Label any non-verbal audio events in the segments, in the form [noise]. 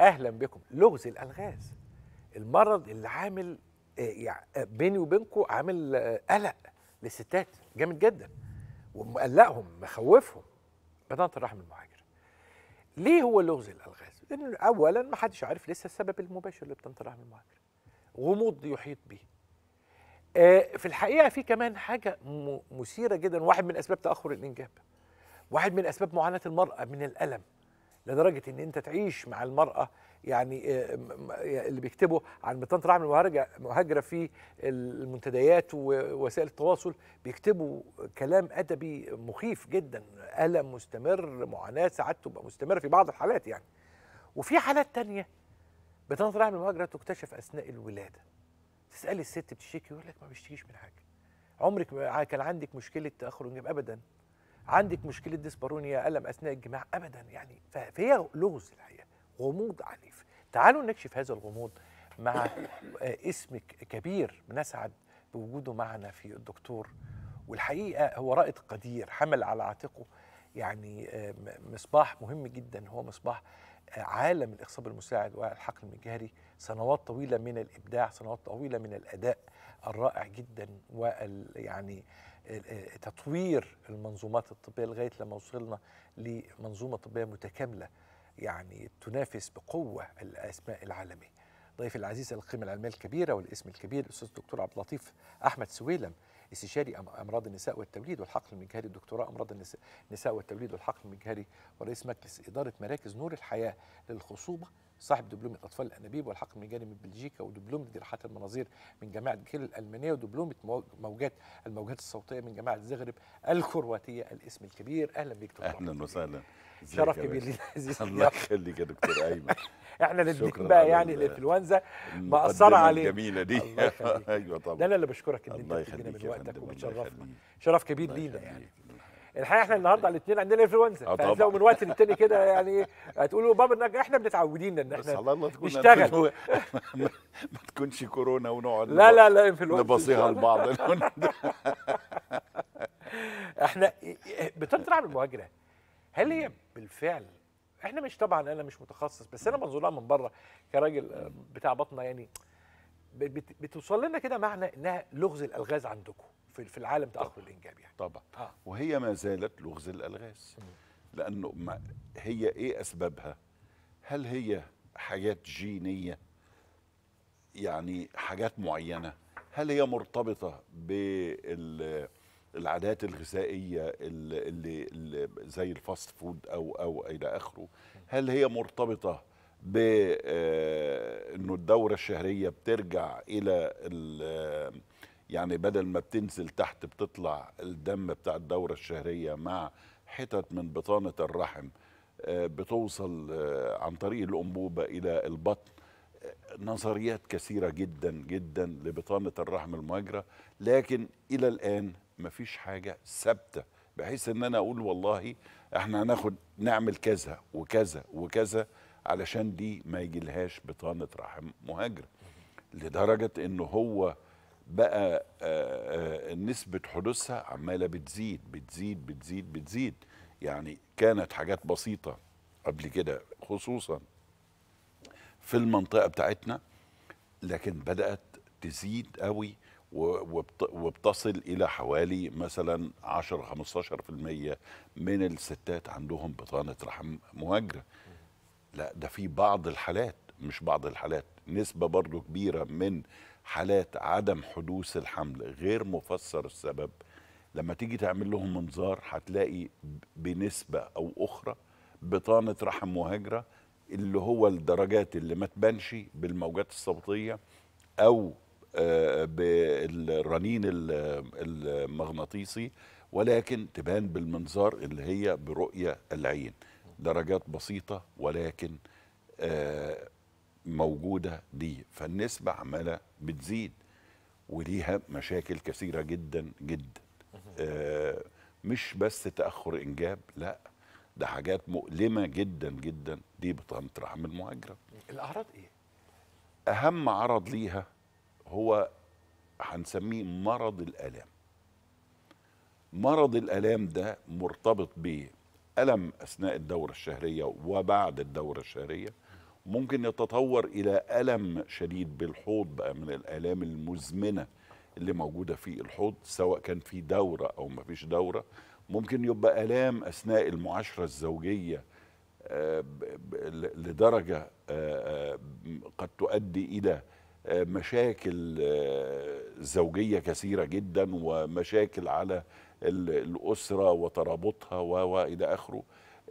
اهلا بكم لغز الالغاز المرض اللي عامل آه، آه، بيني وبينكم عامل آه، قلق للستات جامد جدا ومقلقهم مخوفهم بطانه الرحم المهاجر ليه هو لغز الالغاز لان اولا ما حدش عارف لسه السبب المباشر لبطانه الرحم المهاجر غموض يحيط به في الحقيقه في كمان حاجه مثيره جدا واحد من اسباب تاخر الانجاب واحد من اسباب معاناه المراه من الالم لدرجه ان انت تعيش مع المراه يعني آه، اللي بيكتبوا عن بطانه الرحم المهاجره في المنتديات ووسائل التواصل بيكتبوا كلام ادبي مخيف جدا الم مستمر معاناه سعادته تبقى مستمره في بعض الحالات يعني وفي حالات تانية بطانه الرحم المهاجره تكتشف اثناء الولاده تسالي الست بتشتكي يقول لك ما بشتكيش من حاجه عمرك كان عندك مشكله تاخر الجنب ابدا عندك مشكله ديسبارونيا الم اثناء الجماع ابدا يعني فهي لغز الحقيقه غموض عنيف تعالوا نكشف هذا الغموض مع آه، اسمك كبير بنسعد بوجوده معنا في الدكتور والحقيقه هو رائد قدير حمل على عاتقه يعني آه، مصباح مهم جدا هو مصباح آه، عالم الاخصاب المساعد والحقن المجهري سنوات طويله من الابداع سنوات طويله من الاداء الرائع جدا وال يعني تطوير المنظومات الطبيه لغايه لما وصلنا لمنظومه طبيه متكامله يعني تنافس بقوه الاسماء العالميه. ضيف العزيز القيمه العلميه الكبيره والاسم الكبير الاستاذ الدكتور عبد اللطيف احمد سويلم استشاري امراض النساء والتوليد والحقل المجهري دكتوراه امراض النساء والتوليد والحقل المجهري ورئيس مجلس اداره مراكز نور الحياه للخصوبه صاحب دبلوم الاطفال الانابيب والحقن المجاني من بلجيكا ودبلوم جراحات المناظير من جامعه كيل الالمانيه ودبلومه موجات الموجات الصوتيه من جامعه زغرب الكرواتيه الاسم الكبير اهلا بيك دكتور اهلا وسهلا شرف كبير لي الله يخليك يا دكتور ايمن [laughs] احنا اللي نديك بقى يعني الانفلونزا مأثرة عليك الجميله دي [laughs] ايوه طبعا ده انا اللي بشكرك ان انت بتدينا من وقتك وبتشرفنا شرف كبير لينا يعني الحقيقه احنا النهارده الاثنين عندنا انفلونزا آه، فلو من وقت للتاني كده يعني هتقولوا بابا احنا بنتعودين ان احنا نشتغل [laughs] ما تكونش كورونا ونقعد لا لا لا انفلونزا نبصيها [laughs] لبعض احنا بتطلع بالمهاجره هل هي بالفعل احنا مش طبعا انا مش متخصص بس انا بنظر لها من بره كراجل بتاع بطنه يعني بتوصل لنا كده معنى انها لغز الالغاز عندكم في في العالم تاخر الانجاب يعني طبعا آه. وهي ما زالت لغز الالغاز لانه ما هي ايه اسبابها هل هي حاجات جينيه يعني حاجات معينه هل هي مرتبطه بالعادات الغذائيه اللي, اللي زي الفاست فود او او الى اخره هل هي مرتبطه بانه آه، الدوره الشهريه بترجع الى آه، يعني بدل ما بتنزل تحت بتطلع الدم بتاع الدوره الشهريه مع حتت من بطانه الرحم آه، بتوصل عن طريق الانبوبه الى البطن نظريات كثيره جدا جدا لبطانه الرحم المهاجره لكن الى الان مفيش حاجه ثابته بحيث ان انا اقول والله احنا هناخد نعمل كذا وكذا وكذا علشان دي ما يجيلهاش بطانه رحم مهاجر لدرجه ان هو بقى آه، آه، نسبه حدوثها عماله بتزيد بتزيد بتزيد بتزيد يعني كانت حاجات بسيطه قبل كده خصوصا في المنطقه بتاعتنا لكن بدات تزيد قوي وبتصل الى حوالي مثلا 10 15% من الستات عندهم بطانه رحم مهاجره لا ده في بعض الحالات مش بعض الحالات نسبة برضو كبيرة من حالات عدم حدوث الحمل غير مفسر السبب لما تيجي تعمل لهم منظار هتلاقي بنسبة أو أخرى بطانة رحم مهاجرة اللي هو الدرجات اللي ما تبانش بالموجات الصوتية أو آه، بالرنين المغناطيسي ولكن تبان بالمنظار اللي هي برؤية العين درجات بسيطة ولكن آه، موجودة دي فالنسبة عمالة بتزيد وليها مشاكل كثيرة جدا جدا آه، مش بس تأخر إنجاب لا ده حاجات مؤلمة جدا جدا دي بطانة رحم المهاجرة الأعراض إيه؟ أهم عرض ليها هو هنسميه مرض الآلام مرض الآلام ده مرتبط بيه الألم أثناء الدورة الشهرية وبعد الدورة الشهرية ممكن يتطور إلى ألم شديد بالحوض بقى من الآلام المزمنة اللي موجودة في الحوض سواء كان في دورة أو ما فيش دورة ممكن يبقى ألام أثناء المعاشرة الزوجية آه، لدرجة آه، آه، قد تؤدي إلى مشاكل زوجية كثيرة جدا ومشاكل على الاسره وترابطها والى اخره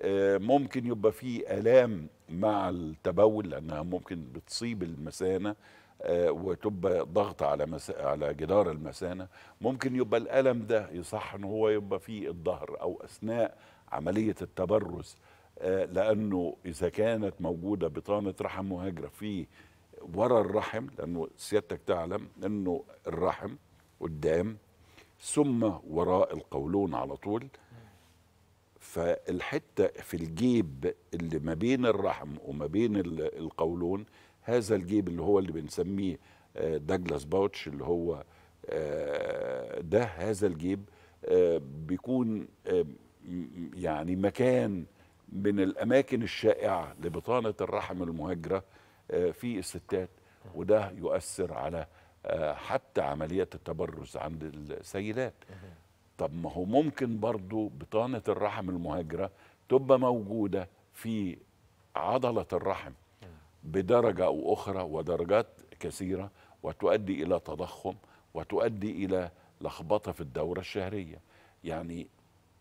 آه، ممكن يبقى في الام مع التبول لانها ممكن بتصيب المثانه آه، وتبقى ضغط على مس... على جدار المثانه ممكن يبقى الالم ده يصح ان هو يبقى في الظهر او اثناء عمليه التبرز آه، لانه اذا كانت موجوده بطانه رحم مهاجره في ورا الرحم لانه سيادتك تعلم انه الرحم قدام ثم وراء القولون على طول فالحتة في الجيب اللي ما بين الرحم وما بين القولون هذا الجيب اللي هو اللي بنسميه دجلاس آه، باوتش اللي هو آه، ده هذا الجيب آه، بيكون يعني مكان من الأماكن الشائعة لبطانة الرحم المهجرة في الستات وده يؤثر على حتى عمليات التبرز عند السيدات طب ما هو ممكن برضو بطانة الرحم المهاجرة تبقى موجودة في عضلة الرحم بدرجة أو أخرى ودرجات كثيرة وتؤدي إلى تضخم وتؤدي إلى لخبطة في الدورة الشهرية يعني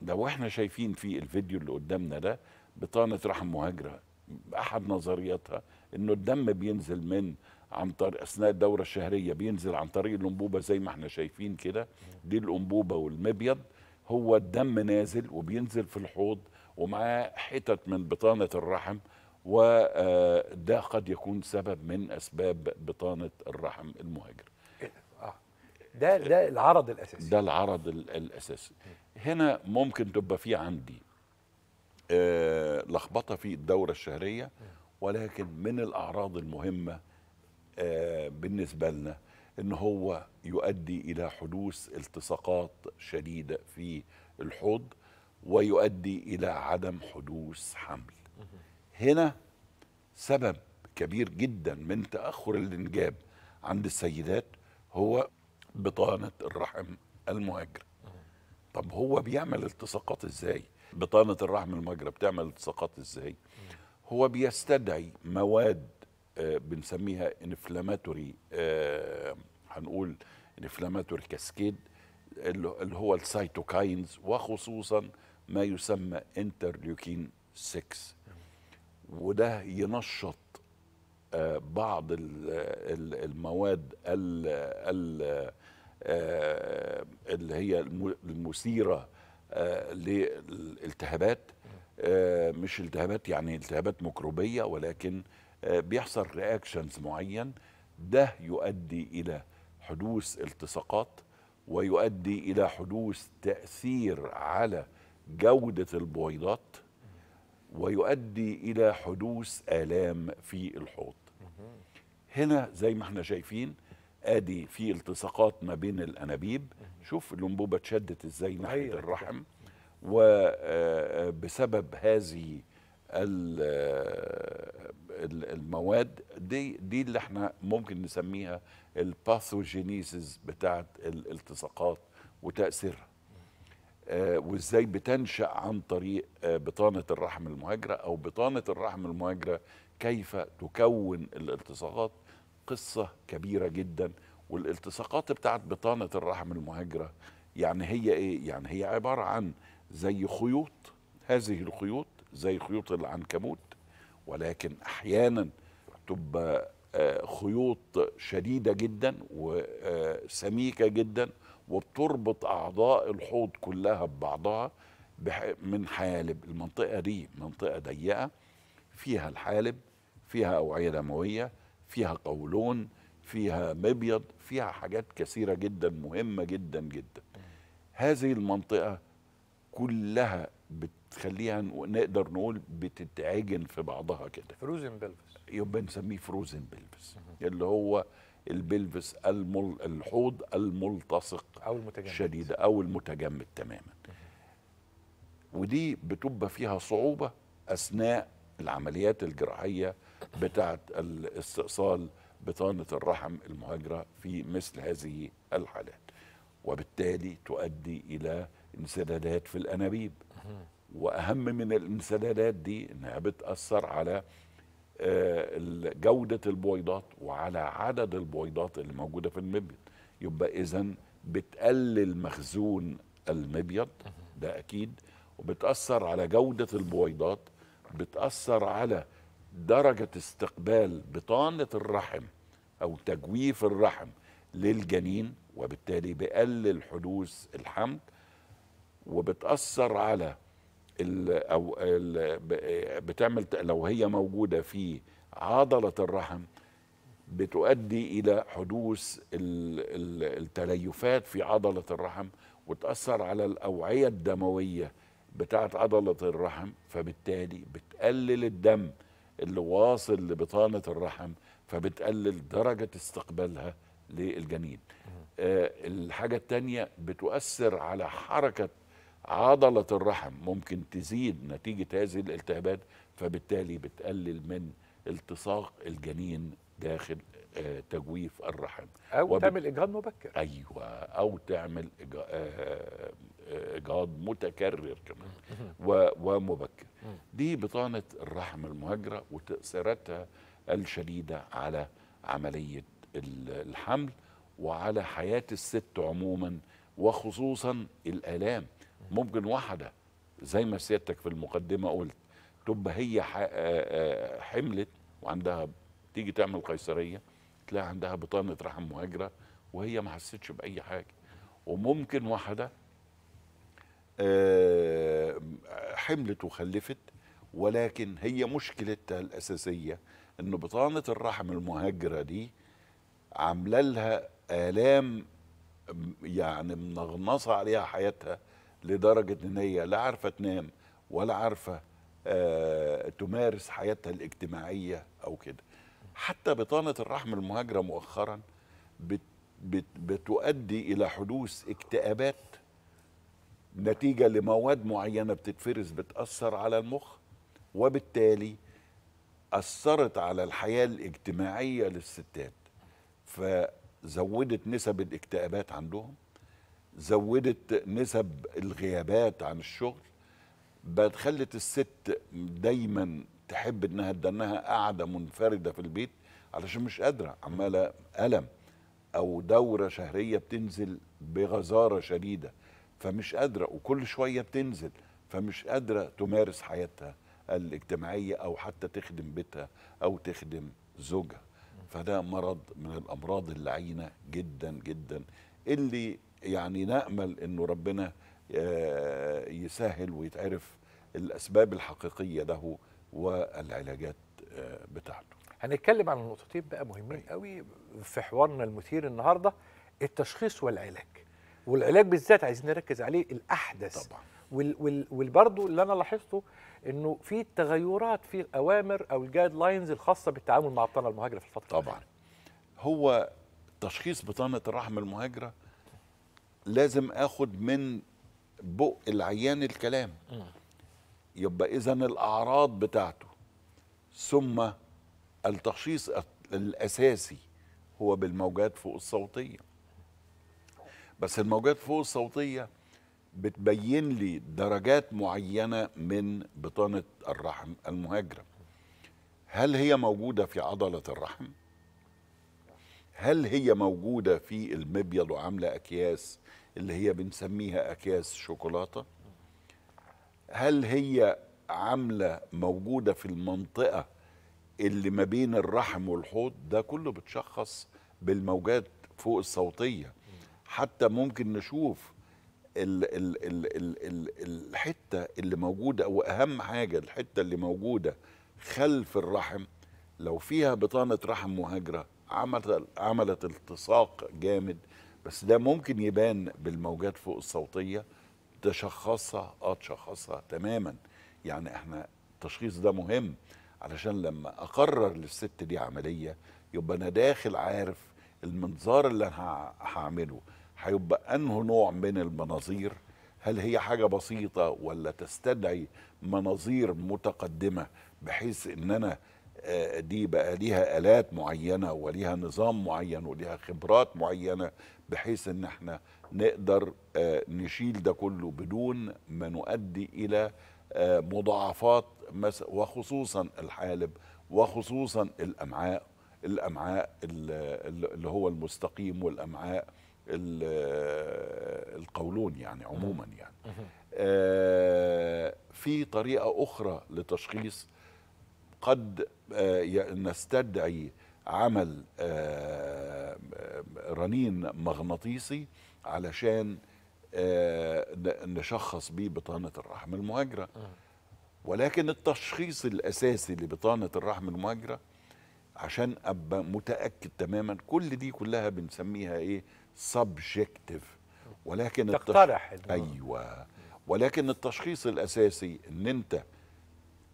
لو احنا شايفين في الفيديو اللي قدامنا ده بطانة رحم مهاجرة أحد نظرياتها إنه الدم بينزل من عن طريق اثناء الدوره الشهريه بينزل عن طريق الانبوبه زي ما احنا شايفين كده دي الانبوبه والمبيض هو الدم نازل وبينزل في الحوض ومعاه حتت من بطانه الرحم وده آه، قد يكون سبب من اسباب بطانه الرحم المهاجر آه. ده ده العرض الاساسي ده العرض الاساسي هنا ممكن تبقى في عندي آه، لخبطه في الدوره الشهريه ولكن من الاعراض المهمه آه، بالنسبة لنا ان هو يؤدي الى حدوث التصاقات شديدة في الحوض ويؤدي الى عدم حدوث حمل هنا سبب كبير جدا من تاخر الانجاب عند السيدات هو بطانه الرحم المهاجره طب هو بيعمل التصاقات ازاي بطانه الرحم المهاجره بتعمل التصاقات ازاي هو بيستدعي مواد آه، بنسميها انفلاماتوري آه، هنقول انفلاماتوري كاسكيد اللي هو السيتوكاينز وخصوصا ما يسمى انترليوكين 6 وده ينشط آه، بعض المواد اللي هي المثيره للالتهابات مش التهابات يعني التهابات ميكروبيه ولكن آه، بيحصل رياكشنز معين ده يؤدي الى حدوث التصاقات ويؤدي الى حدوث تاثير على جوده البويضات ويؤدي الى حدوث الام في الحوض هنا زي ما احنا شايفين ادي في التصاقات ما بين الانابيب شوف الانبوبه اتشدت ازاي ناحيه أيوة، الرحم وبسبب آه، آه، هذه المواد دي دي اللي احنا ممكن نسميها الباثوجينيسيس بتاعت الالتصاقات وتاثيرها آه وازاي بتنشا عن طريق آه، بطانه الرحم المهاجره او بطانه الرحم المهاجره كيف تكون الالتصاقات قصه كبيره جدا والالتصاقات بتاعت بطانه الرحم المهاجره يعني هي ايه يعني هي عباره عن زي خيوط هذه الخيوط زي خيوط العنكبوت ولكن احيانا تبقى آه، خيوط شديده جدا وسميكه آه، جدا وبتربط اعضاء الحوض كلها ببعضها من حالب المنطقه دي منطقه ضيقه فيها الحالب فيها اوعيه دمويه فيها قولون فيها مبيض فيها حاجات كثيره جدا مهمه جدا جدا هذه المنطقه كلها بت خليها نقدر نقول بتتعجن في بعضها كده فروزن بلفس يبقى نسميه فروزن بلفس اللي هو البلفس المل... الحوض الملتصق او المتجمد شديد او المتجمد تماما ودي بتبقى فيها صعوبه اثناء العمليات الجراحيه بتاعه الاستئصال بطانه الرحم المهاجره في مثل هذه الحالات وبالتالي تؤدي الى انسدادات في الانابيب واهم من الانسدادات دي انها بتاثر على آه، جوده البويضات وعلى عدد البويضات اللي موجوده في المبيض يبقى اذا بتقلل مخزون المبيض ده اكيد وبتاثر على جوده البويضات بتاثر على درجه استقبال بطانه الرحم او تجويف الرحم للجنين وبالتالي بقلل حدوث الحمل وبتأثر على او بتعمل لو هي موجوده في عضله الرحم بتؤدي الى حدوث التليفات في عضله الرحم وتاثر على الاوعيه الدمويه بتاعت عضله الرحم فبالتالي بتقلل الدم اللي واصل لبطانه الرحم فبتقلل درجه استقبالها للجنين آه، الحاجه الثانيه بتؤثر على حركه عضلة الرحم ممكن تزيد نتيجة هذه الالتهابات فبالتالي بتقلل من التصاق الجنين داخل آه، تجويف الرحم أو وب... تعمل إجهاض مبكر أيوة أو تعمل آه، آه، إجهاض متكرر كمان و... ومبكر دي بطانة الرحم المهاجرة وتأثيراتها الشديدة على عملية الحمل وعلى حياة الست عموما وخصوصا الآلام ممكن واحده زي ما سيادتك في المقدمه قلت تبقى هي آه، آه، حملت وعندها تيجي تعمل قيصريه تلاقي عندها بطانه رحم مهاجره وهي ما حستش باي حاجه وممكن واحده آه، حملت وخلفت ولكن هي مشكلتها الاساسيه ان بطانه الرحم المهاجره دي عامله لها الام يعني منغنصه عليها حياتها لدرجه ان هي لا عارفه تنام ولا عارفه آه تمارس حياتها الاجتماعيه او كده حتى بطانه الرحم المهاجره مؤخرا بت بت بتؤدي الى حدوث اكتئابات نتيجه لمواد معينه بتتفرز بتاثر على المخ وبالتالي اثرت على الحياه الاجتماعيه للستات فزودت نسب الاكتئابات عندهم زودت نسب الغيابات عن الشغل بقت خلت الست دايما تحب انها تدنها قاعده منفرده في البيت علشان مش قادره عماله الم او دوره شهريه بتنزل بغزاره شديده فمش قادره وكل شويه بتنزل فمش قادره تمارس حياتها الاجتماعيه او حتى تخدم بيتها او تخدم زوجها فده مرض من الامراض اللعينه جدا جدا اللي يعني نامل انه ربنا آه، يسهل ويتعرف الاسباب الحقيقيه له والعلاجات آه، بتاعته هنتكلم عن نقطتين بقى مهمين طيب. قوي في حوارنا المثير النهارده التشخيص والعلاج والعلاج بالذات عايزين نركز عليه الاحدث طبعا والبرضو اللي انا لاحظته انه في تغيرات في الاوامر او الجايد لاينز الخاصه بالتعامل مع بطانه المهاجره في الفتره طبعا هو تشخيص بطانه الرحم المهاجره لازم اخد من بق العيان الكلام يبقى اذا الاعراض بتاعته ثم التشخيص الاساسي هو بالموجات فوق الصوتيه بس الموجات فوق الصوتيه بتبين لي درجات معينه من بطانه الرحم المهاجره هل هي موجوده في عضله الرحم هل هي موجوده في المبيض وعامله اكياس اللي هي بنسميها اكياس شوكولاته هل هي عامله موجوده في المنطقه اللي ما بين الرحم والحوض ده كله بتشخص بالموجات فوق الصوتيه حتى ممكن نشوف ال ال ال ال ال الحته اللي موجوده واهم حاجه الحته اللي موجوده خلف الرحم لو فيها بطانه رحم مهاجره عملت عملت التصاق جامد بس ده ممكن يبان بالموجات فوق الصوتيه تشخصها اه تشخصها تماما يعني احنا التشخيص ده مهم علشان لما اقرر للست دي عمليه يبقى انا داخل عارف المنظار اللي انا هعمله هيبقى انه نوع من المناظير هل هي حاجه بسيطه ولا تستدعي مناظير متقدمه بحيث ان انا آه، دي بقى ليها الات معينه وليها نظام معين وليها خبرات معينه بحيث ان احنا نقدر آه، نشيل ده كله بدون ما نؤدي الى آه، مضاعفات وخصوصا الحالب وخصوصا الامعاء الامعاء اللي هو المستقيم والامعاء آه، القولون يعني عموما يعني في طريقه اخرى لتشخيص قد نستدعي عمل آه، آه، رنين مغناطيسي علشان آه، نشخص بيه بطانة الرحم المهاجرة ولكن التشخيص الأساسي لبطانة الرحم المهاجرة عشان أبقى متأكد تماما كل دي كلها بنسميها إيه سبجكتيف ولكن تقترح أيوة ولكن التشخيص الأساسي إن أنت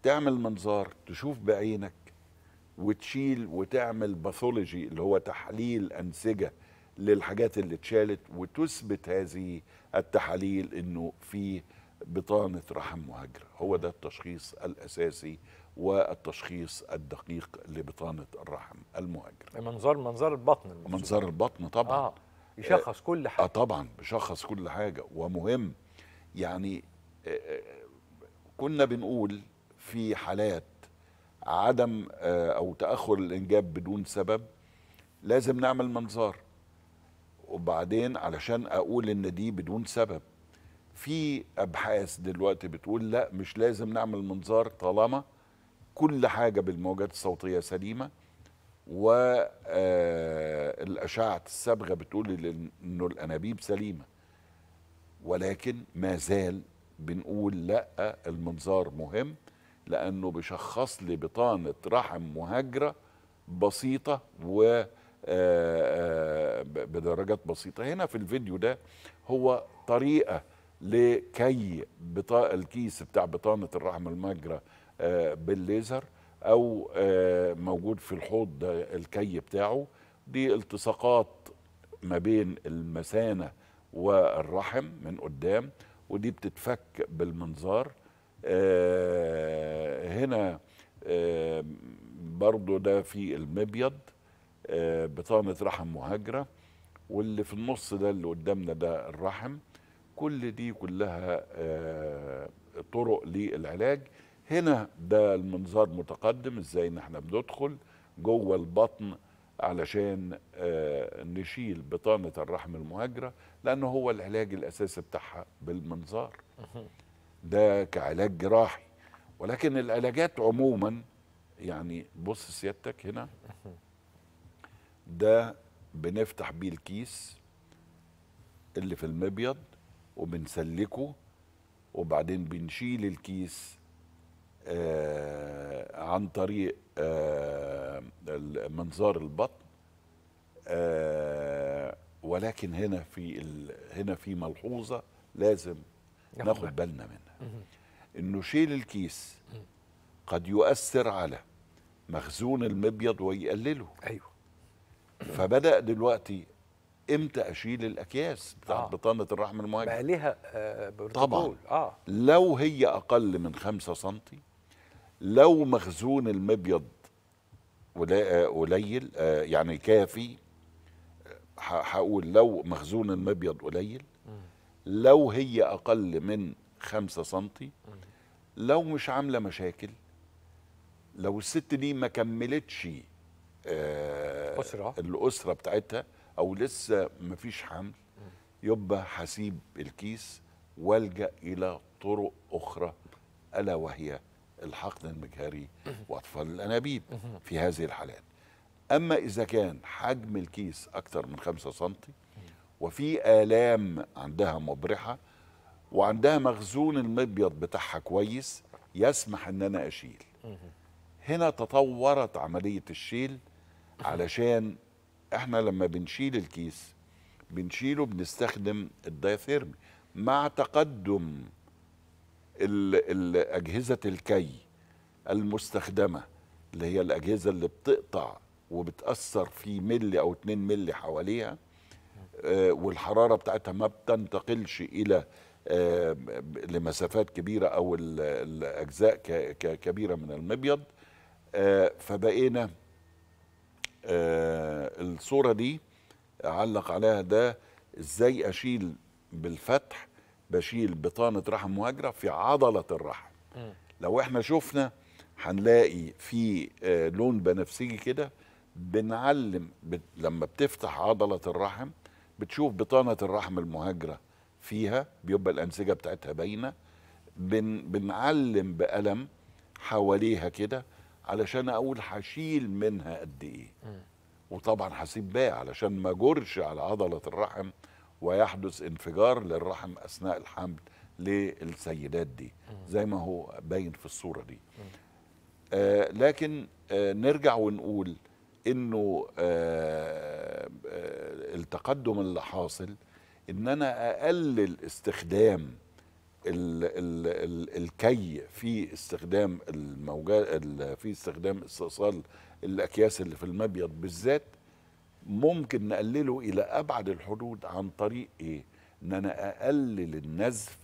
تعمل منظار تشوف بعينك وتشيل وتعمل باثولوجي اللي هو تحليل انسجه للحاجات اللي اتشالت وتثبت هذه التحاليل انه في بطانه رحم مهاجره هو ده التشخيص الاساسي والتشخيص الدقيق لبطانه الرحم المهاجر منظار منظار البطن المسؤول. منظار البطن طبعا آه. يشخص آه، كل آه، حاجه اه طبعا بيشخص كل حاجه ومهم يعني آه, آه، كنا بنقول في حالات عدم آه، او تاخر الانجاب بدون سبب لازم نعمل منظار وبعدين علشان اقول ان دي بدون سبب في ابحاث دلوقتي بتقول لا مش لازم نعمل منظار طالما كل حاجه بالموجات الصوتيه سليمه والاشعه آه، الصبغه بتقول انه الانابيب سليمه ولكن ما زال بنقول لا المنظار مهم لانه بيشخص لي بطانه رحم مهاجره بسيطه و آه، آه، بدرجات بسيطه هنا في الفيديو ده هو طريقه لكي بطاقة الكيس بتاع بطانه الرحم المهاجره آه، بالليزر او موجود في الحوض ده الكي بتاعه دي التصاقات ما بين المثانه والرحم من قدام ودي بتتفك بالمنظار آه، هنا آه، برضو ده في المبيض آه، بطانة رحم مهاجرة واللي في النص ده اللي قدامنا ده الرحم كل دي كلها طرق للعلاج هنا ده المنظار متقدم ازاي ان احنا بندخل جوه البطن علشان نشيل بطانة الرحم المهاجرة لأنه هو العلاج الأساسي بتاعها بالمنظار ده كعلاج جراحي ولكن العلاجات عموما يعني بص سيادتك هنا ده بنفتح بيه الكيس اللي في المبيض وبنسلكه وبعدين بنشيل الكيس آه عن طريق آه منظار البطن آه ولكن هنا في هنا في ملحوظه لازم ناخد بالنا منها انه شيل الكيس قد يؤثر على مخزون المبيض ويقلله ايوه فبدا دلوقتي امتى اشيل الاكياس بتاعت آه. بطانه الرحم المهاجر بقى لها آه طبعا آه. لو هي اقل من 5 سم لو مخزون المبيض آه، قليل آه يعني كافي آه، هقول لو مخزون المبيض قليل لو هي اقل من 5 سنتي لو مش عامله مشاكل لو الست دي ما كملتش آه أسرة. الاسره بتاعتها او لسه ما فيش حمل يبقى هسيب الكيس والجا الى طرق اخرى الا وهي الحقن المجهري واطفال الانابيب في هذه الحالات اما اذا كان حجم الكيس اكثر من 5 سم وفي الام عندها مبرحه وعندها مخزون المبيض بتاعها كويس يسمح ان انا اشيل هنا تطورت عمليه الشيل علشان احنا لما بنشيل الكيس بنشيله بنستخدم الدايثيرمي مع تقدم ال اجهزه الكي المستخدمه اللي هي الاجهزه اللي بتقطع وبتاثر في ملي او 2 ملي حواليها آه، والحراره بتاعتها ما بتنتقلش الى آه، لمسافات كبيرة أو الأجزاء كبيرة من المبيض آه، فبقينا آه، الصورة دي علق عليها ده ازاي أشيل بالفتح بشيل بطانة رحم مهاجرة في عضلة الرحم لو احنا شفنا هنلاقي في لون بنفسجي كده بنعلم لما بتفتح عضلة الرحم بتشوف بطانة الرحم المهاجرة فيها بيبقى الأنسجة بتاعتها باينة بن بنعلم بقلم حواليها كده علشان أقول هشيل منها قد إيه وطبعا هسيب باقي علشان ما جرش على عضلة الرحم ويحدث انفجار للرحم أثناء الحمل للسيدات دي زي ما هو باين في الصورة دي آه لكن آه نرجع ونقول انه آه آه التقدم اللي حاصل ان انا اقلل استخدام الـ الـ الـ الكي في استخدام الموجات في استخدام استئصال الاكياس اللي في المبيض بالذات ممكن نقلله الى ابعد الحدود عن طريق ايه ان انا اقلل النزف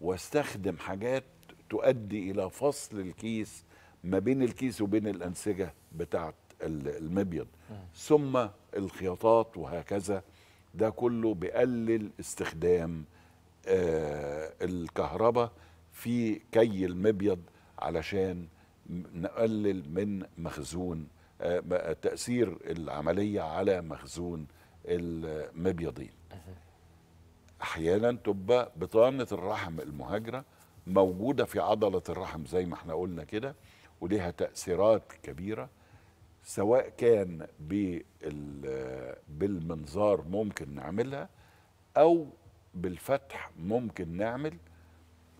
واستخدم حاجات تؤدي الى فصل الكيس ما بين الكيس وبين الانسجه بتاعه المبيض ثم الخياطات وهكذا ده كله بيقلل استخدام آه، الكهرباء في كي المبيض علشان نقلل من مخزون آه، تأثير العملية على مخزون المبيضين أحيانا تبقى بطانة الرحم المهاجرة موجودة في عضلة الرحم زي ما احنا قلنا كده وليها تأثيرات كبيرة سواء كان بالمنظار ممكن نعملها او بالفتح ممكن نعمل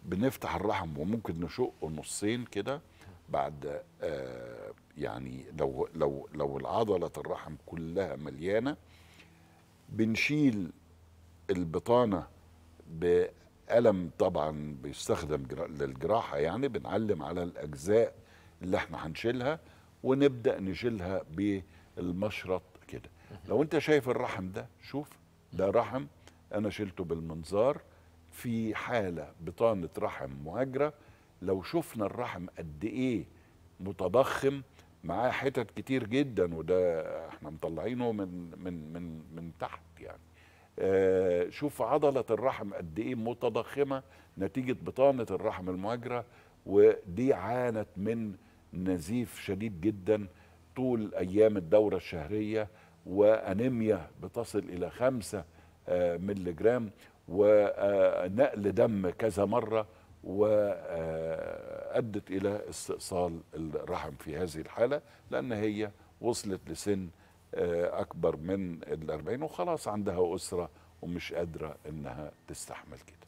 بنفتح الرحم وممكن نشقه نصين كده بعد آه يعني لو لو لو العضله الرحم كلها مليانه بنشيل البطانه بقلم طبعا بيستخدم للجراحه يعني بنعلم على الاجزاء اللي احنا هنشيلها ونبدا نشيلها بالمشرط كده لو انت شايف الرحم ده شوف ده رحم انا شلته بالمنظار في حاله بطانه رحم مهاجره لو شفنا الرحم قد ايه متضخم معاه حتت كتير جدا وده احنا مطلعينه من من من من تحت يعني آه شوف عضله الرحم قد ايه متضخمه نتيجه بطانه الرحم المهاجره ودي عانت من نزيف شديد جدا طول أيام الدورة الشهرية وأنيميا بتصل إلى خمسة آه، ملي جرام ونقل دم كذا مرة وأدت آه، إلى استئصال الرحم في هذه الحالة لأن هي وصلت لسن آه، أكبر من الأربعين وخلاص عندها أسرة ومش قادرة إنها تستحمل كده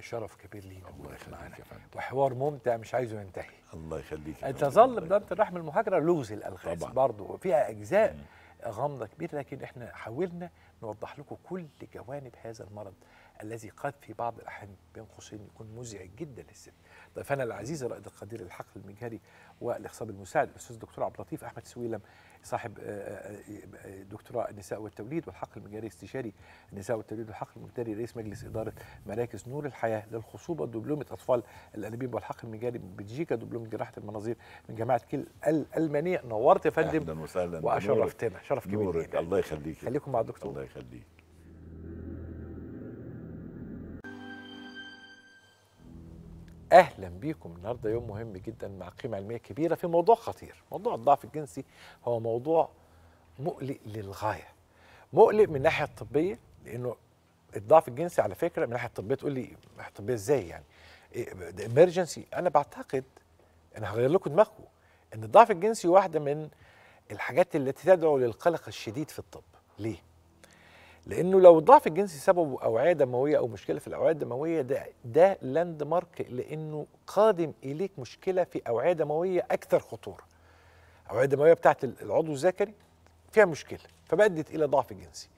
شرف كبير لينا الله يخليك يا فندم وحوار ممتع مش عايزه ينتهي الله يخليك تظل بدات الرحم المهاجره لغز الألغاز برضه فيها أجزاء غامضة كبير لكن احنا حاولنا نوضح لكم كل جوانب هذا المرض الذي قد في بعض الأحيان بين قوسين يكون مزعج جدا للست ضيفنا العزيز الرائد القدير الحق المجهري والاخصاب المساعد الاستاذ الدكتور عبد اللطيف احمد سويلم صاحب آه، آه، آه، دكتوراه النساء والتوليد والحق المجهري استشاري النساء والتوليد والحق المجهري رئيس مجلس اداره مراكز نور الحياه للخصوبه دبلومه اطفال الانابيب والحق المجهري من بلجيكا دبلومه جراحه المناظير من جامعه كيل الالمانيه نورت يا فندم اهلا وسهلا واشرفتنا شرف كبير الله يخليك خليكم مع الدكتور الله يخليك اهلا بيكم النهارده يوم مهم جدا مع قيمه علميه كبيره في موضوع خطير موضوع الضعف الجنسي هو موضوع مقلق للغايه مقلق من الناحيه الطبيه لانه الضعف الجنسي على فكره من الناحيه الطبيه تقول لي الناحيه الطبيه ازاي يعني امرجنسي انا بعتقد انا هغير لكم دماغكم ان الضعف الجنسي واحده من الحاجات التي تدعو للقلق الشديد في الطب ليه لانه لو الضعف الجنسي سببه اوعيه دمويه او مشكله في الاوعيه الدمويه ده ده لاند مارك لانه قادم اليك مشكله في اوعيه دمويه اكثر خطوره. الاوعيه الدمويه بتاعت العضو الذكري فيها مشكله فبادت الى ضعف جنسي.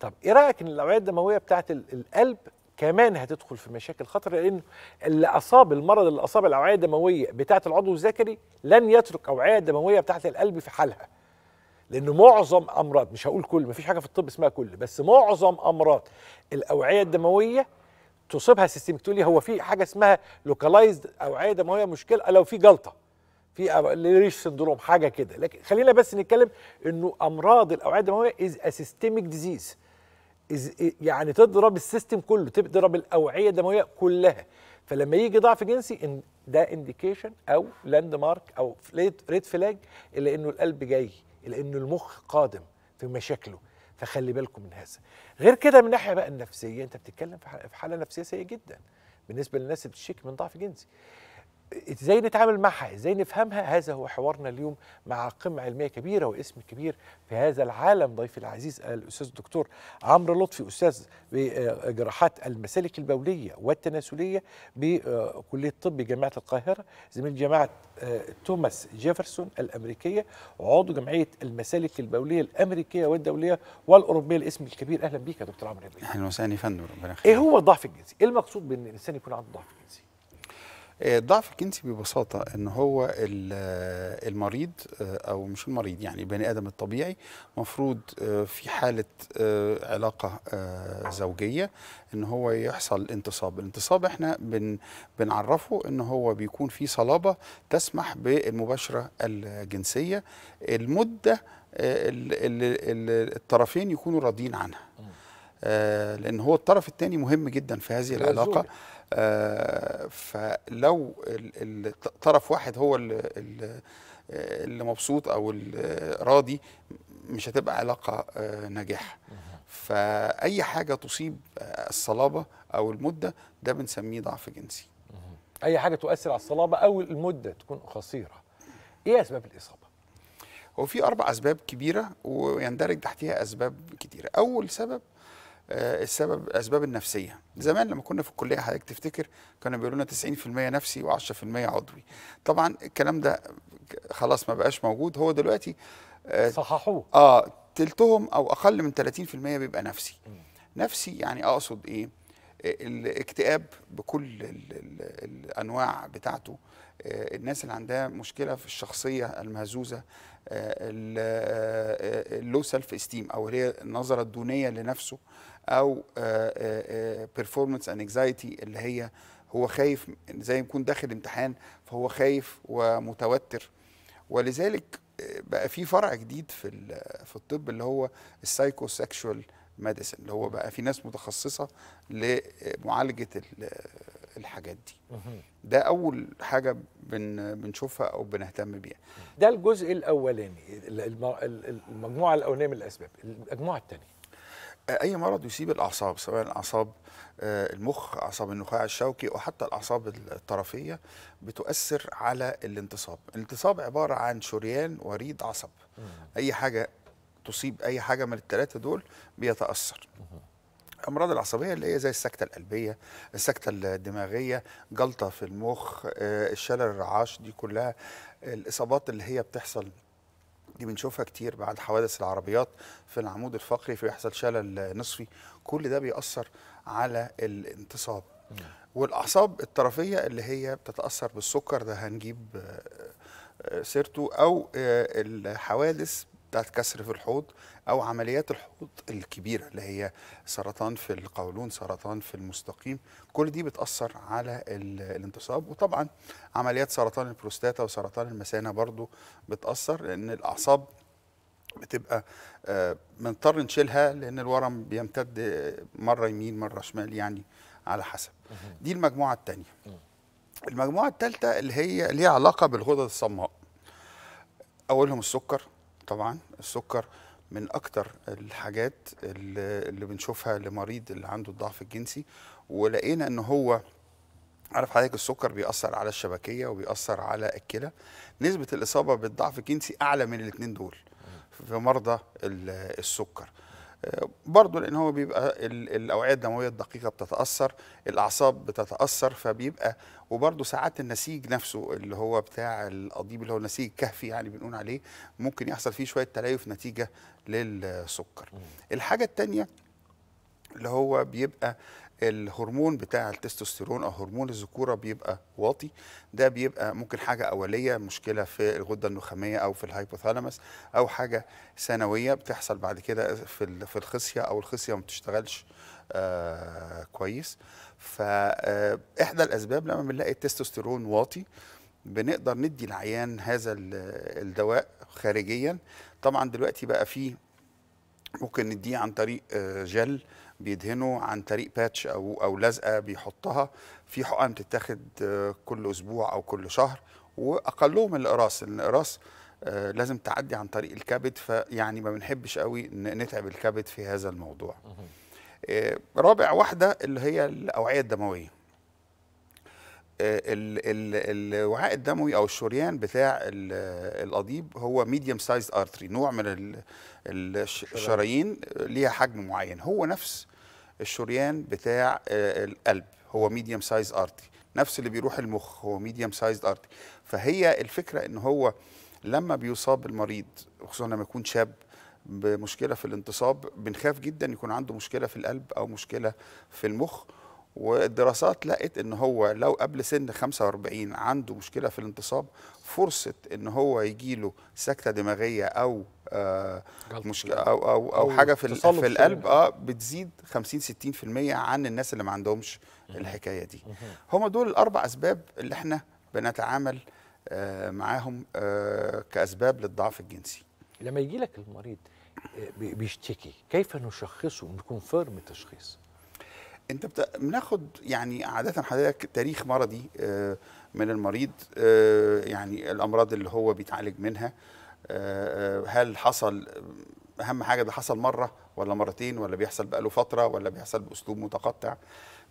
طب ايه رايك ان الاوعيه الدمويه بتاعت القلب كمان هتدخل في مشاكل خطر لان اللي اصاب المرض اللي اصاب الاوعيه الدمويه بتاعه العضو الذكري لن يترك اوعيه دمويه بتاعه القلب في حالها لان معظم امراض مش هقول كل مفيش حاجه في الطب اسمها كل بس معظم امراض الاوعيه الدمويه تصيبها سيستم تقول لي هو في حاجه اسمها لوكالايزد اوعيه دمويه مشكله لو في جلطه في ريش سندروم حاجه كده لكن خلينا بس نتكلم انه امراض الاوعيه الدمويه از اسيستميك ديزيز يعني تضرب السيستم كله تضرب الاوعيه الدمويه كلها فلما يجي ضعف جنسي إن ده انديكيشن او لاند مارك او ريد فلاج انه القلب جاي لأن المخ قادم في مشاكله فخلي بالكم من هذا غير كده من ناحية بقى النفسية أنت بتتكلم في حالة نفسية سيئة جدا بالنسبة للناس اللي بتشتكي من ضعف جنسي ازاي نتعامل معها ازاي نفهمها هذا هو حوارنا اليوم مع قمة علمية كبيرة واسم كبير في هذا العالم ضيفي العزيز الأستاذ الدكتور عمرو لطفي أستاذ بجراحات المسالك البولية والتناسلية بكلية الطب جامعة القاهرة زميل جامعة آه، توماس جيفرسون الأمريكية وعضو جمعية المسالك البولية الأمريكية والدولية والأوروبية الاسم الكبير أهلا بك يا دكتور عمرو أهلا وسهلا يا فندم ربنا إيه يخليك إيه هو الضعف الجنسي؟ إيه المقصود بأن الإنسان يكون عنده ضعف جنسي؟ آه، ضعف الجنسي ببساطه ان هو آه، المريض آه، او مش المريض يعني بني ادم الطبيعي مفروض في حاله علاقه زوجيه ان هو يحصل انتصاب الانتصاب احنا بن بنعرفه ان هو بيكون في صلابه تسمح بالمباشره الجنسيه المده اللي الطرفين يكونوا راضيين عنها لان هو الطرف الثاني مهم جدا في هذه العلاقه آه، فلو الطرف واحد هو اللي مبسوط او راضي مش هتبقى علاقه آه، ناجحه فاي حاجه تصيب آه، الصلابه او المده ده بنسميه ضعف جنسي اي حاجه تؤثر على الصلابه او المده تكون قصيره ايه اسباب الاصابه هو في اربع اسباب كبيره ويندرج تحتها اسباب كتيره اول سبب آه، السبب الاسباب النفسيه زمان لما كنا في الكليه حضرتك تفتكر كانوا بيقولوا لنا 90% نفسي و10% عضوي طبعا الكلام ده خلاص ما بقاش موجود هو دلوقتي آه، صححوه اه تلتهم او اقل من 30% بيبقى نفسي نفسي يعني اقصد ايه آه، الاكتئاب بكل الـ الـ الانواع بتاعته الناس اللي عندها مشكله في الشخصيه المهزوزه اللو سيلف استيم او اللي هي النظره الدونيه لنفسه او بيرفورمانس آه، انكزايتي آه، آه، اللي هي هو خايف زي يكون داخل امتحان فهو خايف ومتوتر ولذلك بقى في فرع جديد في في الطب اللي هو السايكو سيكشوال ميديسن اللي هو بقى في ناس متخصصه لمعالجه الحاجات دي ده اول حاجه بن بنشوفها او بنهتم بيها ده الجزء الاولاني المجموعه الاولانيه من الاسباب المجموعه الثانيه اي مرض يصيب الاعصاب سواء اعصاب آه، المخ اعصاب النخاع الشوكي وحتى الاعصاب الطرفيه بتؤثر على الانتصاب الانتصاب عباره عن شريان وريد عصب اي حاجه تصيب اي حاجه من الثلاثه دول بيتاثر الامراض العصبيه اللي هي زي السكته القلبيه السكته الدماغيه جلطه في المخ آه، الشلل الرعاش دي كلها الاصابات اللي هي بتحصل دي بنشوفها كتير بعد حوادث العربيات في العمود الفقري في بيحصل شلل نصفي كل ده بيأثر على الانتصاب والاعصاب الطرفيه اللي هي بتتاثر بالسكر ده هنجيب آه، آه، سيرته او آه، الحوادث بتاعت كسر في الحوض او عمليات الحوض الكبيره اللي هي سرطان في القولون سرطان في المستقيم كل دي بتاثر على الانتصاب وطبعا عمليات سرطان البروستاتا وسرطان المثانه برضو بتاثر لان الاعصاب بتبقى آه، بنضطر نشيلها لان الورم بيمتد آه، مره يمين مره شمال يعني على حسب دي المجموعه الثانيه المجموعه الثالثه اللي هي ليها علاقه بالغدد الصماء اولهم السكر طبعا السكر من اكتر الحاجات اللي بنشوفها لمريض اللي عنده الضعف الجنسي ولقينا ان هو عارف حضرتك السكر بيأثر على الشبكية وبيأثر على الكلى نسبة الإصابة بالضعف الجنسي أعلى من الاثنين دول في مرضى السكر برضه لان هو بيبقى الاوعيه الدمويه الدقيقه بتتاثر الاعصاب بتتاثر فبيبقى وبرضه ساعات النسيج نفسه اللي هو بتاع القضيب اللي هو نسيج كهفي يعني بنقول عليه ممكن يحصل فيه شويه تليف نتيجه للسكر الحاجه الثانيه اللي هو بيبقى الهرمون بتاع التستوستيرون او هرمون الذكوره بيبقى واطي ده بيبقى ممكن حاجه اوليه مشكله في الغده النخاميه او في الهايبوثالاموس او حاجه ثانويه بتحصل بعد كده في في الخصيه او الخصيه ما بتشتغلش آه، كويس فاحدى آه، الاسباب لما بنلاقي التستوستيرون واطي بنقدر ندي العيان هذا الدواء خارجيا طبعا دلوقتي بقى فيه ممكن نديه عن طريق آه، جل بيدهنوا عن طريق باتش او او لزقه بيحطها في حقن بتتاخد آه، كل اسبوع او كل شهر واقلهم القراص لان القراص آه، لازم تعدي عن طريق الكبد فيعني ما بنحبش قوي نتعب الكبد في هذا الموضوع آه، رابع واحده اللي هي الاوعيه الدمويه الوعاء الدموي او الشريان بتاع القضيب هو ميديوم سايز ارتري نوع من الشرايين ليها حجم معين هو نفس الشريان بتاع آه، القلب هو ميديم سايز ارتي نفس اللي بيروح المخ هو ميديم سايز ارتي فهي الفكره ان هو لما بيصاب المريض خصوصا لما يكون شاب بمشكله في الانتصاب بنخاف جدا يكون عنده مشكله في القلب او مشكله في المخ والدراسات لقت ان هو لو قبل سن 45 عنده مشكله في الانتصاب فرصه ان هو يجي له سكته دماغيه او آه مشكله أو, او او او حاجه في, في القلب اه بتزيد 50 60% عن الناس اللي ما عندهمش الحكايه دي هم دول الاربع اسباب اللي احنا بنتعامل آه معاهم آه كاسباب للضعف الجنسي لما يجي لك المريض آه، بيشتكي كيف نشخصه نكونفيرم التشخيص انت بت... بناخد يعني عاده حضرتك تاريخ مرضي آه، من المريض آه، يعني الامراض اللي هو بيتعالج منها آه، هل حصل اهم حاجه ده حصل مره ولا مرتين ولا بيحصل بقاله فتره ولا بيحصل باسلوب متقطع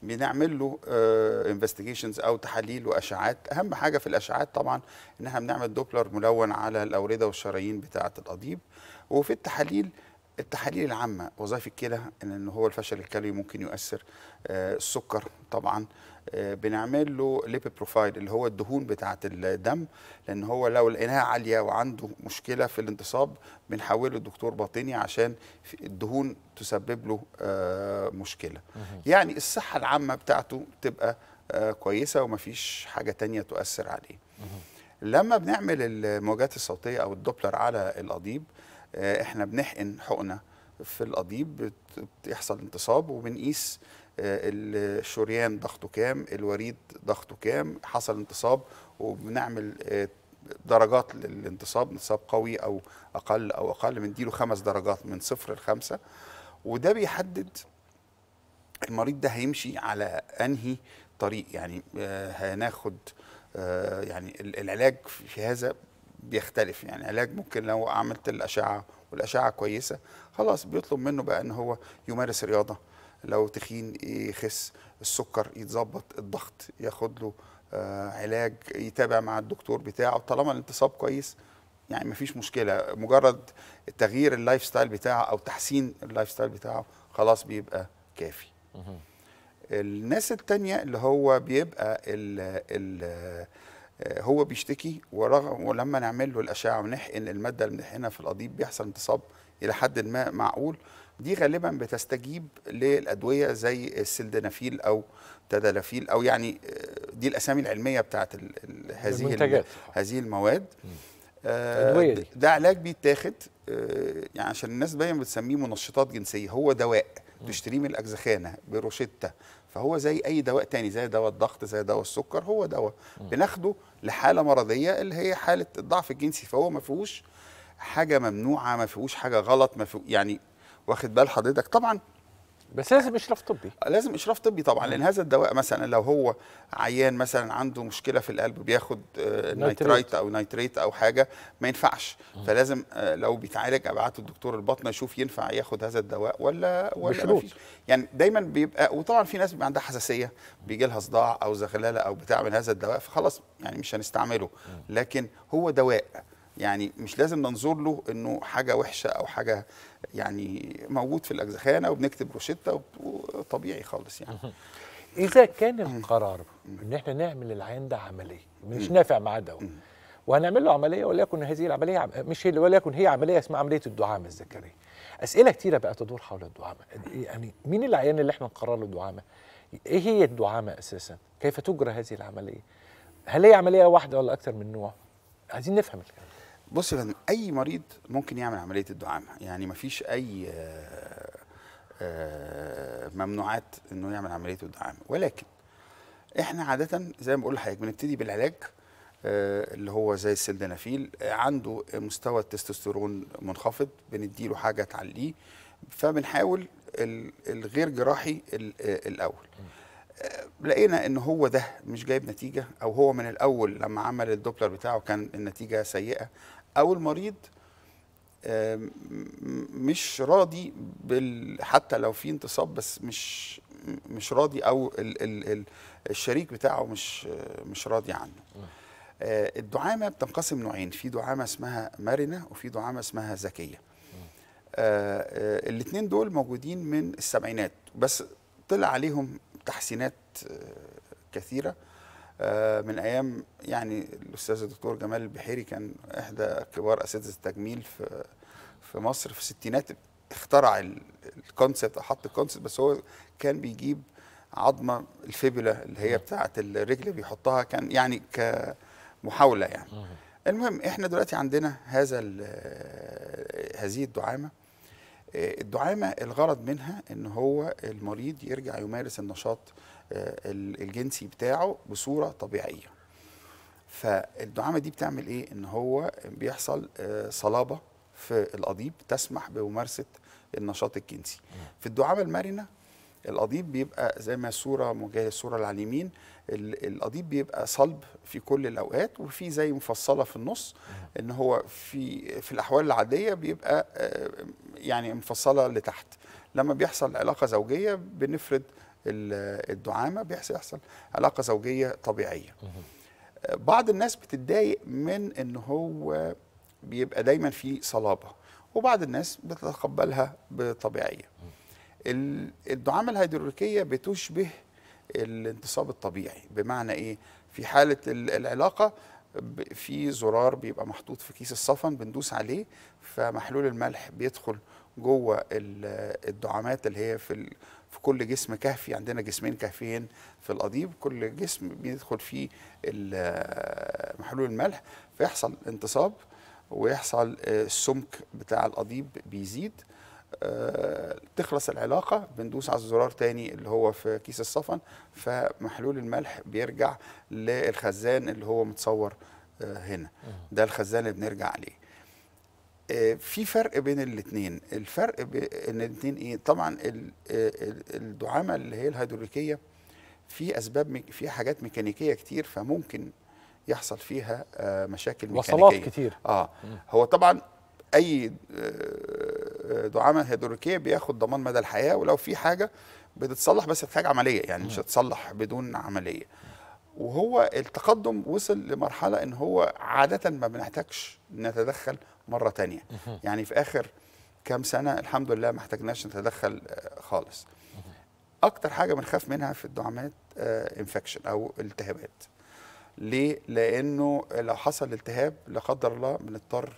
بنعمل له انفستيجيشنز او تحاليل واشعات اهم حاجه في الاشعات طبعا ان احنا بنعمل دوبلر ملون على الاورده والشرايين بتاعه القضيب وفي التحاليل التحاليل العامة وظائف الكلى ان هو الفشل الكلوي ممكن يؤثر آه، السكر طبعا آه، بنعمل له ليب بروفايل اللي هو الدهون بتاعة الدم لان هو لو لقيناها عالية وعنده مشكلة في الانتصاب بنحوله لدكتور باطني عشان الدهون تسبب له آه، مشكلة يعني الصحة العامة بتاعته تبقى كويسة ومفيش حاجة تانية تؤثر عليه لما بنعمل الموجات الصوتية او الدوبلر على القضيب آه، احنا بنحقن حقنه في القضيب بيحصل انتصاب وبنقيس آه، الشريان ضغطه كام الوريد ضغطه كام حصل انتصاب وبنعمل آه، درجات للانتصاب انتصاب قوي او اقل او اقل بنديله خمس درجات من صفر لخمسه وده بيحدد المريض ده هيمشي على انهي طريق يعني هناخد يعني العلاج في هذا بيختلف يعني علاج ممكن لو عملت الاشعه والاشعه كويسه خلاص بيطلب منه بقى ان هو يمارس رياضه لو تخين يخس السكر يتظبط الضغط ياخد له آه علاج يتابع مع الدكتور بتاعه طالما الانتصاب كويس يعني مفيش مشكله مجرد تغيير اللايف ستايل بتاعه او تحسين اللايف ستايل بتاعه خلاص بيبقى كافي الناس التانية اللي هو بيبقى الـ ال آه، هو بيشتكي ورغم ولما نعمل له الاشعه ونحقن الماده اللي بنحقنها في القضيب بيحصل انتصاب الى حد ما معقول دي غالبا بتستجيب للادويه زي السلدنافيل او تدالافيل او يعني آه، دي الاسامي العلميه بتاعت هذه المنتجات. هذه المواد آه، دي. ده علاج بيتاخد يعني عشان الناس دايما بتسميه منشطات جنسيه هو دواء تشتريه من الاجزخانه بروشته فهو زي اي دواء تاني زي دواء الضغط زي دواء السكر هو دواء بناخده لحاله مرضيه اللي هي حاله الضعف الجنسي فهو ما فيهوش حاجه ممنوعه ما فيهوش حاجه غلط ما فيه يعني واخد بال حضرتك طبعا بس لازم اشراف طبي لازم اشراف طبي طبعا لان هذا الدواء مثلا لو هو عيان مثلا عنده مشكله في القلب بياخد آه، نايترايت او نيتريت او حاجه ما ينفعش فلازم آه، لو بيتعالج ابعته الدكتور البطنه يشوف ينفع ياخد هذا الدواء ولا ولا مفيش يعني دايما بيبقى وطبعا في ناس بيبقى عندها حساسيه بيجي لها صداع او زغلله او بتاع من هذا الدواء فخلاص يعني مش هنستعمله لكن هو دواء يعني مش لازم ننظر له انه حاجه وحشه او حاجه يعني موجود في الاجزخانه وبنكتب روشته وطبيعي خالص يعني اذا كان القرار ان احنا نعمل العيان ده عمليه مش نافع مع دواء وهنعمل له عمليه وليكن هذه العمليه مش وليكن هي عمليه اسمها عمليه الدعامه الذكريه اسئله كتيره بقى تدور حول الدعامه يعني مين العيان اللي احنا نقرر له الدعامه ايه هي الدعامه اساسا كيف تجرى هذه العمليه هل هي عمليه واحده ولا اكثر من نوع عايزين نفهم الكلام بص يا فندم اي مريض ممكن يعمل عمليه الدعامه يعني مفيش اي آه، آه، ممنوعات انه يعمل عمليه الدعامه ولكن احنا عاده زي ما بقول لحضرتك بنبتدي بالعلاج آه، اللي هو زي السلدنافيل عنده مستوى التستوستيرون منخفض بنديله حاجه تعليه فبنحاول الغير جراحي الاول لقينا ان هو ده مش جايب نتيجه او هو من الاول لما عمل الدوبلر بتاعه كان النتيجه سيئه او المريض مش راضي بال حتى لو في انتصاب بس مش مش راضي او ال ال ال الشريك بتاعه مش مش راضي عنه آه، الدعامه بتنقسم نوعين في دعامه اسمها مرنه وفي دعامه اسمها ذكيه آه، آه، الاثنين دول موجودين من السبعينات بس طلع عليهم تحسينات كثيره آه، من ايام يعني الاستاذ الدكتور جمال البحيري كان احدى كبار اساتذه التجميل في في مصر في الستينات اخترع الكونسبت حط الكونسبت بس هو كان بيجيب عظمه الفيبولا اللي هي بتاعه الرجل بيحطها كان يعني كمحاوله يعني آه. المهم احنا دلوقتي عندنا هذا هذه الدعامه آه، الدعامه الغرض منها ان هو المريض يرجع يمارس النشاط آه، الجنسي بتاعه بصوره طبيعيه فالدعامه دي بتعمل ايه ان هو بيحصل آه، صلابه في القضيب تسمح بممارسه النشاط الجنسي في الدعامه المرنه القضيب بيبقى زي ما الصوره مجاهد الصوره اللي على اليمين القضيب بيبقى صلب في كل الاوقات وفي زي مفصله في النص ان هو في في الاحوال العاديه بيبقى آه، يعني مفصله لتحت لما بيحصل علاقه زوجيه بنفرد الدعامه بيحصل يحصل علاقه زوجيه طبيعيه بعض الناس بتتضايق من ان هو بيبقى دايما في صلابه وبعض الناس بتتقبلها بطبيعيه الدعامه الهيدروليكيه بتشبه الانتصاب الطبيعي بمعنى ايه في حاله العلاقه في زرار بيبقى محطوط في كيس الصفن بندوس عليه فمحلول الملح بيدخل جوه الدعامات اللي هي في في كل جسم كهفي عندنا جسمين كهفيين في القضيب كل جسم بيدخل فيه محلول الملح فيحصل انتصاب ويحصل آه، السمك بتاع القضيب بيزيد آه، تخلص العلاقة بندوس على الزرار تاني اللي هو في كيس الصفن فمحلول الملح بيرجع للخزان اللي هو متصور آه، هنا ده الخزان اللي بنرجع عليه آه، في فرق بين الاثنين الفرق بين الاثنين ايه طبعا آه، الدعامه اللي هي الهيدروليكيه في اسباب في حاجات ميكانيكيه كتير فممكن يحصل فيها آه، مشاكل ميكانيكيه وصلات كتير اه هو طبعا اي دعامه هيدروليكيه بياخد ضمان مدى الحياه ولو في حاجه بتتصلح بس بحاجه عمليه يعني مش هتصلح بدون عمليه وهو التقدم وصل لمرحله ان هو عاده ما بنحتاجش نتدخل مره تانية يعني في اخر كام سنه الحمد لله ما احتاجناش نتدخل آه، خالص اكتر حاجه بنخاف منها في الدعامات انفكشن آه، او التهابات ليه لانه لو حصل التهاب لا قدر الله بنضطر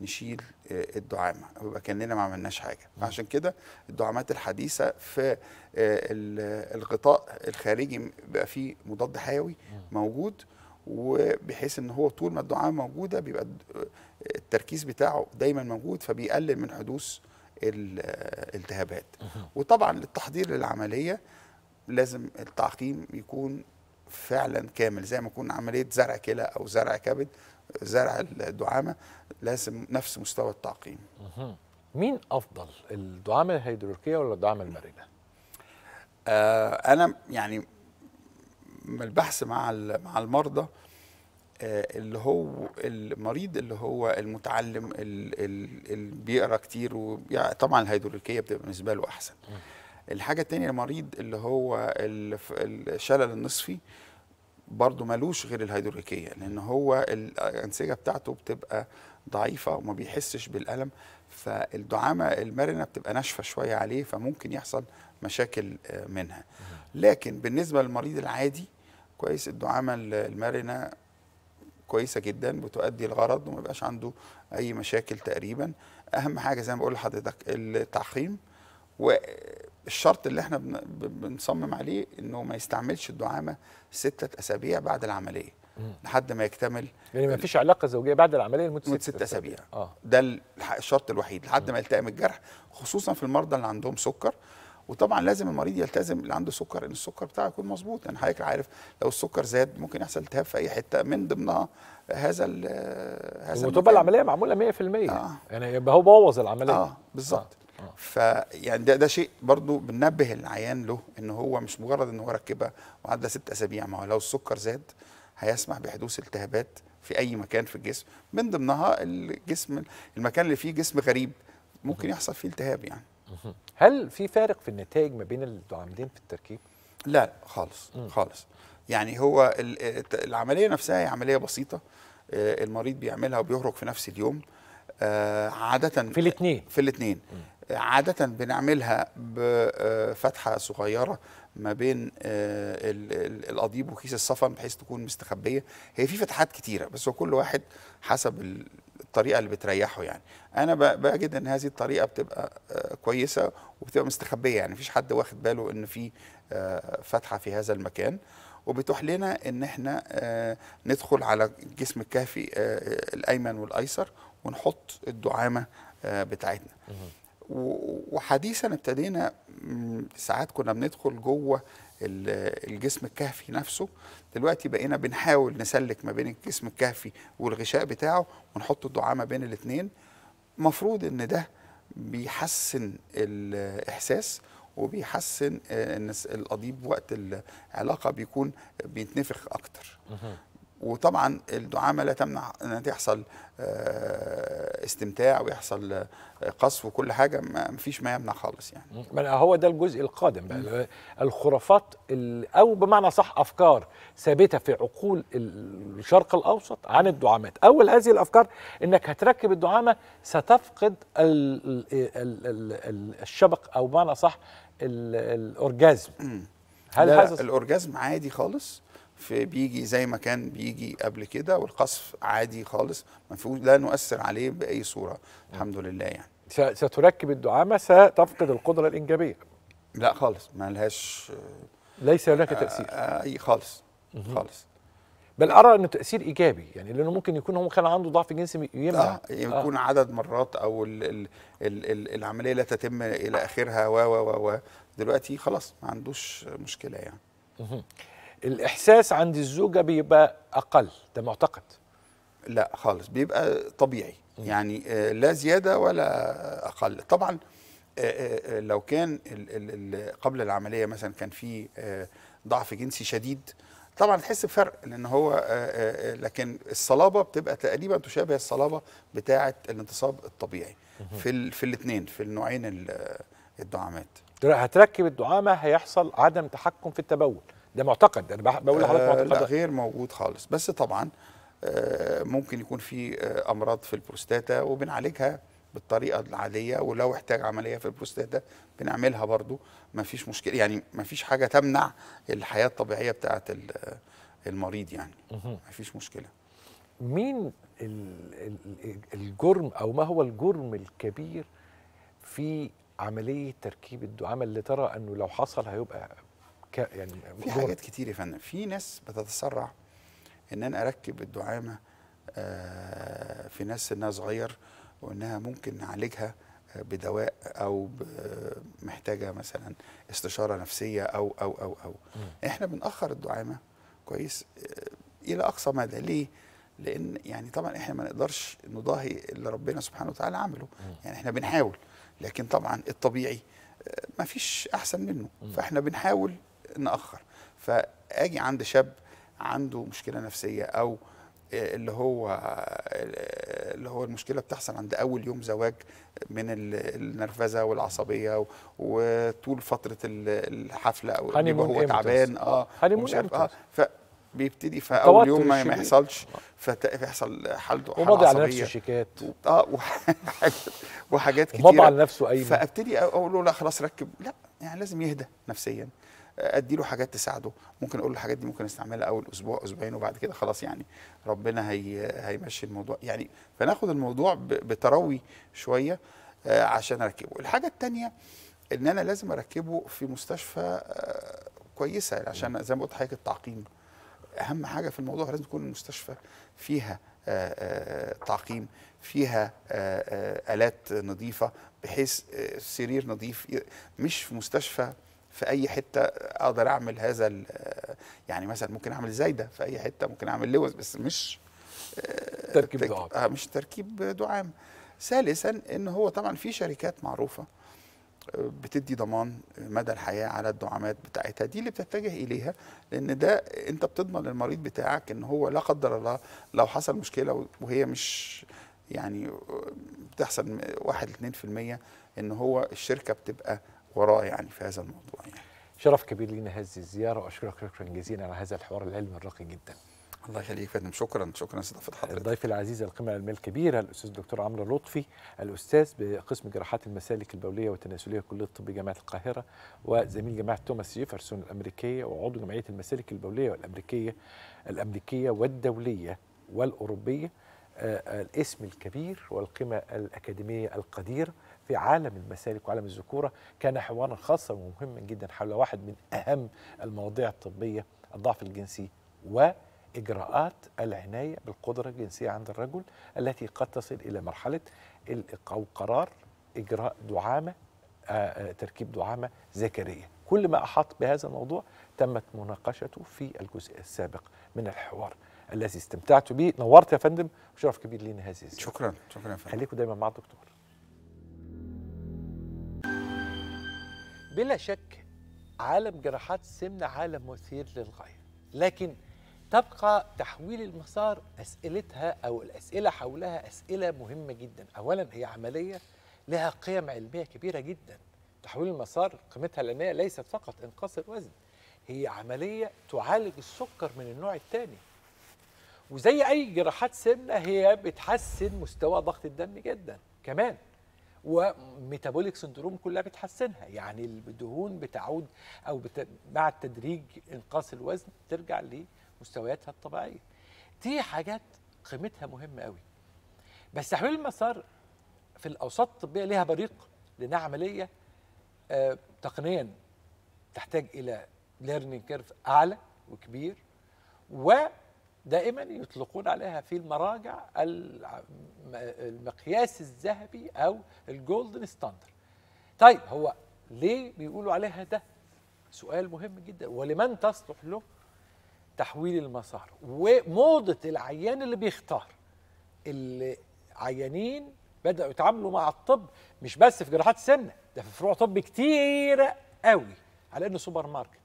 نشيل آه، الدعامه ويبقى كاننا ما عملناش حاجه عشان كده الدعامات الحديثه في الغطاء الخارجي بيبقى فيه مضاد حيوي موجود وبحيث ان هو طول ما الدعامه موجوده بيبقى التركيز بتاعه دايما موجود فبيقلل من حدوث الالتهابات وطبعا للتحضير للعمليه لازم التعقيم يكون فعلا كامل زي ما يكون عمليه زرع كلى او زرع كبد زرع الدعامه لازم نفس مستوى التعقيم مين افضل الدعامه الهيدروركيه ولا الدعامه المرنه آه انا يعني البحث مع مع المرضى آه، اللي هو المريض اللي هو المتعلم اللي بيقرا كتير يعني طبعا الهيدروليكيه بتبقى بالنسبه له احسن الحاجه الثانيه المريض اللي هو الشلل النصفي برضه ملوش غير الهيدروليكيه لان هو الانسجه بتاعته بتبقى ضعيفه وما بيحسش بالالم فالدعامه المرنه بتبقى ناشفه شويه عليه فممكن يحصل مشاكل آه، منها لكن بالنسبه للمريض العادي كويس الدعامه المرنه كويسه جدا بتؤدي الغرض وما بيبقاش عنده اي مشاكل تقريبا اهم حاجه زي ما بقول لحضرتك التعقيم والشرط اللي احنا بنصمم عليه انه ما يستعملش الدعامه سته اسابيع بعد العمليه لحد ما يكتمل يعني ما فيش علاقه زوجيه بعد العمليه لمده ست, اسابيع آه. ده الشرط الوحيد لحد ما يلتئم الجرح خصوصا في المرضى اللي عندهم سكر وطبعا لازم المريض يلتزم اللي عنده سكر ان السكر بتاعه يكون مظبوط لان يعني حضرتك عارف لو السكر زاد ممكن يحصل التهاب في اي حته من ضمنها هذا ال هذا وتبقى العمليه معموله 100% آه. يعني يبقى هو بوظ العمليه اه بالظبط آه. آه. فيعني ده ده شيء برضو بننبه العيان له ان هو مش مجرد ان هو ركبها وعدى ست اسابيع ما هو لو السكر زاد هيسمح بحدوث التهابات في اي مكان في الجسم من ضمنها الجسم المكان اللي فيه جسم غريب ممكن يحصل فيه التهاب يعني هل في فارق في النتائج ما بين العاملين في التركيب؟ لا خالص م. خالص يعني هو العمليه نفسها هي عمليه بسيطه آه، المريض بيعملها وبيهرج في نفس اليوم آه، عاده في الاثنين في الاثنين عادة بنعملها بفتحة آه، صغيرة ما بين القضيب وكيس الصفن بحيث تكون مستخبية هي في فتحات كتيرة بس هو كل واحد حسب الطريقه اللي بتريحه يعني انا بجد ان هذه الطريقه بتبقى آه، كويسه وبتبقى مستخبيه يعني مفيش حد واخد باله ان في آه، فتحه في هذا المكان وبتوح لنا ان احنا آه، ندخل على الجسم الكهفي الايمن والايسر ونحط الدعامه بتاعتنا وحديثا ابتدينا ساعات كنا بندخل جوه الجسم الكهفي نفسه دلوقتي بقينا بنحاول نسلك ما بين الجسم الكهفي والغشاء بتاعه ونحط الدعاء ما بين الاثنين مفروض ان ده بيحسن الاحساس وبيحسن آه، ان القضيب وقت العلاقه بيكون بيتنفخ اكتر وطبعا الدعامه لا تمنع ان يحصل آه، استمتاع ويحصل آه، قصف وكل حاجه ما فيش ما يمنع خالص يعني هو ده الجزء القادم بقى الخرافات او بمعنى صح افكار ثابته في عقول الشرق الاوسط عن الدعامات اول هذه الافكار انك هتركب الدعامه ستفقد الشبق او بمعنى صح الاورجازم هل هذا الاورجازم عادي خالص في بيجي زي ما كان بيجي قبل كده والقصف عادي خالص ما لا نؤثر عليه باي صوره الحمد لله يعني ستركب الدعامه ستفقد القدره الانجابيه لا خالص ما لهاش ليس هناك تاثير آه، آه، اي خالص خالص بل ارى انه تاثير ايجابي يعني لانه ممكن يكون هو كان عنده ضعف جنسي يمنع آه يكون آه. عدد مرات او الـ الـ الـ الـ العمليه لا تتم الى اخرها و و و دلوقتي خلاص ما عندوش مشكله يعني الإحساس عند الزوجة بيبقى أقل ده معتقد لا خالص بيبقى طبيعي يعني آه، لا زيادة ولا أقل طبعا آه، آه، لو كان قبل العملية مثلا كان في ضعف جنسي شديد طبعا تحس بفرق لان هو لكن الصلابه بتبقى تقريبا تشابه الصلابه بتاعه الانتصاب الطبيعي في في الاثنين في النوعين الدعامات هتركب الدعامه هيحصل عدم تحكم في التبول ده معتقد انا بقول لحضرتك آه، معتقد لا غير موجود خالص بس طبعا آه، ممكن يكون في آه، امراض في البروستاتا وبنعالجها بالطريقه العاديه ولو احتاج عمليه في البروستاتا بنعملها برضو ما فيش مشكله يعني ما فيش حاجه تمنع الحياه الطبيعيه بتاعه المريض يعني ما فيش مشكله مين الجرم او ما هو الجرم الكبير في عمليه تركيب الدعامه اللي ترى انه لو حصل هيبقى ك يعني في دور. حاجات كتير يا فندم في ناس بتتسرع ان انا اركب الدعامه آه، في ناس انها صغير وانها ممكن نعالجها آه، بدواء او محتاجه مثلا استشاره نفسيه او او او او م. احنا بنأخر الدعامه كويس آه، الى اقصى مدى ليه؟ لان يعني طبعا احنا ما نقدرش نضاهي اللي ربنا سبحانه وتعالى عمله يعني احنا بنحاول لكن طبعا الطبيعي ما فيش احسن منه م. فاحنا بنحاول ناخر فاجي عند شاب عنده مشكله نفسيه او آه، اللي هو آه، اللي هو المشكله بتحصل عند اول يوم زواج من النرفزه والعصبيه وطول فتره الحفله او هو تعبان اه, آه، مش عارف اه فبيبتدي فاول يوم ما, يحصلش فيحصل حالته حاله عصبيه [laughs] على نفسه شيكات اه وحاجات كتير على نفسه أيوه فابتدي اقول له لا خلاص ركب لا يعني لازم يهدى نفسيا ادي له حاجات تساعده ممكن اقول له الحاجات دي ممكن استعملها اول اسبوع اسبوعين وبعد كده خلاص يعني ربنا هي هيمشي الموضوع يعني فناخد الموضوع بتروي شويه آه، عشان اركبه الحاجه الثانيه ان انا لازم اركبه في مستشفى آه، كويسه عشان زي ما قلت حاجه التعقيم اهم حاجه في الموضوع لازم تكون المستشفى فيها آه، تعقيم فيها الات نظيفه بحيث سرير نظيف مش في مستشفى في اي حته اقدر اعمل هذا يعني مثلا ممكن اعمل زايده في اي حته ممكن اعمل لوز بس مش آه، تركيب دعام آه مش تركيب دعام ثالثا ان هو طبعا في شركات معروفه آه، بتدي ضمان مدى الحياه على الدعامات بتاعتها دي اللي بتتجه اليها لان ده انت بتضمن للمريض بتاعك ان هو لا قدر الله لو حصل مشكله وهي مش يعني آه، بتحصل 1 2% ان هو الشركه بتبقى وراء يعني في هذا الموضوع يعني. شرف كبير لنا هذه الزيارة وأشكرك شكرا جزيلا على هذا الحوار العلمي الراقي جدا الله يخليك فندم شكرا شكرا استضافه حضرتك الضيف العزيز القمه العلميه الكبيره الاستاذ الدكتور عمرو لطفي الاستاذ بقسم جراحات المسالك البوليه والتناسليه كليه الطب جامعه القاهره وزميل جامعه توماس جيفرسون الامريكيه وعضو جمعيه المسالك البوليه والامريكيه الامريكيه والدوليه والاوروبيه آه، آه، الاسم الكبير والقيمه الاكاديميه القديره في عالم المسالك وعالم الذكوره كان حوارا خاصا ومهما جدا حول واحد من اهم المواضيع الطبيه الضعف الجنسي واجراءات العنايه بالقدره الجنسيه عند الرجل التي قد تصل الى مرحله او قرار اجراء دعامه آه، آه، تركيب دعامه ذكريه كل ما احاط بهذا الموضوع تمت مناقشته في الجزء السابق من الحوار الذي استمتعت به نورت يا فندم وشرف كبير لينا هذه الزيارة. شكرا شكرا فندم خليكم دايما مع الدكتور بلا شك عالم جراحات السمنة عالم مثير للغاية لكن تبقى تحويل المسار أسئلتها أو الأسئلة حولها أسئلة مهمة جدا أولا هي عملية لها قيم علمية كبيرة جدا تحويل المسار قيمتها العلمية ليست فقط إنقاص الوزن هي عملية تعالج السكر من النوع الثاني وزي أي جراحات سمنة هي بتحسن مستوى ضغط الدم جدا كمان وميتابوليك سندروم كلها بتحسنها يعني الدهون بتعود او بت... مع التدريج انقاص الوزن ترجع لمستوياتها الطبيعيه دي حاجات قيمتها مهمه قوي بس تحويل المسار في الاوساط الطبيه ليها بريق لانها عمليه آه تقنيا تحتاج الى ليرنينج كيرف اعلى وكبير و دائما يطلقون عليها في المراجع المقياس الذهبي أو الجولدن ستاندر طيب هو ليه بيقولوا عليها ده سؤال مهم جدا ولمن تصلح له تحويل المسار وموضة العيان اللي بيختار العيانين بدأوا يتعاملوا مع الطب مش بس في جراحات السنة ده في فروع طب كتيرة قوي على انه سوبر ماركت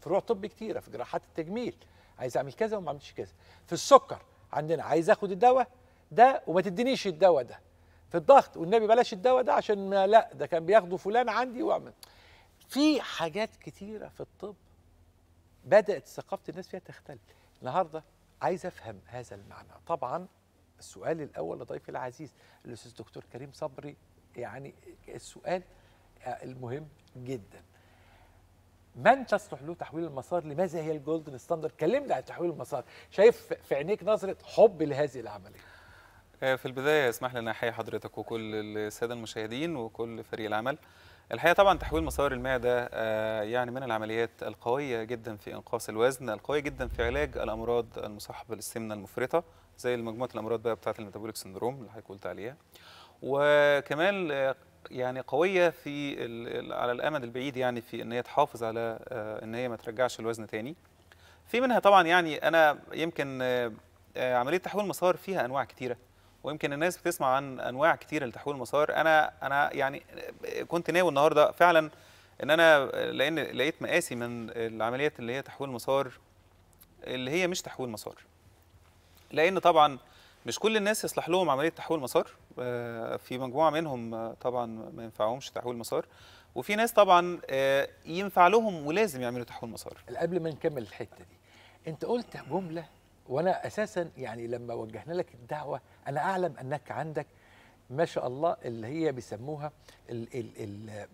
فروع طب كتيرة في جراحات التجميل عايز اعمل كذا وما اعملش كذا في السكر عندنا عايز اخد الدواء ده وما تدينيش الدواء ده في الضغط والنبي بلاش الدواء ده عشان ما لا ده كان بياخده فلان عندي واعمل في حاجات كتيره في الطب بدات ثقافه الناس فيها تختل النهارده عايز افهم هذا المعنى طبعا السؤال الاول لضيفي العزيز الاستاذ دكتور كريم صبري يعني السؤال آه، المهم جدا من تصلح له تحويل المسار لماذا هي الجولدن ستاندر كلمنا عن تحويل المسار شايف في عينيك نظره حب لهذه العمليه آه، في البدايه اسمح لنا احيي حضرتك وكل الساده المشاهدين وكل فريق العمل الحقيقه طبعا تحويل مسار المعده آه، يعني من العمليات القويه جدا في انقاص الوزن القويه جدا في علاج الامراض المصاحبه للسمنه المفرطه زي مجموعه الامراض بقى بتاعه الميتابوليك سندروم اللي حضرتك قلت عليها وكمان آه، يعني قويه في على الامد البعيد يعني في ان هي تحافظ على آه، ان هي ما ترجعش الوزن تاني في منها طبعا يعني انا يمكن آه، عمليه تحويل المسار فيها انواع كتيره ويمكن الناس بتسمع عن انواع كتيره لتحويل المسار انا انا يعني آه، كنت ناوي النهارده فعلا ان انا لان لقيت مقاسي من العمليات اللي هي تحويل مسار اللي هي مش تحويل مسار لان طبعا مش كل الناس يصلح لهم عمليه تحويل مسار آه، في مجموعه منهم آه، طبعا ما ينفعهمش تحويل مسار وفي ناس طبعا آه، ينفع لهم ولازم يعملوا تحويل مسار قبل ما نكمل الحته دي انت قلت جمله وانا اساسا يعني لما وجهنا لك الدعوه انا اعلم انك عندك ما شاء الله اللي هي بيسموها ال ال ال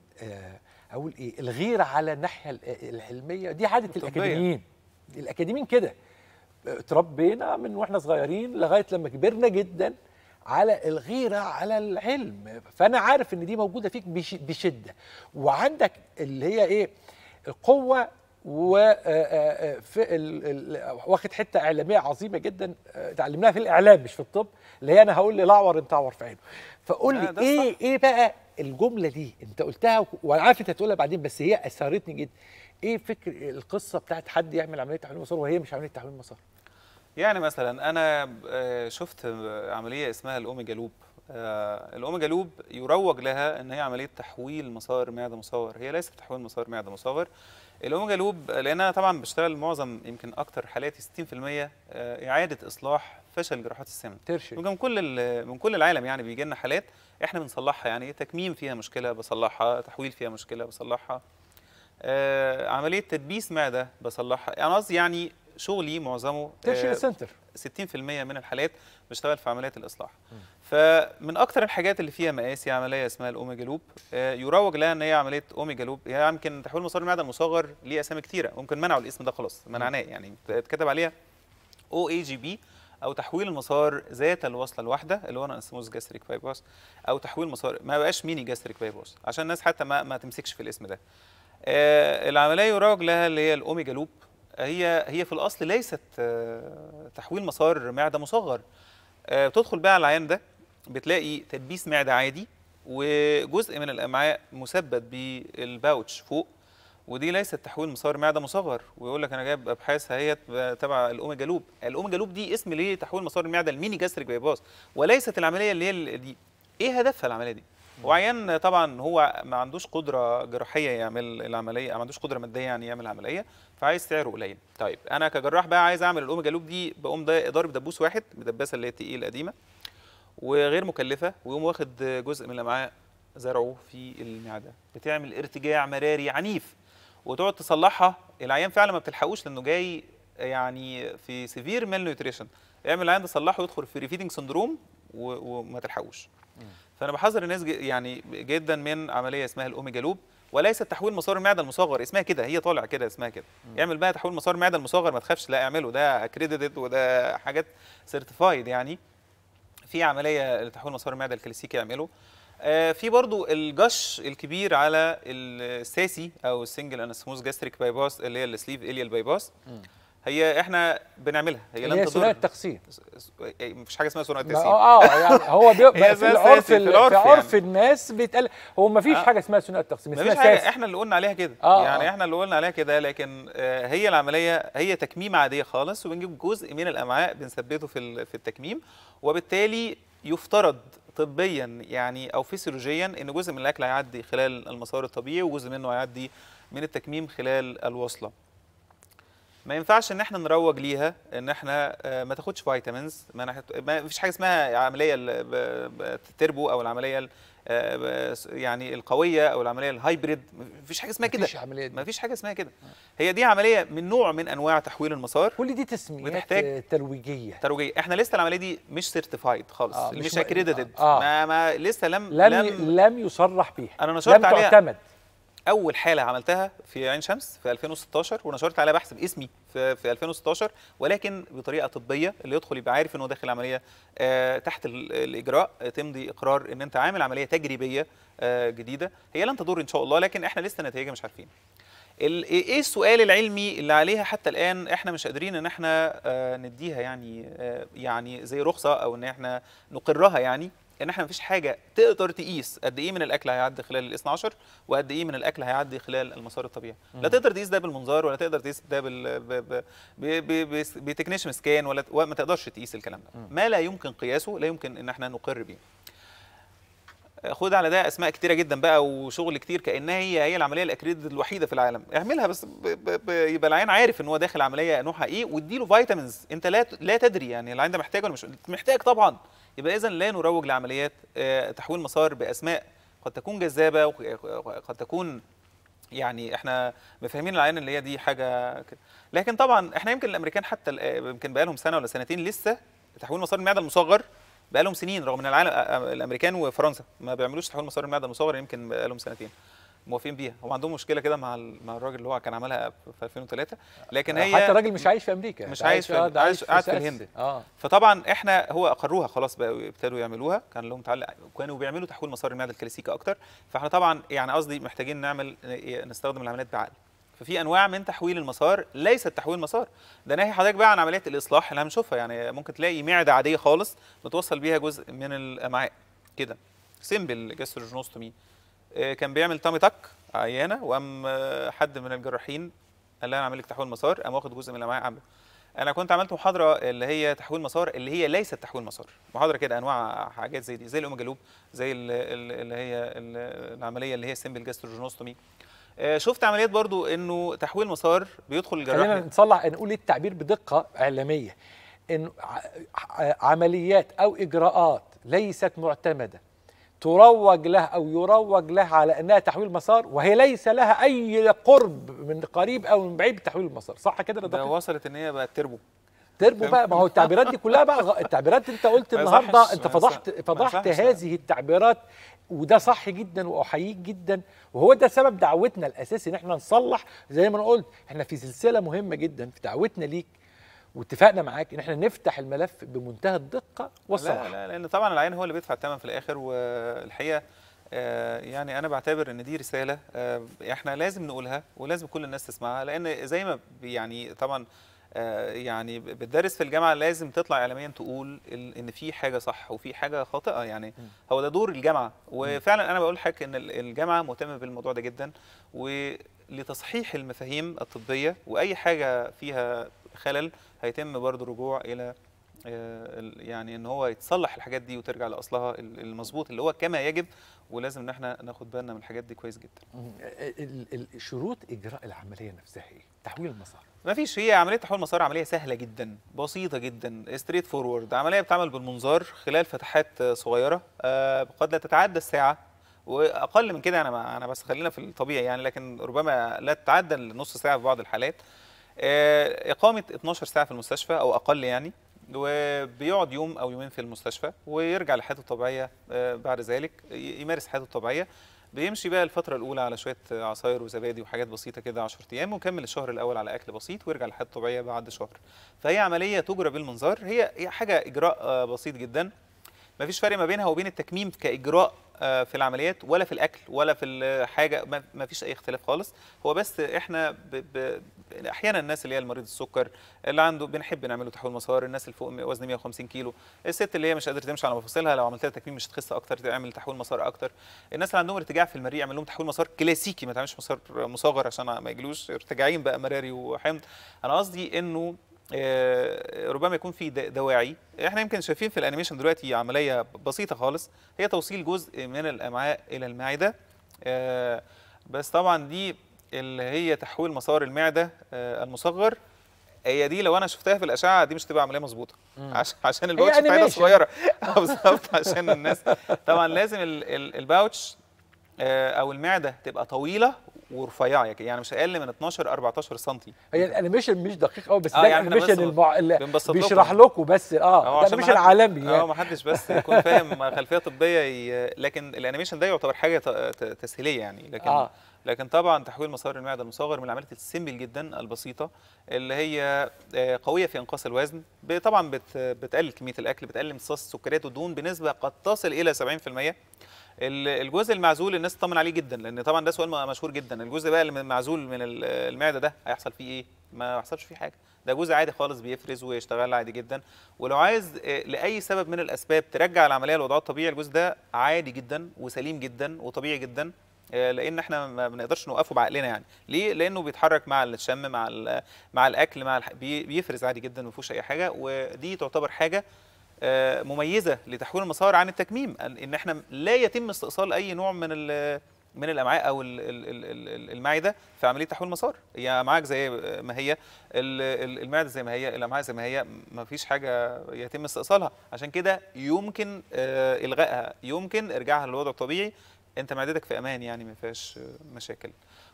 اقول ايه الغيره على الناحيه العلميه دي عاده الاكاديميين الاكاديميين كده اتربينا من واحنا صغيرين لغايه لما كبرنا جدا على الغيره على العلم فانا عارف ان دي موجوده فيك بشده وعندك اللي هي ايه القوه و واخد حته اعلاميه عظيمه جدا اتعلمناها آه، في الاعلام مش في الطب اللي هي انا هقول لاعور انت اعور في عينه فقول لي آه، ايه ايه بقى الجمله دي انت قلتها وانا عارف انت هتقولها بعدين بس هي اثرتني جدا ايه فكر القصه بتاعت حد يعمل عمليه تحويل مسار وهي مش عمليه تحويل مسار يعني مثلا انا آه، شفت عمليه اسمها الاوميجا لوب آه، الاوميجا لوب يروج لها ان هي عمليه تحويل مسار معده مصور هي ليست تحويل مسار معده مصور الاوميجا لوب لان انا طبعا بشتغل معظم يمكن اكتر حالاتي 60% آه، اعاده اصلاح فشل جراحات السمنة ترشي من كل من كل العالم يعني بيجي لنا حالات احنا بنصلحها يعني تكميم فيها مشكله بصلحها تحويل فيها مشكله بصلحها عمليه تدبيس معده بصلحها انا يعني قصدي يعني شغلي معظمه تيرشيري سنتر 60% من الحالات بشتغل في عمليات الاصلاح م. فمن اكثر الحاجات اللي فيها مقاسي عمليه اسمها الاوميجا لوب آه، يروج لها ان هي عمليه اوميجا لوب هي يعني يمكن تحويل مسار المعده المصغر ليه اسامي كثيره ممكن منعوا الاسم ده خلاص منعناه يعني اتكتب عليها او اي جي بي او تحويل المسار ذات الوصله الواحده اللي هو انسموز جاستريك بايباس او تحويل مسار ما بقاش ميني جاستريك بايباس عشان الناس حتى ما, ما تمسكش في الاسم ده آه العمليه يروج لها اللي هي الاوميجا لوب هي هي في الاصل ليست آه، تحويل مسار معده مصغر آه، بتدخل بقى على العيان ده بتلاقي تدبيس معده عادي وجزء من الامعاء مثبت بالباوتش فوق ودي ليست تحويل مسار معده مصغر ويقول لك انا جايب ابحاث هي تبع الاوميجا لوب الاوميجا لوب دي اسم ليه تحويل مسار المعده الميني جاستريك باس وليست العمليه اللي هي دي ايه هدفها العمليه دي وعيان طبعا هو ما عندوش قدره جراحيه يعمل العمليه ما عندوش قدره ماديه يعني يعمل العمليه فعايز سعره قليل طيب انا كجراح بقى عايز اعمل الاوميجا لوب دي بقوم ضارب دبوس واحد الدباسه اللي هي التقيل القديمه وغير مكلفه ويقوم واخد جزء من الامعاء زرعه في المعده بتعمل ارتجاع مراري عنيف وتقعد تصلحها العيان فعلا ما بتلحقوش لانه جاي يعني في سيفير مال نيوتريشن اعمل العيان ده صلحه ويدخل في ريفيدنج سندروم وما تلحقوش فانا بحذر الناس يعني جدا من عمليه اسمها الاوميجا لوب وليس تحويل مسار المعده المصغر اسمها كده هي طالع كده اسمها كده يعمل بقى تحويل مسار المعده المصغر ما تخافش لا اعمله ده اكريديتد وده حاجات سيرتيفايد يعني في عمليه لتحويل مسار المعده الكلاسيكي يعمله آه، في برضو الجش الكبير على الساسي او السنجل انسموس جاستريك باي باس اللي هي السليف اليال باي باس هي احنا بنعملها هي لم هي تضر إيه، مفيش حاجه اسمها ثنائي التقسيم آه،, اه يعني هو [laughs] بيبقى في العرف في العرف, يعني. عرف الناس بيتقال هو مفيش آه. حاجه اسمها ثنائي التقسيم مفيش حاجة ساسي. احنا اللي قلنا عليها كده آه, آه. يعني آه. احنا اللي قلنا عليها كده لكن آه، هي العمليه هي تكميم عاديه خالص وبنجيب جزء من الامعاء بنثبته في في التكميم وبالتالي يفترض طبيا يعني او فيسيولوجيا ان جزء من الاكل هيعدي خلال المسار الطبيعي وجزء منه هيعدي من التكميم خلال الوصله ما ينفعش ان احنا نروج ليها ان احنا آه، ما تاخدش فيتامينز ما, ما فيش حاجه اسمها العمليه التربو او العمليه آه، يعني القويه او العمليه الهايبريد ما فيش حاجه اسمها كده ما عمليه دي. حاجه اسمها كده هي دي عمليه من نوع من انواع تحويل المسار كل دي تسميات بتحتاج ترويجيه ترويجيه احنا لسه العمليه دي مش سيرتيفايد خالص آه مش, اكريديتد آه. ما, ما لسه لم لم لم, لم يصرح بيها انا نشرت لم عليها تعتمد اول حاله عملتها في عين شمس في 2016 ونشرت عليها بحث باسمي في, 2016 ولكن بطريقه طبيه اللي يدخل يبقى عارف انه داخل عمليه آه، تحت الاجراء تمضي اقرار ان انت عامل عمليه تجريبيه آه، جديده هي لن تضر ان شاء الله لكن احنا لسه نتائجها مش عارفين إيه-, ايه السؤال العلمي اللي عليها حتى الان احنا مش قادرين ان احنا آه، نديها يعني يعني زي رخصه او ان احنا نقرها يعني ان احنا مفيش حاجه تقدر تقيس قد ايه من الاكل هيعدي خلال الاثنا عشر وقد ايه من الاكل هيعدي خلال المسار الطبيعي لا تقدر تقيس ده بالمنظار ولا تقدر تقيس ده بال بتكنيشن سكان ولا ما تقدرش تقيس الكلام ده ما لا يمكن قياسه لا يمكن ان احنا نقر بيه خد على ده اسماء كتيره جدا بقى وشغل كتير كانها هي هي العمليه الاكريد الوحيده في العالم اعملها بس يبقى العين عارف ان هو داخل عمليه نوعها ايه واديله فيتامينز انت لا لا تدري يعني العين ده محتاجه ولا مش محتاج طبعا يبقى إذا لا نروج لعمليات آه، تحويل مسار بأسماء قد تكون جذابة وقد تكون يعني احنا مفهمين العين اللي هي دي حاجه كده لكن طبعا احنا يمكن الامريكان حتى آه، يمكن بقى لهم سنه ولا سنتين لسه تحويل مسار المعده المصغر بقى لهم سنين رغم ان العالم آه، الامريكان وفرنسا ما بيعملوش تحويل مسار المعده المصغر يمكن بقى لهم سنتين موافقين بيها هم عندهم مشكله كده مع مع الراجل اللي هو كان عملها في 2003 لكن هي حتى الراجل مش عايش في امريكا مش عايش في عايش, عايش في, في الهند اه فطبعا احنا هو اقروها خلاص بقى ابتدوا يعملوها كان لهم متعلق كانوا بيعملوا تحويل مسار المعده الكلاسيكي اكتر فاحنا طبعا يعني قصدي محتاجين نعمل نستخدم العمليات بعقل ففي انواع من تحويل المسار ليست تحويل مسار ده ناهي حضرتك بقى عن عمليه الاصلاح اللي هنشوفها يعني ممكن تلاقي معده عاديه خالص بتوصل بيها جزء من الامعاء كده سيمبل جاستروجينوستومي آه، كان بيعمل تامي تك عيانه وقام آه، حد من الجراحين قال لها انا عامل لك تحويل مسار قام واخد جزء من الامعاء عامله انا كنت عملت محاضره اللي هي تحويل مسار اللي هي ليست تحويل مسار محاضره كده انواع حاجات زي دي زي الاوميجالوب زي اللي هي العمليه اللي هي سيمبل جاستروجينوستومي آه، شفت عمليات برضو انه تحويل مسار بيدخل الجراح خلينا نصلح نقول إيه التعبير بدقه اعلاميه ان عمليات او اجراءات ليست معتمده تروج له أو يروج له على أنها تحويل مسار وهي ليس لها أي قرب من قريب أو من بعيد بتحويل المسار صح كده ده وصلت أن هي بقت تربو تربو بقى ما هو التعبيرات دي كلها بقى التعبيرات انت قلت النهارده انت فضحت فضحت هذه التعبيرات وده صح جدا واحييك جدا وهو ده سبب دعوتنا الاساسي ان احنا نصلح زي ما انا قلت احنا في سلسله مهمه جدا في دعوتنا ليك واتفقنا معاك ان احنا نفتح الملف بمنتهى الدقه والصراحه لا لا لان طبعا العين هو اللي بيدفع الثمن في الاخر والحقيقه آه، يعني انا بعتبر ان دي رساله آه، احنا لازم نقولها ولازم كل الناس تسمعها لان زي ما يعني طبعا آه، يعني بتدرس في الجامعه لازم تطلع اعلاميا تقول ان في حاجه صح وفي حاجه خاطئه يعني هو ده دور الجامعه وفعلا انا بقول لحضرتك ان الجامعه مهتمه بالموضوع ده جدا ولتصحيح المفاهيم الطبيه واي حاجه فيها خلل هيتم برضو رجوع الى آه، يعني ان هو يتصلح الحاجات دي وترجع لاصلها المظبوط اللي هو كما يجب ولازم ان احنا ناخد بالنا من الحاجات دي كويس جدا. شروط اجراء العمليه نفسها ايه؟ تحويل المسار. ما فيش هي عمليه تحويل المسار عمليه سهله جدا بسيطه جدا ستريت فورورد عمليه بتعمل بالمنظار خلال فتحات صغيره آه، قد لا تتعدى الساعه واقل من كده انا انا بس خلينا في الطبيعي يعني لكن ربما لا تتعدى النص ساعه في بعض الحالات آه، اقامه 12 ساعه في المستشفى او اقل يعني وبيقعد يوم او يومين في المستشفى ويرجع لحياته الطبيعيه آه، بعد ذلك يمارس حياته الطبيعيه بيمشي بقى الفتره الاولى على شويه عصاير وزبادي وحاجات بسيطه كده 10 ايام ويكمل الشهر الاول على اكل بسيط ويرجع لحياته الطبيعيه بعد شهر فهي عمليه تجرى بالمنظار هي حاجه اجراء آه، بسيط جدا مفيش فرق ما بينها وبين التكميم كاجراء آه، في العمليات ولا في الاكل ولا في الحاجه ما فيش اي اختلاف خالص هو بس احنا ب... ب... احيانا الناس اللي هي المريض السكر اللي عنده بنحب نعمل له تحويل مسار الناس اللي فوق وزن 150 كيلو الست اللي هي مش قادره تمشي على مفاصلها لو عملت لها تكميم مش هتخس اكتر تعمل تحويل مسار اكتر الناس اللي عندهم ارتجاع في المريء اعمل لهم تحويل مسار كلاسيكي ما تعملش مسار مصغر عشان ما يجلوش ارتجاعين بقى مراري وحمض انا قصدي انه آه، ربما يكون في دواعي احنا يمكن شايفين في الانيميشن دلوقتي عمليه بسيطه خالص هي توصيل جزء من الامعاء الى المعده آه، بس طبعا دي اللي هي تحويل مسار المعده آه، المصغر هي دي لو انا شفتها في الاشعه دي مش هتبقى عمليه مظبوطه عشان عشان الباوتش بتاعتها صغيره [laughs] بالظبط عشان الناس طبعا لازم الباوتش او المعده تبقى طويله ورفيعه يعني مش اقل من 12 14 سم هي الانيميشن مش دقيق قوي بس آه، ده يعني الانيميشن المع... بيشرح لكم بس اه ده الانيميشن عالمي آه، يعني اه ما حدش بس يكون فاهم [laughs] خلفيه طبيه ي... لكن الانيميشن ده يعتبر حاجه ت... ت... تسهيليه يعني لكن آه. لكن طبعا تحويل مسار المعده المصغر من العمليات السيمبل جدا البسيطه اللي هي آه، قويه في انقاص الوزن طبعا بت... بتقلل كميه الاكل بتقلل امتصاص السكريات والدهون بنسبه قد تصل الى 70% الجزء المعزول الناس تطمن عليه جدا لان طبعا ده سؤال مشهور جدا الجزء بقى اللي معزول من المعده ده هيحصل فيه ايه ما حصلش فيه حاجه ده جزء عادي خالص بيفرز ويشتغل عادي جدا ولو عايز آه، لاي سبب من الاسباب ترجع العمليه لوضعها الطبيعي الجزء ده عادي جدا وسليم جدا وطبيعي جدا آه، لان احنا ما بنقدرش نوقفه بعقلنا يعني ليه لانه بيتحرك مع الشم مع مع الاكل مع الح... بيفرز عادي جدا ما فيهوش اي حاجه ودي تعتبر حاجه آه، مميزه لتحويل المسار عن التكميم ان احنا لا يتم استئصال اي نوع من من الامعاء او المعده في عمليه تحويل المسار هي يعني معاك زي ما هي المعده زي ما هي الامعاء زي ما هي ما فيش حاجه يتم استئصالها عشان كده يمكن آه، الغائها يمكن ارجاعها للوضع الطبيعي انت معدتك في امان يعني ما فيهاش مشاكل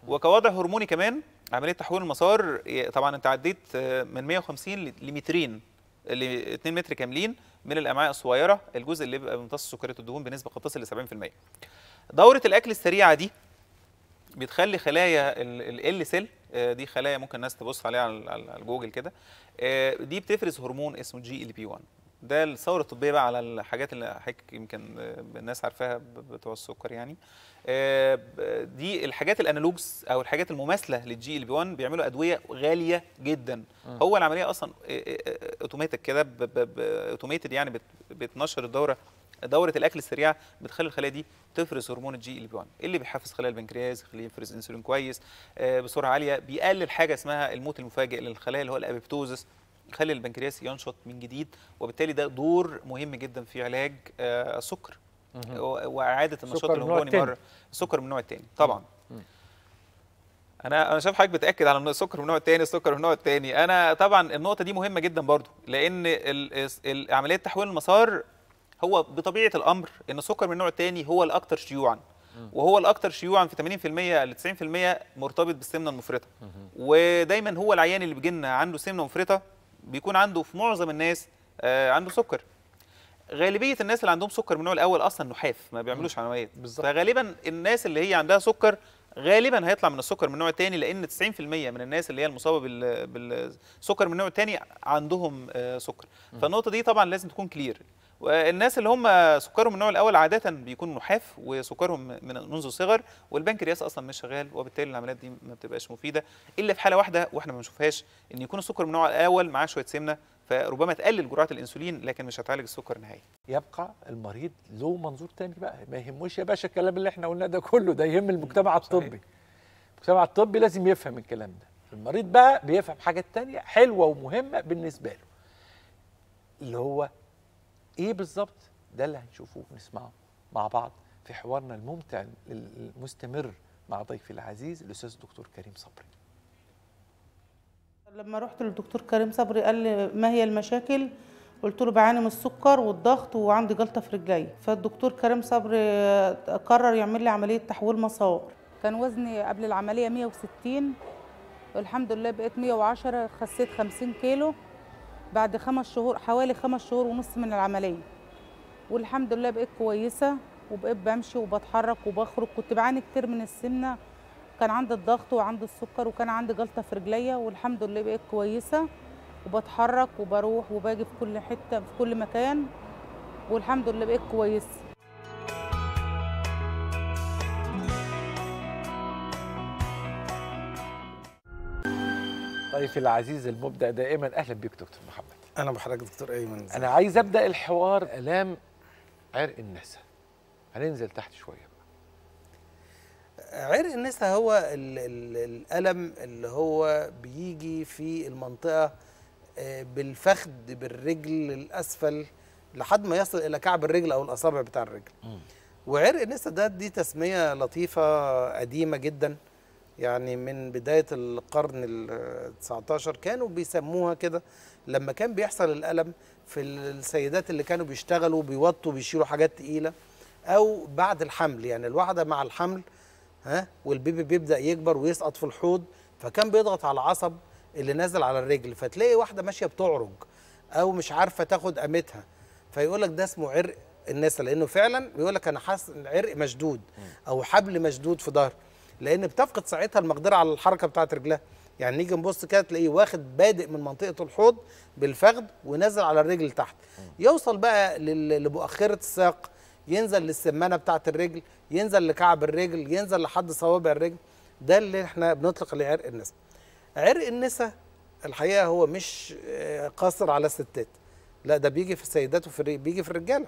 وكوضع هرموني كمان عمليه تحويل المسار طبعا انت عديت آه، من 150 لمترين اللي 2 متر كاملين من الامعاء الصغيره الجزء اللي بيبقى بيمتص سكريه الدهون بنسبه قد تصل ل 70% دوره الاكل السريعه دي بتخلي خلايا ال سيل آه، دي خلايا ممكن الناس تبص عليها على جوجل كده آه، دي بتفرز هرمون اسمه جي ال بي 1 ده الثوره الطبيه بقى على الحاجات اللي حضرتك يمكن الناس عارفاها بتوع السكر يعني آه، دي الحاجات الانالوجز او الحاجات المماثله للجي ال بي 1 بيعملوا ادويه غاليه جدا هو العمليه اصلا اوتوماتيك آه، آه، كده اوتوميتد يعني بتنشر الدوره دوره الاكل السريعه بتخلي الخلايا دي تفرز هرمون الجي ال بي 1 اللي بيحفز خلايا البنكرياس يخليه يفرز انسولين كويس بسرعه عاليه بيقلل حاجه اسمها الموت المفاجئ للخلايا اللي هو الابيبتوزس خلي البنكرياس ينشط من جديد وبالتالي ده دور مهم جدا في علاج آه، السكر واعاده النشاط الهرموني مره السكر من النوع الثاني طبعا انا انا شايف حضرتك بتاكد على ان السكر من النوع الثاني السكر من النوع الثاني انا طبعا النقطه دي مهمه جدا برضو لان عمليه تحويل المسار هو بطبيعه الامر ان السكر من النوع الثاني هو الاكثر شيوعا وهو الاكثر شيوعا في 80% ل 90% مرتبط بالسمنه المفرطه ودايما هو العيان اللي بيجي لنا عنده سمنه مفرطه بيكون عنده في معظم الناس آه، عنده سكر غالبيه الناس اللي عندهم سكر من النوع الاول اصلا نحاف ما بيعملوش عمليات فغالبا الناس اللي هي عندها سكر غالبا هيطلع من السكر من نوع تاني لان 90% من الناس اللي هي المصابه بالسكر من نوع تاني عندهم آه، سكر فالنقطه دي طبعا لازم تكون كلير والناس اللي هم سكرهم النوع الاول عاده بيكون نحاف وسكرهم من منذ الصغر والبنكرياس اصلا مش شغال وبالتالي العمليات دي ما بتبقاش مفيده الا في حاله واحده واحنا ما بنشوفهاش ان يكون السكر من النوع الاول معاه شويه سمنه فربما تقلل جرعه الانسولين لكن مش هتعالج السكر نهائي يبقى المريض له منظور تاني بقى ما يهموش يا باشا الكلام اللي احنا قلناه ده كله ده يهم المجتمع الطبي المجتمع الطبي لازم يفهم الكلام ده المريض بقى بيفهم حاجه تانية حلوه ومهمه بالنسبه له اللي هو ايه بالظبط ده اللي هنشوفه ونسمعه مع بعض في حوارنا الممتع المستمر مع ضيفي العزيز الاستاذ الدكتور كريم صبري لما رحت للدكتور كريم صبري قال لي ما هي المشاكل قلت له بعاني من السكر والضغط وعندي جلطه في رجلي فالدكتور كريم صبري قرر يعمل لي عمليه تحويل مسار كان وزني قبل العمليه 160 والحمد لله بقيت 110 خسيت 50 كيلو بعد خمس شهور حوالي خمس شهور ونص من العملية والحمد لله بقيت كويسة وبقيت بمشي وبتحرك وبخرج كنت بعاني كتير من السمنة كان عندي الضغط وعندي السكر وكان عندي جلطة في رجليا والحمد لله بقيت كويسة وبتحرك وبروح وباجي في كل حتة في كل مكان والحمد لله بقيت كويسة ضيفي العزيز المبدع دائما اهلا بيك دكتور محمد انا بحضرتك دكتور ايمن انا عايز ابدا الحوار الام عرق النسا هننزل تحت شويه بقى عرق النسا هو ال ال الالم اللي هو بيجي في المنطقه آه، بالفخذ بالرجل الاسفل لحد ما يصل الى كعب الرجل او الاصابع بتاع الرجل م. وعرق النسا ده دي تسميه لطيفه قديمه جدا يعني من بداية القرن ال 19 كانوا بيسموها كده لما كان بيحصل الألم في السيدات اللي كانوا بيشتغلوا بيوطوا بيشيلوا حاجات تقيلة أو بعد الحمل يعني الواحدة مع الحمل ها والبيبي بيبدأ يكبر ويسقط في الحوض فكان بيضغط على العصب اللي نازل على الرجل فتلاقي واحدة ماشية بتعرج أو مش عارفة تاخد قامتها فيقول لك ده اسمه عرق النسا لأنه فعلا بيقول لك أنا حاسس عرق مشدود أو حبل مشدود في ظهري لان بتفقد ساعتها المقدره على الحركه بتاعت رجلها يعني نيجي نبص كده تلاقيه واخد بادئ من منطقه الحوض بالفخذ ونازل على الرجل تحت يوصل بقى لمؤخره الساق ينزل للسمانه بتاعه الرجل ينزل لكعب الرجل ينزل لحد صوابع الرجل ده اللي احنا بنطلق عليه عرق النسا عرق النسا الحقيقه هو مش آه، قاصر على الستات لا ده بيجي في السيدات وفي بيجي في الرجاله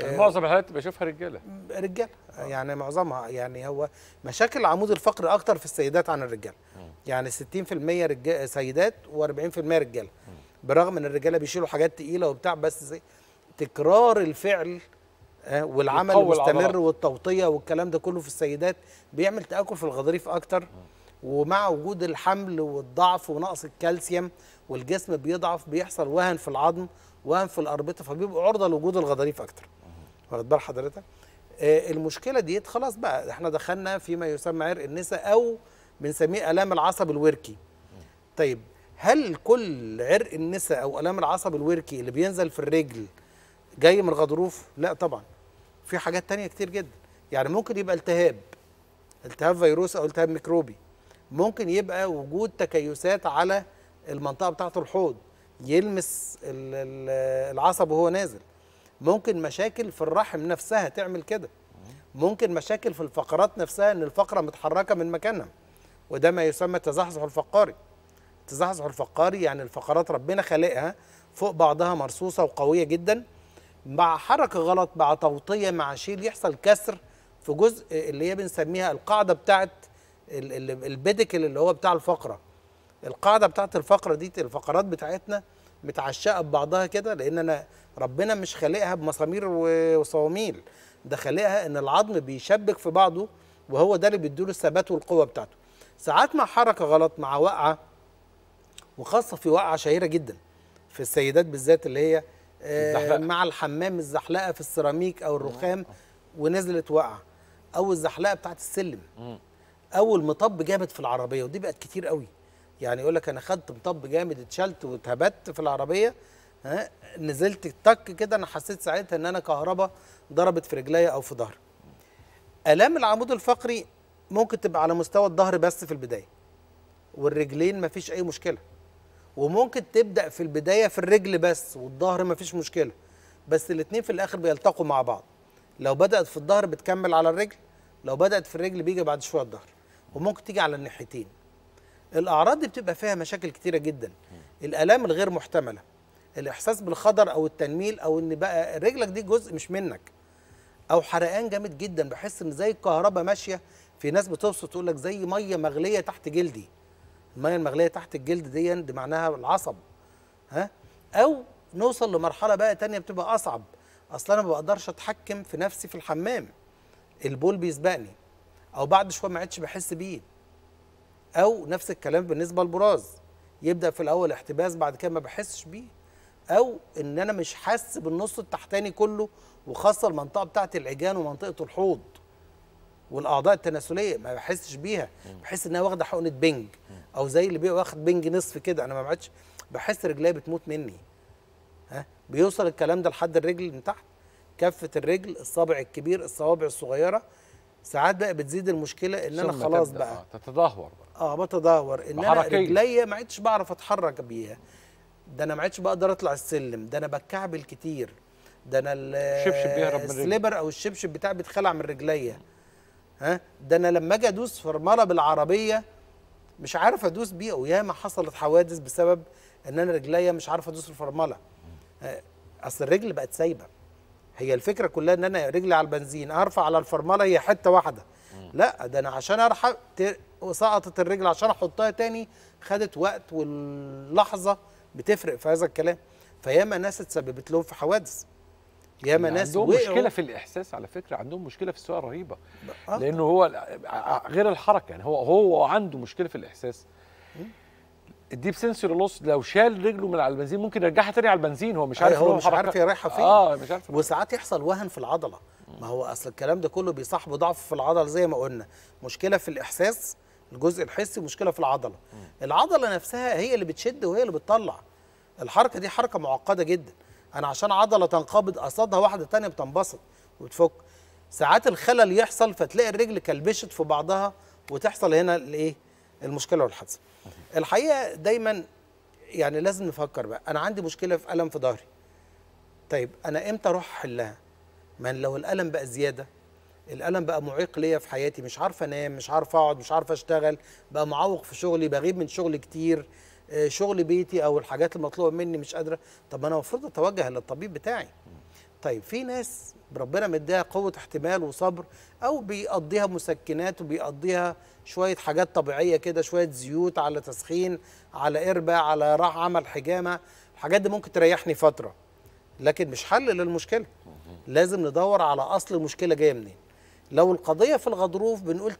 آه، معظم الحالات بشوفها رجاله رجاله آه، يعني معظمها يعني هو مشاكل عمود الفقر اكتر في السيدات عن الرجال يعني 60% رجال سيدات و40% رجاله برغم ان الرجاله بيشيلوا حاجات تقيله وبتاع بس تكرار الفعل آه، والعمل المستمر والتوطيه والكلام ده كله في السيدات بيعمل تاكل في الغضاريف اكتر ومع وجود الحمل والضعف ونقص الكالسيوم والجسم بيضعف بيحصل وهن في العظم وهن في الاربطه فبيبقى عرضه لوجود الغضاريف اكتر واخد بال حضرتك آه، المشكله ديت خلاص بقى احنا دخلنا فيما يسمى عرق النساء او بنسميه الام العصب الوركي طيب هل كل عرق النساء او الام العصب الوركي اللي بينزل في الرجل جاي من الغضروف لا طبعا في حاجات تانية كتير جدا يعني ممكن يبقى التهاب التهاب فيروس او التهاب ميكروبي ممكن يبقى وجود تكيسات على المنطقه بتاعه الحوض يلمس العصب وهو نازل ممكن مشاكل في الرحم نفسها تعمل كده ممكن مشاكل في الفقرات نفسها ان الفقره متحركه من مكانها وده ما يسمى التزحزح الفقاري التزحزح الفقاري يعني الفقرات ربنا خالقها فوق بعضها مرصوصه وقويه جدا مع حركه غلط مع توطيه مع شيل يحصل كسر في جزء اللي هي بنسميها القاعده بتاعه البيديكل اللي هو بتاع الفقره القاعده بتاعه الفقره دي الفقرات بتاعتنا متعشقه ببعضها كده لان انا ربنا مش خالقها بمسامير وصواميل ده خالقها ان العظم بيشبك في بعضه وهو ده اللي بيديله الثبات والقوه بتاعته ساعات مع حركه غلط مع وقعه وخاصه في وقعه شهيره جدا في السيدات بالذات اللي هي آه، الزحلقة. مع الحمام الزحلقه في السيراميك او الرخام آه. ونزلت وقعه او الزحلقه بتاعت السلم او المطب جابت في العربيه ودي بقت كتير قوي يعني يقول لك انا خدت مطب جامد اتشلت واتهبت في العربيه ها نزلت تك كده انا حسيت ساعتها ان انا كهرباء ضربت في رجليا او في ظهري الام العمود الفقري ممكن تبقى على مستوى الظهر بس في البدايه والرجلين مفيش اي مشكله وممكن تبدا في البدايه في الرجل بس والظهر مفيش مشكله بس الاثنين في الاخر بيلتقوا مع بعض لو بدات في الظهر بتكمل على الرجل لو بدات في الرجل بيجي بعد شويه الظهر وممكن تيجي على الناحيتين الاعراض دي بتبقى فيها مشاكل كتيره جدا الالام الغير محتمله الاحساس بالخضر او التنميل او ان بقى رجلك دي جزء مش منك او حرقان جامد جدا بحس ان زي الكهرباء ماشيه في ناس بتبص تقول لك زي ميه مغليه تحت جلدي الميه المغليه تحت الجلد دي دي معناها العصب ها او نوصل لمرحله بقى تانية بتبقى اصعب اصل انا ما بقدرش اتحكم في نفسي في الحمام البول بيسبقني او بعد شويه ما عدتش بحس بيه او نفس الكلام بالنسبه للبراز يبدا في الاول احتباس بعد كده ما بحسش بيه او ان انا مش حاسس بالنص التحتاني كله وخاصه المنطقه بتاعه العجان ومنطقه الحوض والاعضاء التناسليه ما بحسش بيها بحس انها واخده حقنه بنج او زي اللي واخد بنج نصف كده انا ما بعدش بحس رجلي بتموت مني ها بيوصل الكلام ده لحد الرجل من تحت كفه الرجل الصابع الكبير الصوابع الصغيره ساعات بقى بتزيد المشكله ان انا خلاص بقى آه تتدهور بقى اه بتدهور ان انا رجليا ما عدتش بعرف اتحرك بيها ده انا ما عدتش بقدر اطلع السلم ده انا بتكعبل كتير ده انا الشبشب بيهرب من السليبر او الشبشب بتاعي بيتخلع من رجليا ها ده انا لما اجي ادوس فرمله بالعربيه مش عارف ادوس بيها وياما حصلت حوادث بسبب ان انا رجليا مش عارف ادوس الفرمله آه، اصل الرجل بقت سايبه هي الفكره كلها ان انا رجلي على البنزين ارفع على الفرمله هي حته واحده لا ده انا عشان ارحب سقطت الرجل عشان احطها تاني خدت وقت واللحظه بتفرق في هذا الكلام فياما ناس اتسببت لهم في حوادث ياما يعني ناس عندهم وقعوا. مشكله في الاحساس على فكره عندهم مشكله في السواقه رهيبه آه. لانه هو غير الحركه يعني هو هو عنده مشكله في الاحساس الديب سنسور لوس لو شال رجله من على البنزين ممكن يرجعها تاني على البنزين هو مش عارف أيوة، هو مش عارف هي رايحه فين اه مش عارف وساعات يحصل وهن في العضله ما هو اصل الكلام ده كله بيصاحبه ضعف في العضله زي ما قلنا مشكله في الاحساس الجزء الحسي مشكله في العضله العضله نفسها هي اللي بتشد وهي اللي بتطلع الحركه دي حركه معقده جدا انا عشان عضله تنقبض قصادها واحده تانية بتنبسط وتفك ساعات الخلل يحصل فتلاقي الرجل كلبشت في بعضها وتحصل هنا الايه المشكله والحادثه الحقيقه دايما يعني لازم نفكر بقى انا عندي مشكله في الم في ظهري طيب انا امتى اروح احلها ما لو الالم بقى زياده الالم بقى معيق ليا في حياتي مش عارف انام مش عارف اقعد مش عارف اشتغل بقى معوق في شغلي بغيب من شغلي كتير آه، شغل بيتي او الحاجات المطلوبه مني مش قادره طب انا المفروض اتوجه للطبيب بتاعي طيب في ناس ربنا مديها قوه احتمال وصبر او بيقضيها مسكنات وبيقضيها شويه حاجات طبيعيه كده شويه زيوت على تسخين على قربه على راح عمل حجامه الحاجات دي ممكن تريحني فتره لكن مش حل للمشكله لازم ندور على اصل المشكله جايه منين لو القضيه في الغضروف بنقول 80%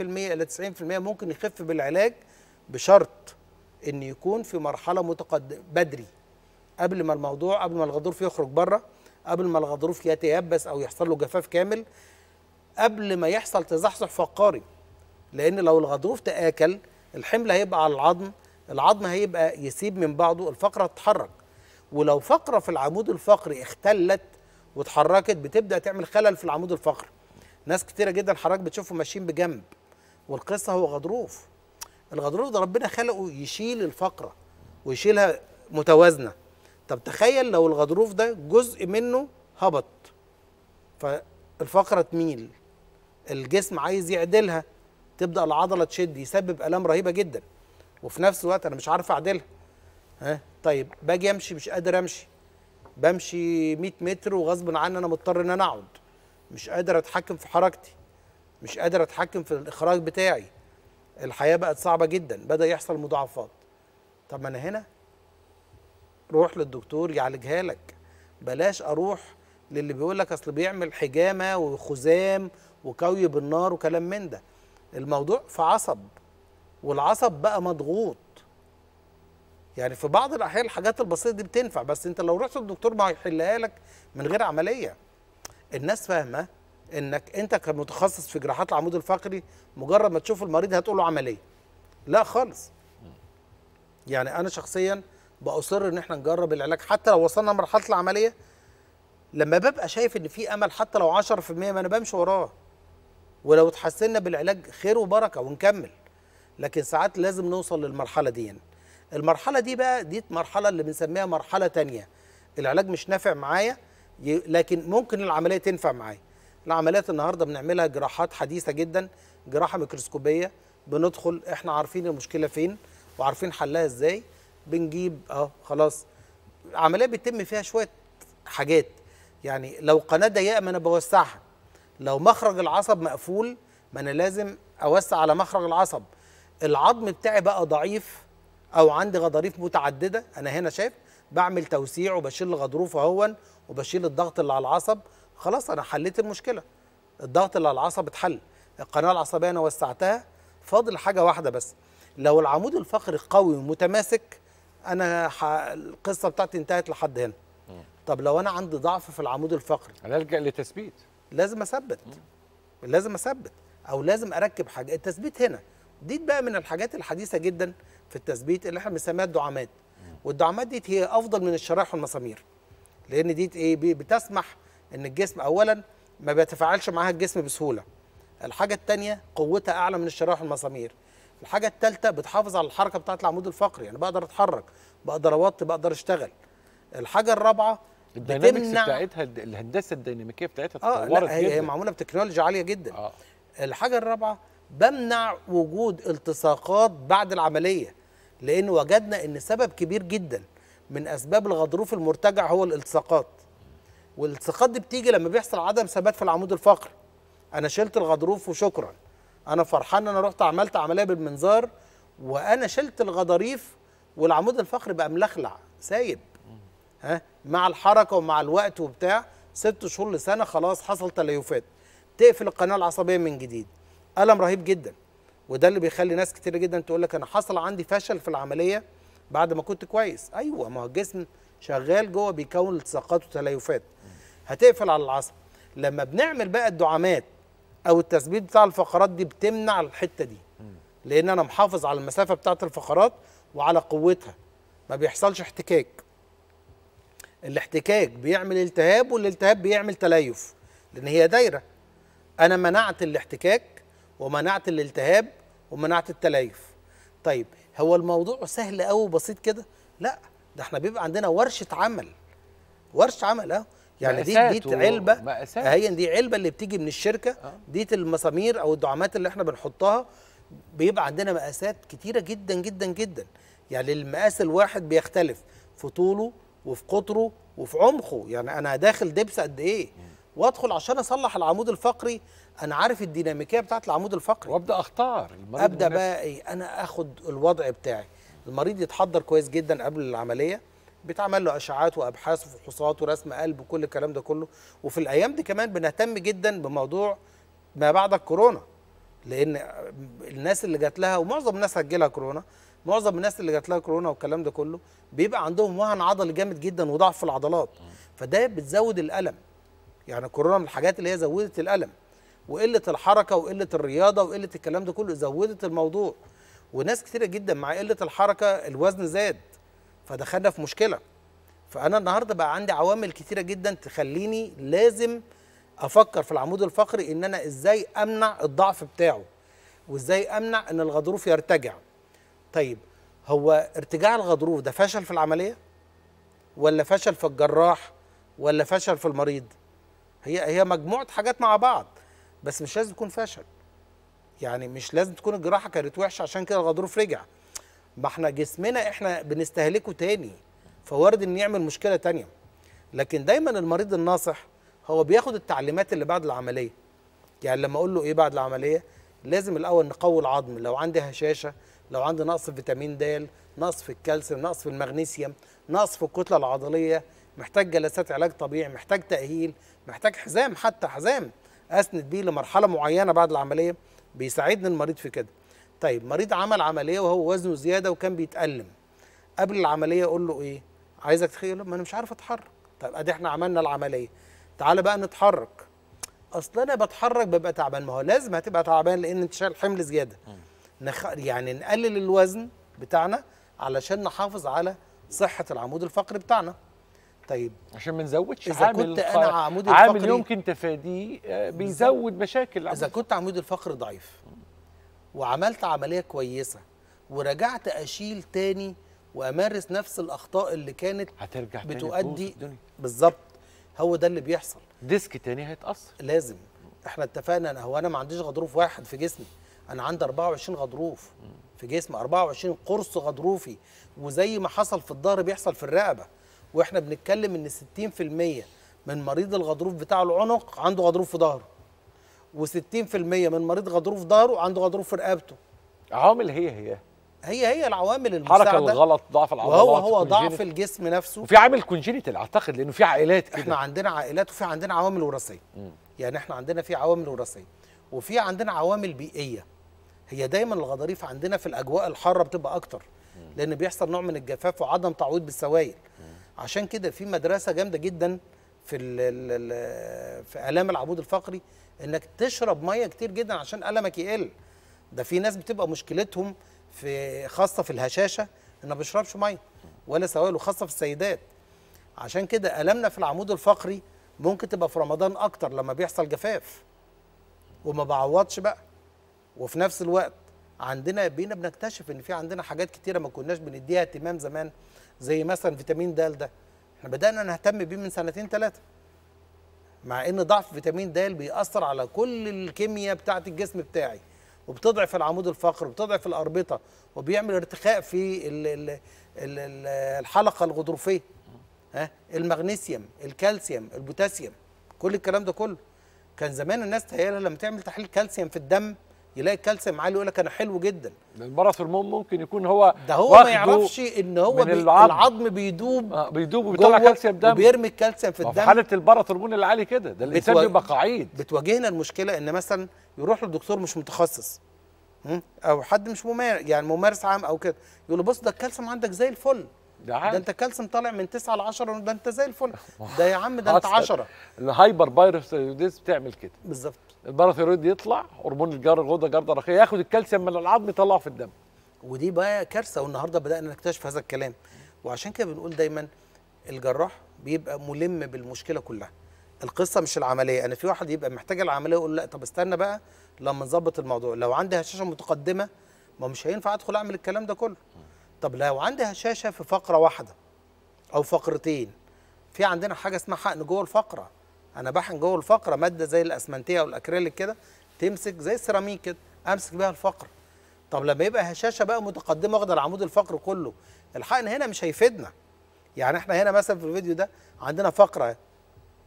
الى 90% ممكن يخف بالعلاج بشرط ان يكون في مرحله متقدمه بدري قبل ما الموضوع قبل ما الغضروف يخرج بره قبل ما الغضروف يتيبس او يحصل له جفاف كامل قبل ما يحصل تزحزح فقاري لان لو الغضروف تاكل الحمل هيبقى على العظم العظم هيبقى يسيب من بعضه الفقره تتحرك ولو فقره في العمود الفقري اختلت وتحركت بتبدا تعمل خلل في العمود الفقري ناس كتيره جدا حضرتك بتشوفهم ماشيين بجنب والقصه هو غضروف الغضروف ده ربنا خلقه يشيل الفقره ويشيلها متوازنه طب تخيل لو الغضروف ده جزء منه هبط فالفقره تميل الجسم عايز يعدلها تبدا العضله تشد يسبب الام رهيبه جدا وفي نفس الوقت انا مش عارف اعدلها ها طيب باجي امشي مش قادر امشي بمشي 100 متر وغصب عني انا مضطر ان انا اقعد مش قادر اتحكم في حركتي مش قادر اتحكم في الاخراج بتاعي الحياه بقت صعبه جدا بدا يحصل مضاعفات طب ما انا هنا روح للدكتور يعالجها لك بلاش اروح للي بيقول لك اصل بيعمل حجامه وخزام وكوي بالنار وكلام من ده الموضوع في عصب والعصب بقى مضغوط يعني في بعض الاحيان الحاجات البسيطه دي بتنفع بس انت لو رحت للدكتور ما هيحلها لك من غير عمليه الناس فاهمه انك انت كمتخصص في جراحات العمود الفقري مجرد ما تشوف المريض هتقول له عمليه لا خالص يعني انا شخصيا باصر ان احنا نجرب العلاج حتى لو وصلنا لمرحله العمليه لما ببقى شايف ان في امل حتى لو 10% ما انا بمشي وراه ولو اتحسنا بالعلاج خير وبركه ونكمل لكن ساعات لازم نوصل للمرحله دي يعني. المرحله دي بقى دي المرحله اللي بنسميها مرحله تانية العلاج مش نافع معايا لكن ممكن العمليه تنفع معايا العمليات النهارده بنعملها جراحات حديثه جدا جراحه ميكروسكوبيه بندخل احنا عارفين المشكله فين وعارفين حلها ازاي بنجيب اهو خلاص عمليه بيتم فيها شويه حاجات يعني لو قناه ضيقه ما انا بوسعها لو مخرج العصب مقفول ما انا لازم اوسع على مخرج العصب العظم بتاعي بقى ضعيف او عندي غضاريف متعدده انا هنا شايف بعمل توسيع وبشيل الغضروف اهون وبشيل الضغط اللي على العصب خلاص انا حليت المشكله الضغط اللي على العصب اتحل القناه العصبيه انا وسعتها فاضل حاجه واحده بس لو العمود الفقري قوي ومتماسك انا ح... القصه بتاعتي انتهت لحد هنا طب لو انا عندي ضعف في العمود الفقري الجا لتثبيت لازم اثبت لازم اثبت او لازم اركب حاجه التثبيت هنا دي بقى من الحاجات الحديثه جدا في التثبيت اللي احنا بنسميها الدعامات والدعامات دي هي افضل من الشرايح والمسامير لان دي ايه بتسمح ان الجسم اولا ما بيتفاعلش معاها الجسم بسهوله الحاجه الثانيه قوتها اعلى من الشرايح والمسامير الحاجه الثالثه بتحافظ على الحركه بتاعه العمود الفقري يعني بقدر اتحرك بقدر اوطي بقدر اشتغل الحاجه الرابعه الديناميكس بتاعتها الهندسه الديناميكيه بتاعتها آه، اتطورت آه هي, هي معموله بتكنولوجيا عاليه جدا آه. الحاجه الرابعه بمنع وجود التصاقات بعد العمليه لان وجدنا ان سبب كبير جدا من اسباب الغضروف المرتجع هو الالتصاقات والالتصاقات دي بتيجي لما بيحصل عدم ثبات في العمود الفقري انا شلت الغضروف وشكرا انا فرحان انا رحت عملت عمليه بالمنظار وانا شلت الغضاريف والعمود الفقري بقى ملخلع سايب ها مع الحركه ومع الوقت وبتاع ست شهور لسنه خلاص حصل تليفات تقفل القناه العصبيه من جديد الم رهيب جدا وده اللي بيخلي ناس كتير جدا تقول لك انا حصل عندي فشل في العمليه بعد ما كنت كويس ايوه ما هو الجسم شغال جوه بيكون التصاقات وتليفات هتقفل على العصب لما بنعمل بقى الدعامات او التثبيت بتاع الفقرات دي بتمنع الحته دي لان انا محافظ على المسافه بتاعه الفقرات وعلى قوتها ما بيحصلش احتكاك الاحتكاك بيعمل التهاب والالتهاب بيعمل تليف لان هي دايره انا منعت الاحتكاك ومنعت الالتهاب ومنعت التليف طيب هو الموضوع سهل قوي وبسيط كده لا ده احنا بيبقى عندنا ورشه عمل ورشه عمل اهو يعني دي دي علبه مقاسات. هي دي علبه اللي بتيجي من الشركه آه. دي المسامير او الدعامات اللي احنا بنحطها بيبقى عندنا مقاسات كتيره جدا جدا جدا يعني المقاس الواحد بيختلف في طوله وفي قطره وفي عمقه يعني انا داخل دبس قد ايه وادخل عشان اصلح العمود الفقري انا عارف الديناميكيه بتاعت العمود الفقري وابدا اختار ابدا بقى ايه انا اخد الوضع بتاعي المريض يتحضر كويس جدا قبل العمليه بيتعمل له اشعاعات وابحاث وفحوصات ورسم قلب وكل الكلام ده كله وفي الايام دي كمان بنهتم جدا بموضوع ما بعد الكورونا لان الناس اللي جات لها ومعظم الناس هتجي لها كورونا معظم الناس اللي جات لها كورونا والكلام ده كله بيبقى عندهم وهن عضلي جامد جدا وضعف في العضلات فده بتزود الالم يعني الكورونا من الحاجات اللي هي زودت الالم وقله الحركه وقله الرياضه وقله الكلام ده كله زودت الموضوع وناس كتيره جدا مع قله الحركه الوزن زاد فدخلنا في مشكله فانا النهارده بقى عندي عوامل كتيره جدا تخليني لازم افكر في العمود الفقري ان انا ازاي امنع الضعف بتاعه وازاي امنع ان الغضروف يرتجع طيب هو ارتجاع الغضروف ده فشل في العمليه ولا فشل في الجراح ولا فشل في المريض هي هي مجموعه حاجات مع بعض بس مش لازم تكون فشل يعني مش لازم تكون الجراحه كانت وحشه عشان كده الغضروف رجع ما احنا جسمنا احنا بنستهلكه تاني فوارد ان يعمل مشكله تانيه لكن دايما المريض الناصح هو بياخد التعليمات اللي بعد العمليه يعني لما اقول له ايه بعد العمليه لازم الاول نقوي العظم لو عندي هشاشه لو عندي نقص في فيتامين د نقص في الكالسيوم نقص في المغنيسيوم نقص في الكتله العضليه محتاج جلسات علاج طبيعي محتاج تاهيل محتاج حزام حتى حزام اسند بيه لمرحله معينه بعد العمليه بيساعدني المريض في كده طيب مريض عمل عمليه وهو وزنه زياده وكان بيتالم قبل العمليه اقول له ايه عايزك تخيل ما انا مش عارف اتحرك طب ادي احنا عملنا العمليه تعالى بقى نتحرك اصل انا بتحرك ببقى تعبان ما هو لازم هتبقى تعبان لان انت شايل حمل زياده نخ... يعني نقلل الوزن بتاعنا علشان نحافظ على صحه العمود الفقري بتاعنا طيب عشان ما نزودش اذا عامل كنت انا عمودي الفقري عامل يمكن تفاديه آه، بيزود مشاكل اذا كنت عمودي الفقري ضعيف وعملت عمليه كويسه ورجعت اشيل تاني وامارس نفس الاخطاء اللي كانت هترجع بتؤدي بالظبط هو ده اللي بيحصل ديسك تاني هيتاثر لازم احنا اتفقنا انا هو انا ما عنديش غضروف واحد في جسمي انا عندي 24 غضروف في جسمي 24 قرص غضروفي وزي ما حصل في الظهر بيحصل في الرقبه واحنا بنتكلم ان 60% من مريض الغضروف بتاع العنق عنده غضروف في ظهره و60% من مريض غضروف ظهره عنده غضروف في رقبته عوامل هي هي هي هي العوامل المساعده الحركه الغلط ضعف العضلات وهو هو ضعف الجسم نفسه وفي عامل كونجينيتال اعتقد لانه في عائلات كده احنا عندنا عائلات وفي عندنا عوامل وراثيه يعني احنا عندنا في عوامل وراثيه وفي عندنا عوامل بيئيه هي دايما الغضاريف عندنا في الاجواء الحاره بتبقى اكتر لان بيحصل نوع من الجفاف وعدم تعويض بالسوائل عشان كده في مدرسه جامده جدا في في الام العمود الفقري انك تشرب ميه كتير جدا عشان المك يقل ده في ناس بتبقى مشكلتهم في خاصه في الهشاشه ان ما بيشربش ميه ولا سوائل وخاصه في السيدات عشان كده المنا في العمود الفقري ممكن تبقى في رمضان اكتر لما بيحصل جفاف وما بعوضش بقى وفي نفس الوقت عندنا بينا بنكتشف ان في عندنا حاجات كتيره ما كناش بنديها اهتمام زمان زي مثلا فيتامين د ده احنا بدانا نهتم بيه من سنتين ثلاثه مع ان ضعف فيتامين د بيأثر على كل الكيمياء بتاعه الجسم بتاعي وبتضعف العمود الفقري وبتضعف الاربطه وبيعمل ارتخاء في الـ الـ الـ الحلقه الغضروفيه ها المغنيسيوم الكالسيوم البوتاسيوم كل الكلام ده كله كان زمان الناس تهيالها لما تعمل تحليل كالسيوم في الدم يلاقي الكالسيوم عالي يقول لك انا حلو جدا المرض ممكن يكون هو ده هو ما يعرفش ان هو بي العظم, العظم بيدوب آه بيدوب وبيطلع كالسيوم دم وبيرمي الكالسيوم في الدم في حاله البرص هرمون العالي كده ده الانسان بتوا... بيبقى قعيد بتواجهنا المشكله ان مثلا يروح للدكتور مش متخصص او حد مش ممارس يعني ممارس عام او كده يقول له بص ده الكالسيوم عندك زي الفل ده عادي ده انت الكالسيوم طالع من 9 ل 10 ده انت زي الفل [laughs] ده يا عم ده انت 10 الهايبر بايروس بتعمل كده بالظبط الباراثيرويد يطلع هرمون الجر الغده الجرده الرخيه ياخد الكالسيوم من العظم يطلعه في الدم ودي بقى كارثه والنهارده بدانا نكتشف هذا الكلام وعشان كده بنقول دايما الجراح بيبقى ملم بالمشكله كلها القصه مش العمليه انا في واحد يبقى محتاج العمليه يقول لا طب استنى بقى لما نظبط الموضوع لو عندي هشاشه متقدمه ما مش هينفع ادخل اعمل الكلام ده كله طب لو عندي هشاشه في فقره واحده او فقرتين في عندنا حاجه اسمها حقن جوه الفقره انا بحن جوه الفقره ماده زي الاسمنتيه او الاكريليك كده تمسك زي السيراميك كده امسك بيها الفقره طب لما يبقى هشاشه بقى متقدمه واخده العمود الفقر كله الحقن هنا مش هيفيدنا يعني احنا هنا مثلا في الفيديو ده عندنا فقره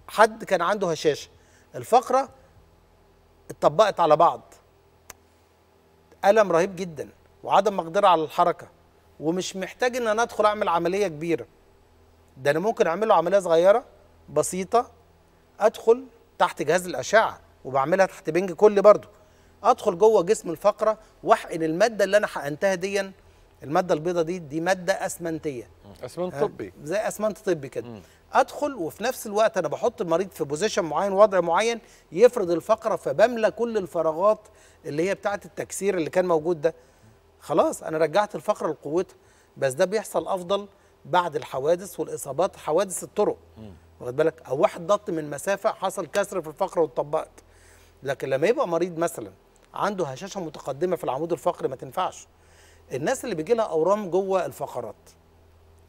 حد كان عنده هشاشه الفقره اتطبقت على بعض الم رهيب جدا وعدم مقدره على الحركه ومش محتاج ان انا ادخل اعمل عمليه كبيره ده انا ممكن اعمل له عمليه صغيره بسيطه ادخل تحت جهاز الاشعه وبعملها تحت بنج كلي برضو ادخل جوه جسم الفقره واحقن الماده اللي انا حقنتها دي الماده البيضاء دي دي ماده اسمنتيه اسمنت آه، طبي زي اسمنت طبي كده ادخل وفي نفس الوقت انا بحط المريض في بوزيشن معين وضع معين يفرد الفقره فبملى كل الفراغات اللي هي بتاعه التكسير اللي كان موجود ده خلاص انا رجعت الفقره لقوتها بس ده بيحصل افضل بعد الحوادث والاصابات حوادث الطرق واخد بالك او واحد ضغط من مسافه حصل كسر في الفقره واتطبقت لكن لما يبقى مريض مثلا عنده هشاشه متقدمه في العمود الفقري ما تنفعش الناس اللي بيجي لها اورام جوه الفقرات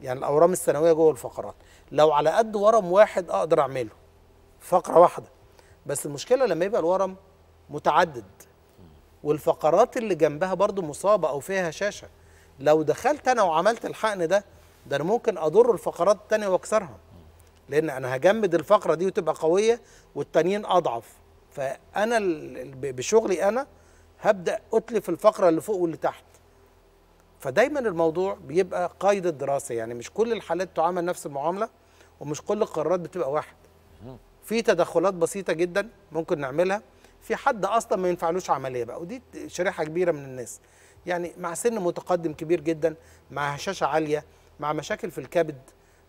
يعني الاورام الثانويه جوه الفقرات لو على قد ورم واحد اقدر اعمله فقره واحده بس المشكله لما يبقى الورم متعدد والفقرات اللي جنبها برضو مصابه او فيها هشاشه لو دخلت انا وعملت الحقن ده ده انا ممكن اضر الفقرات الثانيه واكسرها لان انا هجمد الفقره دي وتبقى قويه والتانيين اضعف فانا بشغلي انا هبدا اتلف الفقره اللي فوق واللي تحت فدايما الموضوع بيبقى قيد الدراسه يعني مش كل الحالات تعامل نفس المعامله ومش كل القرارات بتبقى واحد في تدخلات بسيطه جدا ممكن نعملها في حد اصلا ما ينفعلوش عمليه بقى ودي شريحه كبيره من الناس يعني مع سن متقدم كبير جدا مع هشاشه عاليه مع مشاكل في الكبد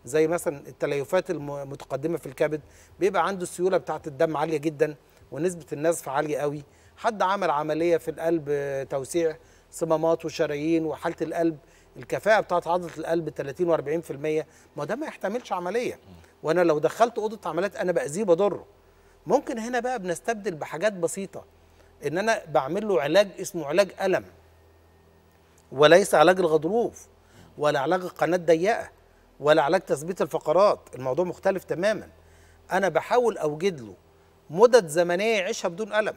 زي مثلا التليفات المتقدمه في الكبد بيبقى عنده السيوله بتاعه الدم عاليه جدا ونسبه النزف عاليه قوي حد عمل عمليه في القلب آه، توسيع صمامات وشرايين وحاله القلب الكفاءه بتاعت عضله القلب 30 و40% ما ده ما يحتملش عمليه وانا لو دخلت اوضه عمليات انا باذيه بضره ممكن هنا بقى بنستبدل بحاجات بسيطه ان انا بعمل له علاج اسمه علاج الم وليس علاج الغضروف ولا علاج القناه الضيقه ولا علاج تثبيت الفقرات الموضوع مختلف تماما انا بحاول اوجد له مدد زمنيه يعيشها بدون الم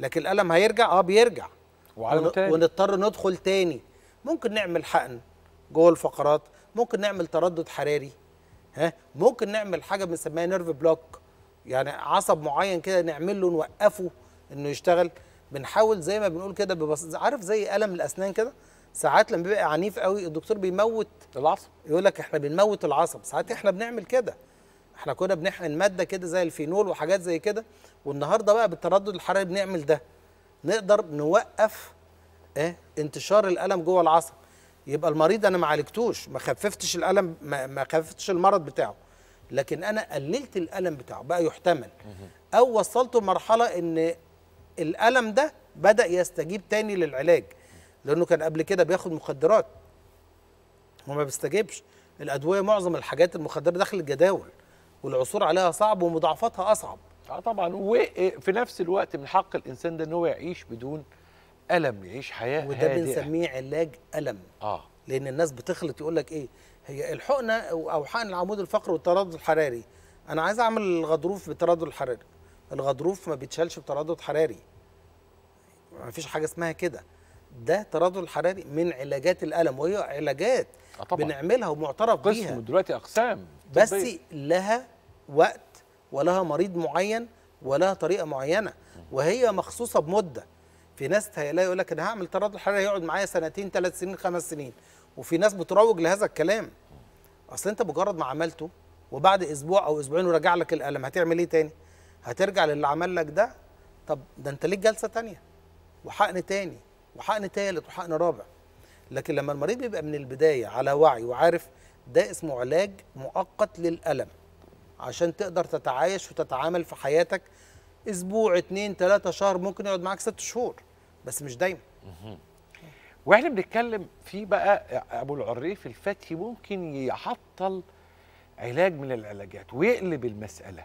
لكن الالم هيرجع اه بيرجع ون... تاني. ونضطر ندخل تاني ممكن نعمل حقن جوه الفقرات ممكن نعمل تردد حراري ها ممكن نعمل حاجه بنسميها نيرف بلوك يعني عصب معين كده نعمل له نوقفه انه يشتغل بنحاول زي ما بنقول كده ببس... عارف زي الم الاسنان كده ساعات لما بيبقى عنيف قوي الدكتور بيموت العصب يقول لك احنا بنموت العصب ساعات احنا بنعمل كده احنا كنا بنحقن ماده كده زي الفينول وحاجات زي كده والنهارده بقى بالتردد الحراري بنعمل ده نقدر نوقف اه انتشار الالم جوه العصب يبقى المريض انا ما عالجتوش ما خففتش الالم ما خففتش المرض بتاعه لكن انا قللت الالم بتاعه بقى يحتمل او وصلته لمرحله ان الالم ده بدا يستجيب تاني للعلاج لانه كان قبل كده بياخد مخدرات وما بيستجيبش الادويه معظم الحاجات المخدره داخل الجداول والعثور عليها صعب ومضاعفاتها اصعب اه طبعا وفي نفس الوقت من حق الانسان ده ان هو يعيش بدون الم يعيش حياه وده هادئة. بنسميه علاج الم اه لان الناس بتخلط يقول لك ايه هي الحقنه او حقن العمود الفقري والتردد الحراري انا عايز اعمل الغضروف بتردد الحراري الغضروف ما بيتشالش بتردد حراري ما فيش حاجه اسمها كده ده تردد حراري من علاجات الالم وهي علاجات آه، طبعا. بنعملها ومعترف قسم بيها قسم دلوقتي اقسام بس طبيعي. لها وقت ولها مريض معين ولها طريقه معينه وهي مخصوصه بمده في ناس تهيألها يقول لك انا هعمل تردد حراري يقعد معايا سنتين ثلاث سنين خمس سنين وفي ناس بتروج لهذا الكلام اصل انت مجرد ما عملته وبعد اسبوع او اسبوعين ورجع لك الالم هتعمل ايه تاني هترجع للي عمل لك ده طب ده انت ليك جلسه تانية وحقن تاني وحقن ثالث وحقن رابع لكن لما المريض بيبقى من البدايه على وعي وعارف ده اسمه علاج مؤقت للالم عشان تقدر تتعايش وتتعامل في حياتك اسبوع اتنين تلاتة شهر ممكن يقعد معاك ست شهور بس مش دايما واحنا بنتكلم في بقى ابو العريف الفتي ممكن يعطل علاج من العلاجات ويقلب المساله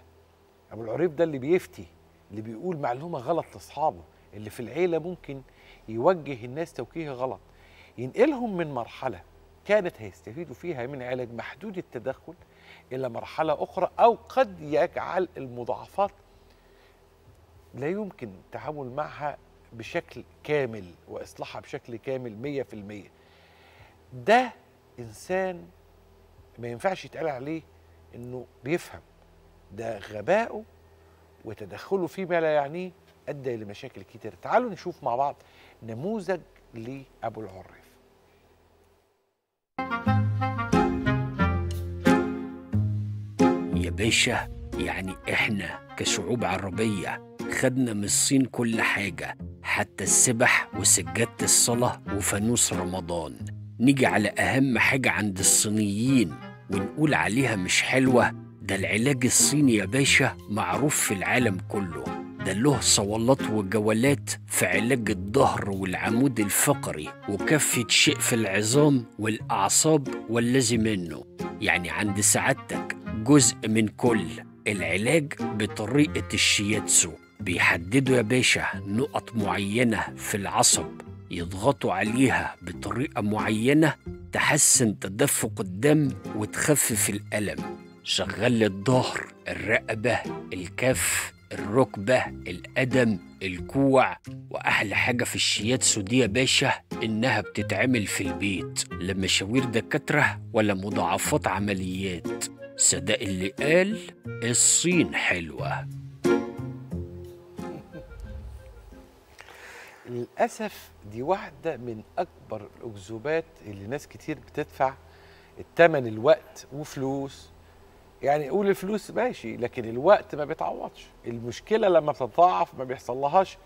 ابو العريف ده اللي بيفتي اللي بيقول معلومه غلط لاصحابه اللي في العيله ممكن يوجه الناس توجيه غلط ينقلهم من مرحله كانت هيستفيدوا فيها من علاج محدود التدخل الى مرحله اخرى او قد يجعل المضاعفات لا يمكن التعامل معها بشكل كامل واصلاحها بشكل كامل 100% ده انسان ما ينفعش يتقال عليه انه بيفهم ده غباؤه وتدخله فيما لا يعنيه ادى لمشاكل كتير تعالوا نشوف مع بعض نموذج لأبو العرف يا باشا يعني احنا كشعوب عربية خدنا من الصين كل حاجة حتى السبح وسجادة الصلاة وفانوس رمضان نيجي على أهم حاجة عند الصينيين ونقول عليها مش حلوة ده العلاج الصيني يا باشا معروف في العالم كله ده له صولات وجولات في علاج الظهر والعمود الفقري وكفة في العظام والأعصاب والذي منه يعني عند سعادتك جزء من كل العلاج بطريقة الشياتسو بيحددوا يا باشا نقط معينة في العصب يضغطوا عليها بطريقة معينة تحسن تدفق الدم وتخفف الألم شغل الظهر الرقبة الكف الركبة القدم الكوع وأحلى حاجة في الشياتسو دي يا باشا إنها بتتعمل في البيت لا مشاوير دكاترة ولا مضاعفات عمليات صدق اللي قال الصين حلوة للأسف دي واحدة من أكبر الأكذوبات اللي ناس كتير بتدفع التمن الوقت وفلوس يعني قول الفلوس ماشي لكن الوقت ما بيتعوضش المشكله لما بتتضاعف ما بيحصلهاش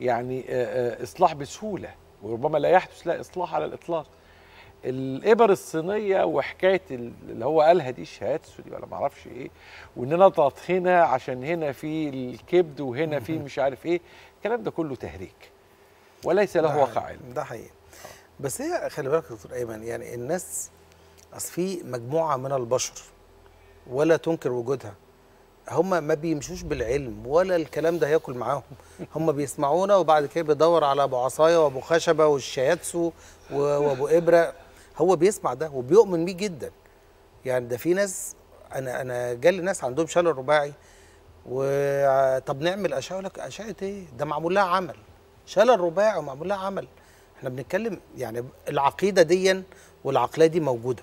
يعني آه، آه، اصلاح بسهوله وربما لا يحدث لا اصلاح على الاطلاق الابر الصينيه وحكايه اللي هو قالها دي الشهاتسو دي ولا معرفش ايه وان انا هنا عشان هنا في الكبد وهنا في مش عارف ايه الكلام ده كله تهريج وليس له واقع علمي ده حقيقي بس هي خلي بالك يا دكتور ايمن يعني الناس اصل في مجموعه من البشر ولا تنكر وجودها هم ما بيمشوش بالعلم ولا الكلام ده هياكل معاهم [laughs] هم بيسمعونا وبعد كده بيدور على ابو عصايه وابو خشبه والشياتسو وابو ابره هو بيسمع ده وبيؤمن بيه جدا يعني ده في ناس انا انا جالي ناس عندهم شلل رباعي وطب نعمل اشعه لك اشعه ايه ده معمول لها عمل شلل رباعي ومعمول لها عمل احنا بنتكلم يعني العقيده دي والعقليه دي موجوده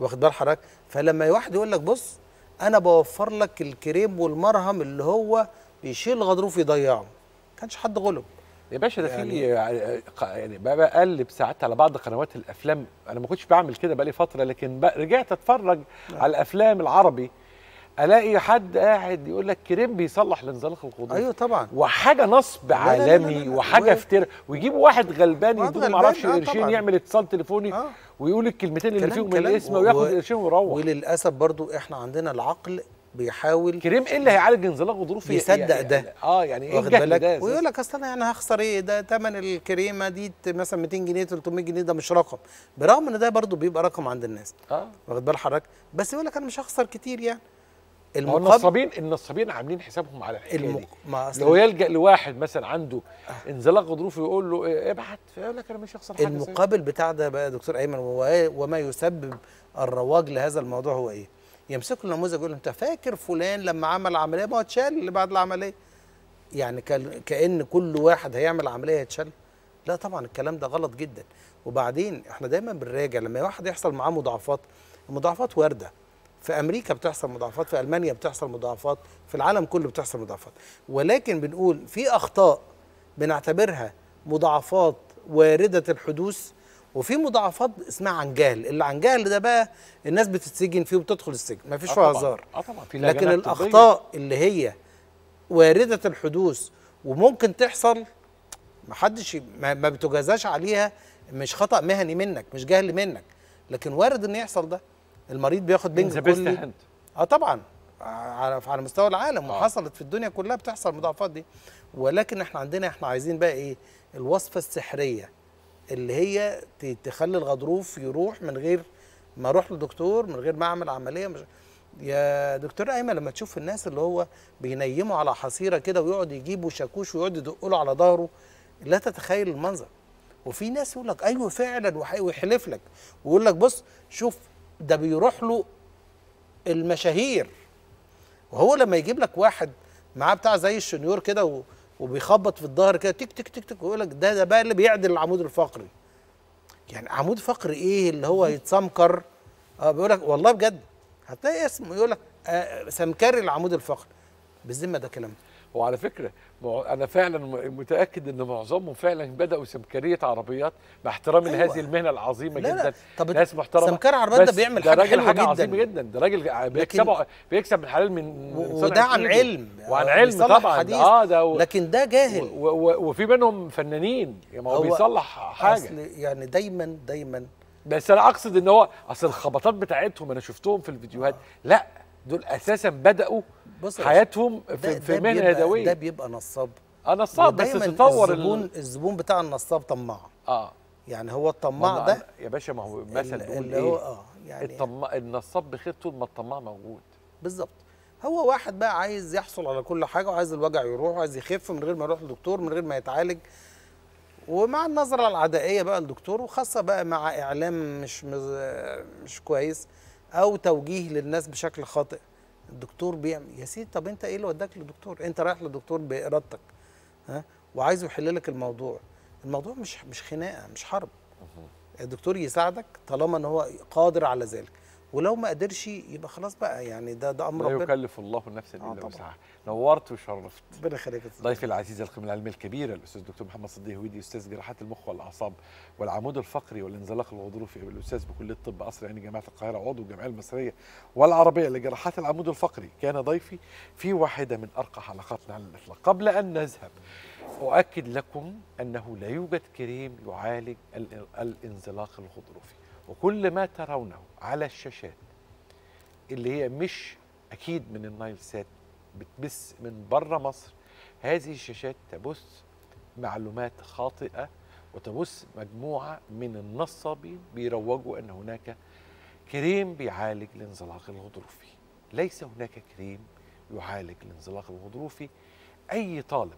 واخد بال حضرتك فلما واحد يقول لك بص انا بوفر لك الكريم والمرهم اللي هو بيشيل غضروف يضيعه ما كانش حد غلب يا باشا ده في يعني, يعني بقلب ساعات على بعض قنوات الافلام انا ما كنتش بعمل كده بقالي فتره لكن بقى رجعت اتفرج نعم. على الافلام العربي الاقي حد قاعد يقول لك كريم بيصلح لانزلاق الغضروف ايوه طبعا وحاجه نصب عالمي لا لا لا وحاجه افتر ويجيبوا واحد غلبان يدوب ما اعرفش آه، قرشين يعمل اتصال تليفوني آه. ويقول الكلمتين اللي فيهم الاسم وياخد قرشين ويروح وللاسف برضو احنا عندنا العقل بيحاول كريم ايه اللي هيعالج انزلاق وظروفه يصدق ده اه يعني ايه واخد بالك ويقول لك اصل انا يعني هخسر ايه ده ثمن الكريمه دي مثلا 200 جنيه 300 جنيه ده مش رقم برغم ان ده برضو بيبقى رقم عند الناس اه واخد بال حضرتك بس يقول لك انا مش هخسر كتير يعني المقابل النصابين النصابين عاملين حسابهم على الحكايه الم... دي لو يلجا لواحد مثلا عنده آه. انزلاق غضروفي يقول له إيه ابعت فيقول لك انا مش هخسر حاجه المقابل بتاع ده بقى دكتور ايمن إيه، وما يسبب الرواج لهذا الموضوع هو ايه؟ يمسكوا النموذج يقول انت فاكر فلان لما عمل عمليه ما هو اتشال اللي بعد العمليه يعني كان كل واحد هيعمل عمليه هيتشال لا طبعا الكلام ده غلط جدا وبعدين احنا دايما بنراجع لما واحد يحصل معاه مضاعفات المضاعفات وارده في امريكا بتحصل مضاعفات في المانيا بتحصل مضاعفات في العالم كله بتحصل مضاعفات ولكن بنقول في اخطاء بنعتبرها مضاعفات وارده الحدوث وفي مضاعفات اسمها عن جهل اللي عن جهل ده بقى الناس بتتسجن فيه وبتدخل السجن ما فيش آه، فيها هزار آه، لكن الاخطاء اللي هي وارده الحدوث وممكن تحصل محدش ما, ما بتجازاش عليها مش خطا مهني منك مش جهل منك لكن وارد ان يحصل ده المريض بياخد بنج كلي اه طبعا على على مستوى العالم آه. وحصلت في الدنيا كلها بتحصل المضاعفات دي ولكن احنا عندنا احنا عايزين بقى ايه الوصفه السحريه اللي هي تخلي الغضروف يروح من غير ما اروح لدكتور من غير ما اعمل عمليه مش يا دكتور ايمن لما تشوف الناس اللي هو بينيموا على حصيره كده ويقعد يجيبوا شاكوش ويقعد يدقوا له على ظهره لا تتخيل المنظر وفي ناس يقول لك ايوه فعلا ويحلف لك ويقول لك بص شوف ده بيروح له المشاهير وهو لما يجيب لك واحد معاه بتاع زي الشنيور كده وبيخبط في الظهر كده تك تك تك تك ويقول لك ده ده بقى اللي بيعدل العمود الفقري يعني عمود فقري ايه اللي هو يتسمكر اه بيقول لك والله بجد هتلاقي اسمه يقول لك آه سمكري العمود الفقري بالذمه ده كلام وعلى فكره انا فعلا متاكد ان معظمهم فعلا بداوا سمكريه عربيات مع احترامي أيوة. لهذه المهنه العظيمه لا جدا لا. طب ناس محترمه سمكار عربيات ده بيعمل حاجه حلوه حاجة جدا عظيمه جدا ده راجل بيكسب بيكسب من حلال من وده عن علم وعن آه، علم طبعا حديث. اه ده و... لكن ده جاهل و... و... وفي منهم فنانين يعني ما هو بيصلح حاجه أصل يعني دايما دايما بس انا اقصد ان هو اصل الخبطات بتاعتهم انا شفتهم في الفيديوهات آه. لا دول اساسا بداوا حياتهم في, في مهنه يدويه ده بيبقى نصاب اه نصاب بس تطور الزبون ال... الزبون بتاع النصاب طماع اه يعني هو الطماع ده يا باشا ما هو مثل اللي ايه؟ هو اه يعني الطماع النصاب بخير طول ما الطماع موجود بالظبط هو واحد بقى عايز يحصل على كل حاجه وعايز الوجع يروح وعايز يخف من غير ما يروح لدكتور من غير ما يتعالج ومع النظره العدائيه بقى للدكتور وخاصه بقى مع اعلام مش مش كويس او توجيه للناس بشكل خاطئ الدكتور بيعمل يا سيدي طب انت ايه اللي وداك للدكتور انت رايح للدكتور بارادتك ها وعايزه يحل لك الموضوع الموضوع مش مش خناقه مش حرب الدكتور يساعدك طالما ان هو قادر على ذلك ولو ما قدرش يبقى خلاص بقى يعني ده ده امر لا يكلف الله نفسا الا آه وسعها نورت وشرفت ربنا يخليك ضيفي العزيز القيمه العلميه الكبيره الاستاذ الدكتور محمد صديق هويدي استاذ جراحات المخ والاعصاب والعمود الفقري والانزلاق الغضروفي الاستاذ بكليه الطب قصر يعني جامعه القاهره عضو الجمعيه المصريه والعربيه لجراحات العمود الفقري كان ضيفي في واحده من ارقى حلقاتنا على الاطلاق قبل ان نذهب اؤكد لكم انه لا يوجد كريم يعالج الانزلاق الغضروفي وكل ما ترونه على الشاشات اللي هي مش اكيد من النايل سات بتبث من بره مصر هذه الشاشات تبث معلومات خاطئه وتبث مجموعه من النصابين بيروجوا ان هناك كريم بيعالج الانزلاق الغضروفي ليس هناك كريم يعالج الانزلاق الغضروفي اي طالب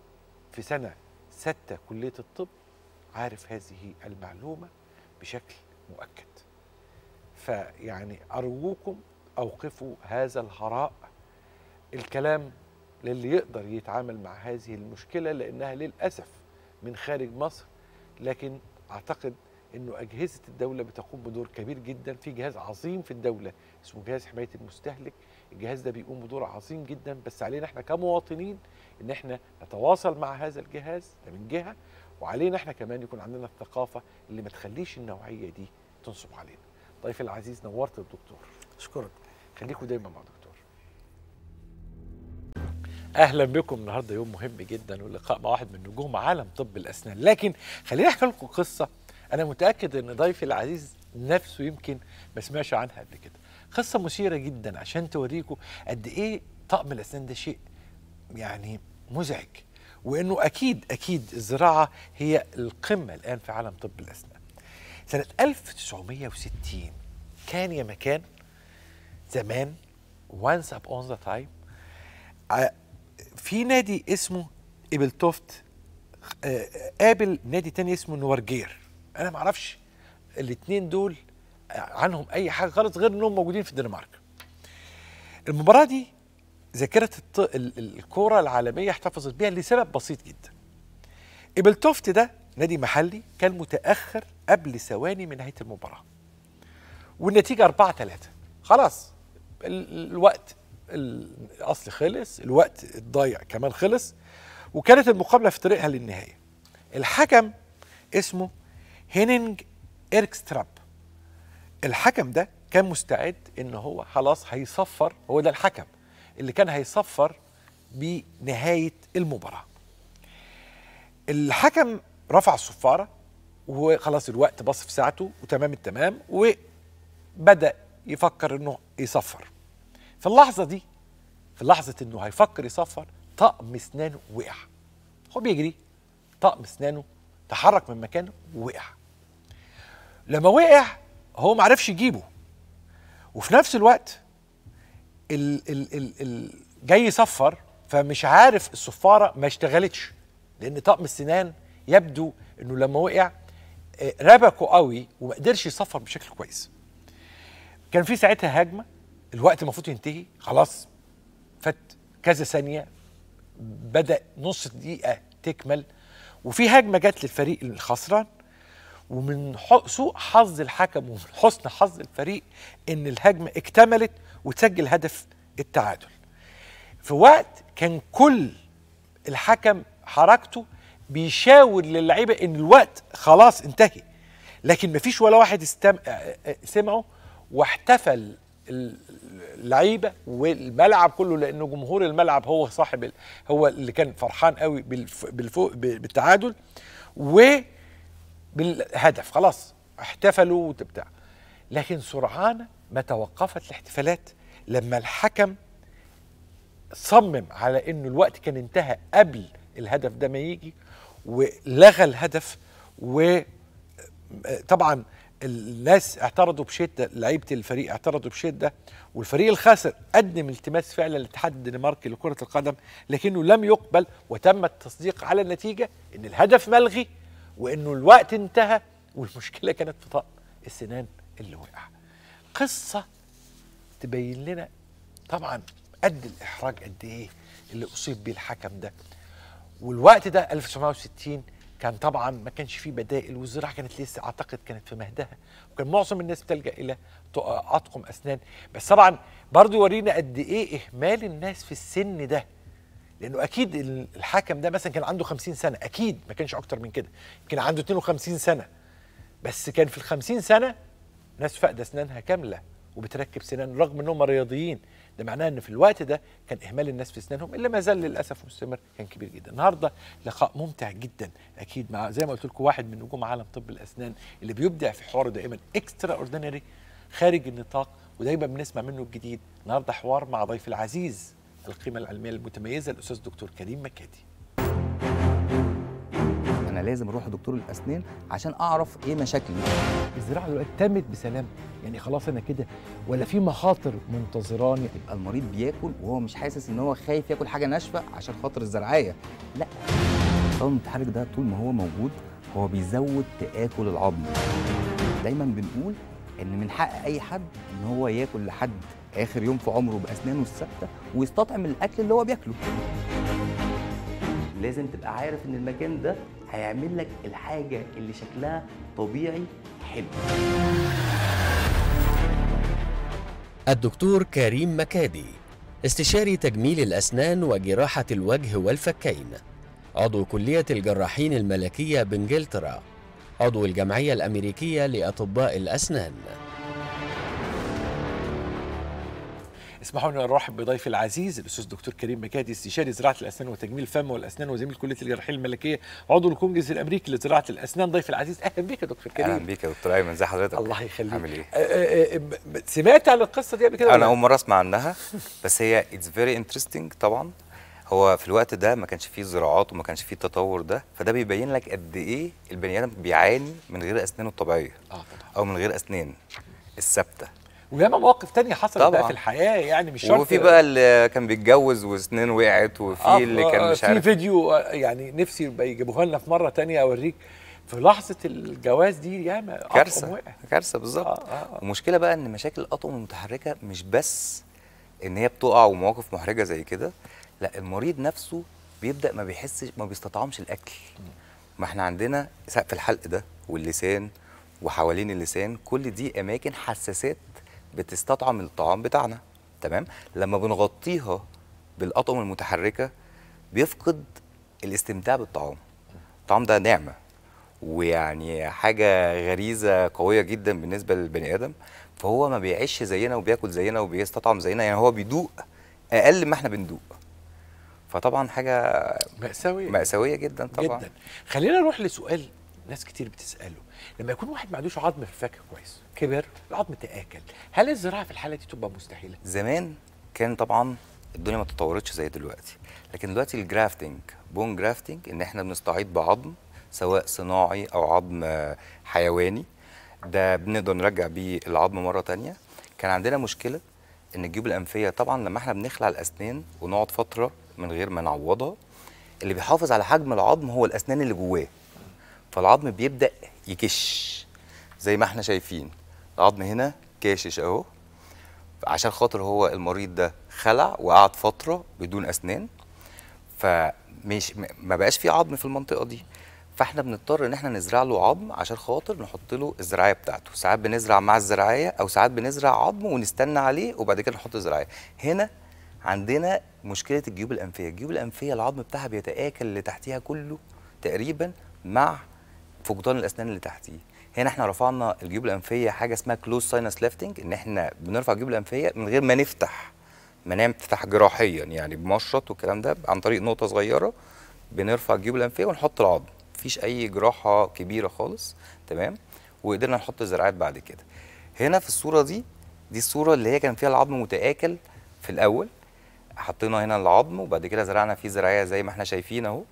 في سنه سته كليه الطب عارف هذه المعلومه بشكل مؤكد فيعني أرجوكم أوقفوا هذا الهراء الكلام للي يقدر يتعامل مع هذه المشكلة لأنها للأسف من خارج مصر لكن أعتقد أنه أجهزة الدولة بتقوم بدور كبير جدا في جهاز عظيم في الدولة اسمه جهاز حماية المستهلك الجهاز ده بيقوم بدور عظيم جدا بس علينا احنا كمواطنين ان احنا نتواصل مع هذا الجهاز ده من جهة وعلينا احنا كمان يكون عندنا الثقافة اللي ما تخليش النوعية دي تنصب علينا ضيف طيب، العزيز نورت الدكتور اشكرك خليكم دايما مع الدكتور اهلا بكم النهارده يوم مهم جدا واللقاء مع واحد من نجوم عالم طب الاسنان لكن خليني احكي لكم قصه انا متاكد ان ضيفي العزيز نفسه يمكن ما سمعش عنها قبل كده قصه مثيره جدا عشان توريكم قد ايه طقم الاسنان ده شيء يعني مزعج وانه اكيد اكيد الزراعه هي القمه الان في عالم طب الاسنان سنة 1960 كان يا مكان زمان وانس اب اون ذا تايم في نادي اسمه ايبلتوفت آه، آه، قابل نادي تاني اسمه نورجير انا ما اعرفش الاثنين دول آه، عنهم اي حاجه خالص غير انهم موجودين في الدنمارك المباراه دي ذاكره الط... الكوره العالميه احتفظت بيها لسبب بسيط جدا ايبلتوفت ده نادي محلي كان متاخر قبل ثواني من نهايه المباراه والنتيجه 4 3 خلاص الوقت الاصل خلص الوقت الضايع كمان خلص وكانت المقابله في طريقها للنهايه الحكم اسمه هينينج ايركستراب الحكم ده كان مستعد ان هو خلاص هيصفر هو ده الحكم اللي كان هيصفر بنهايه المباراه الحكم رفع الصفاره وخلاص الوقت بص في ساعته وتمام التمام وبدا يفكر انه يصفر في اللحظه دي في لحظه انه هيفكر يصفر طقم اسنانه وقع هو بيجري طقم اسنانه تحرك من مكانه ووقع لما وقع هو ما عرفش يجيبه وفي نفس الوقت ال ال ال ال جاي يصفر فمش عارف الصفاره ما اشتغلتش لان طقم السنان يبدو انه لما وقع ربكوا قوي وما قدرش يصفر بشكل كويس كان في ساعتها هجمه الوقت المفروض ينتهي خلاص فات كذا ثانيه بدا نص دقيقه تكمل وفي هجمه جت للفريق الخسران ومن سوء حظ الحكم ومن حسن حظ الفريق ان الهجمه اكتملت وتسجل هدف التعادل في وقت كان كل الحكم حركته بيشاور للعيبه ان الوقت خلاص انتهي لكن مفيش ولا واحد استم... آه، آه، سمعه واحتفل اللعيبه والملعب كله لانه جمهور الملعب هو صاحب ال... هو اللي كان فرحان قوي بالف... بالفو... بالتعادل وبالهدف خلاص احتفلوا وتبتع لكن سرعان ما توقفت الاحتفالات لما الحكم صمم على انه الوقت كان انتهى قبل الهدف ده ما يجي ولغى الهدف وطبعا الناس اعترضوا بشده لعيبه الفريق اعترضوا بشده والفريق الخاسر قدم التماس فعلا للاتحاد الدنماركي لكره القدم لكنه لم يقبل وتم التصديق على النتيجه ان الهدف ملغي وانه الوقت انتهى والمشكله كانت في طقم السنان اللي وقع قصه تبين لنا طبعا قد الاحراج قد ايه اللي اصيب بيه الحكم ده والوقت ده 1960 كان طبعا ما كانش فيه بدائل والزراعه كانت لسه اعتقد كانت في مهدها وكان معظم الناس بتلجا الى اطقم اسنان بس طبعا برضو يورينا قد ايه اهمال الناس في السن ده لانه اكيد الحاكم ده مثلا كان عنده 50 سنه اكيد ما كانش اكتر من كده كان عنده 52 سنه بس كان في ال 50 سنه ناس فاقده اسنانها كامله وبتركب سنان رغم انهم رياضيين ده معناه ان في الوقت ده كان اهمال الناس في اسنانهم اللي ما زال للاسف مستمر كان كبير جدا النهارده لقاء ممتع جدا اكيد مع زي ما قلت لكم واحد من نجوم عالم طب الاسنان اللي بيبدع في حواره دائما اكسترا اوردينري خارج النطاق ودايما بنسمع منه الجديد النهارده حوار مع ضيف العزيز القيمه العلميه المتميزه الاستاذ دكتور كريم مكادي انا لازم اروح لدكتور الاسنان عشان اعرف ايه مشاكلي الزراعه دلوقتي تمت بسلام يعني خلاص انا كده ولا في مخاطر منتظراني يبقى المريض بياكل وهو مش حاسس ان هو خايف ياكل حاجه ناشفه عشان خاطر الزرعيه لا الطاقم المتحرك ده طول ما هو موجود هو بيزود تاكل العظم دايما بنقول ان من حق اي حد ان هو ياكل لحد اخر يوم في عمره باسنانه الثابته ويستطعم الاكل اللي هو بياكله لازم تبقى عارف ان المكان ده هيعمل لك الحاجه اللي شكلها طبيعي حلو الدكتور كريم مكادي استشاري تجميل الأسنان وجراحة الوجه والفكين عضو كلية الجراحين الملكية بإنجلترا عضو الجمعية الأمريكية لأطباء الأسنان اسمحوا لي ارحب بضيفي العزيز الاستاذ دكتور كريم مكادي استشاري زراعه الاسنان وتجميل الفم والاسنان وزميل كليه الجراحيه الملكيه عضو الكونجرس الامريكي لزراعه الاسنان ضيف العزيز اهلا بيك يا دكتور كريم اهلا بيك يا دكتور ايمن ازي حضرتك الله يخليك عامل ايه أه، أه، أه، سمعت عن القصه دي قبل كده انا اول مره اسمع عنها [laughs] بس هي اتس فيري انترستنج طبعا هو في الوقت ده ما كانش فيه زراعات وما كانش فيه التطور ده فده بيبين لك قد ايه البني ادم بيعاني من غير اسنانه الطبيعيه او من غير اسنان الثابته وياما مواقف تانية حصلت بقى في الحياه يعني مش شرط وفي بقى اللي كان بيتجوز وسنين وقعت وفي آه اللي كان آه، مش عارف في فيديو آه، يعني نفسي يبقى يجيبوها لنا في مره تانية اوريك في لحظه الجواز دي ياما كارثه كارثه بالظبط آه آه. المشكله آه. بقى ان مشاكل الاطقم المتحركه مش بس ان هي بتقع ومواقف محرجه زي كده لا المريض نفسه بيبدا ما بيحسش ما بيستطعمش الاكل ما احنا عندنا سقف الحلق ده واللسان وحوالين اللسان كل دي اماكن حساسات بتستطعم الطعام بتاعنا تمام لما بنغطيها بالاطعم المتحركه بيفقد الاستمتاع بالطعام الطعام ده نعمه ويعني حاجه غريزه قويه جدا بالنسبه للبني ادم فهو ما بيعيش زينا وبياكل زينا وبيستطعم زينا يعني هو بيدوق اقل ما احنا بندوق فطبعا حاجه مأساوية مأساوية جدا طبعا جدا خلينا نروح لسؤال ناس كتير بتسأله لما يكون واحد ما عندوش عظم في الفاكهة كويس كبر العظم تآكل هل الزراعه في الحاله دي تبقى مستحيله زمان كان طبعا الدنيا ما تطورتش زي دلوقتي لكن دلوقتي الجرافتنج بون جرافتنج ان احنا بنستعيد بعظم سواء صناعي او عظم آه، حيواني ده بنقدر نرجع بيه العظم مره تانية كان عندنا مشكله ان الجيوب الانفيه طبعا لما احنا بنخلع الاسنان ونقعد فتره من غير ما نعوضها اللي بيحافظ على حجم العظم هو الاسنان اللي جواه فالعظم بيبدا يكش زي ما احنا شايفين العظم هنا كاشش اهو عشان خاطر هو المريض ده خلع وقعد فتره بدون اسنان فمش ما بقاش في عظم في المنطقه دي فاحنا بنضطر ان احنا نزرع له عظم عشان خاطر نحط له الزراعيه بتاعته ساعات بنزرع مع الزراعيه او ساعات بنزرع عظم ونستنى عليه وبعد كده نحط زراعيه هنا عندنا مشكله الجيوب الانفيه الجيوب الانفيه العظم بتاعها بيتاكل اللي تحتيها كله تقريبا مع فقدان الاسنان اللي تحتيه هنا احنا رفعنا الجيوب الانفيه حاجه اسمها كلوز ساينس ليفتنج ان احنا بنرفع الجيوب الانفيه من غير ما نفتح ما نعمل جراحيا يعني بمشرط والكلام ده عن طريق نقطه صغيره بنرفع الجيوب الانفيه ونحط العظم مفيش اي جراحه كبيره خالص تمام وقدرنا نحط الزراعات بعد كده هنا في الصوره دي دي الصوره اللي هي كان فيها العظم متاكل في الاول حطينا هنا العظم وبعد كده زرعنا فيه زراعيه زي ما احنا شايفين اهو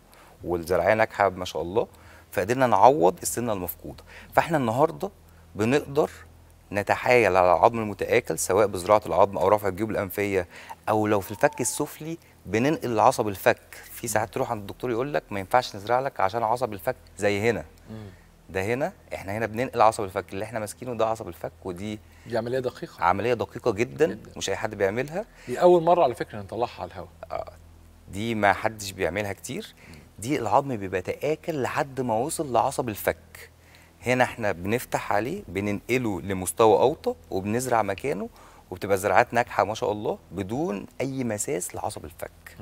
والزراعيه ناجحه ما شاء الله فقدرنا نعوض السنه المفقوده فاحنا النهارده بنقدر نتحايل على العظم المتآكل سواء بزراعة العظم أو رفع الجيوب الأنفية أو لو في الفك السفلي بننقل لعصب الفك في ساعات تروح عند الدكتور يقول لك ما ينفعش نزرع لك عشان عصب الفك زي هنا ده هنا احنا هنا بننقل عصب الفك اللي احنا ماسكينه ده عصب الفك ودي دي عمليه دقيقه عمليه دقيقه جدا, جداً. مش اي حد بيعملها دي اول مره على فكره نطلعها على الهواء آه دي ما حدش بيعملها كتير دي العظم بيبقى تاكل لحد ما وصل لعصب الفك هنا احنا بنفتح عليه بننقله لمستوى اوطى وبنزرع مكانه وبتبقى زراعات ناجحه ما شاء الله بدون اي مساس لعصب الفك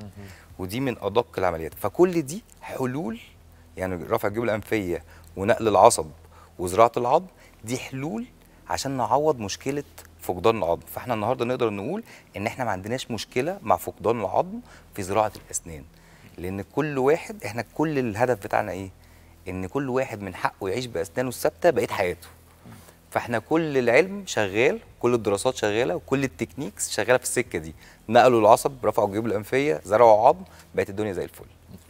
ودي من ادق العمليات فكل دي حلول يعني رفع الجيوب الانفيه ونقل العصب وزراعه العظم دي حلول عشان نعوض مشكله فقدان العظم فاحنا النهارده نقدر نقول ان احنا ما عندناش مشكله مع فقدان العظم في زراعه الاسنان لان كل واحد احنا كل الهدف بتاعنا ايه ان كل واحد من حقه يعيش باسنانه الثابته بقيه حياته فاحنا كل العلم شغال كل الدراسات شغاله وكل التكنيكس شغاله في السكه دي نقلوا العصب رفعوا الجيوب الانفيه زرعوا عظم بقت الدنيا زي الفل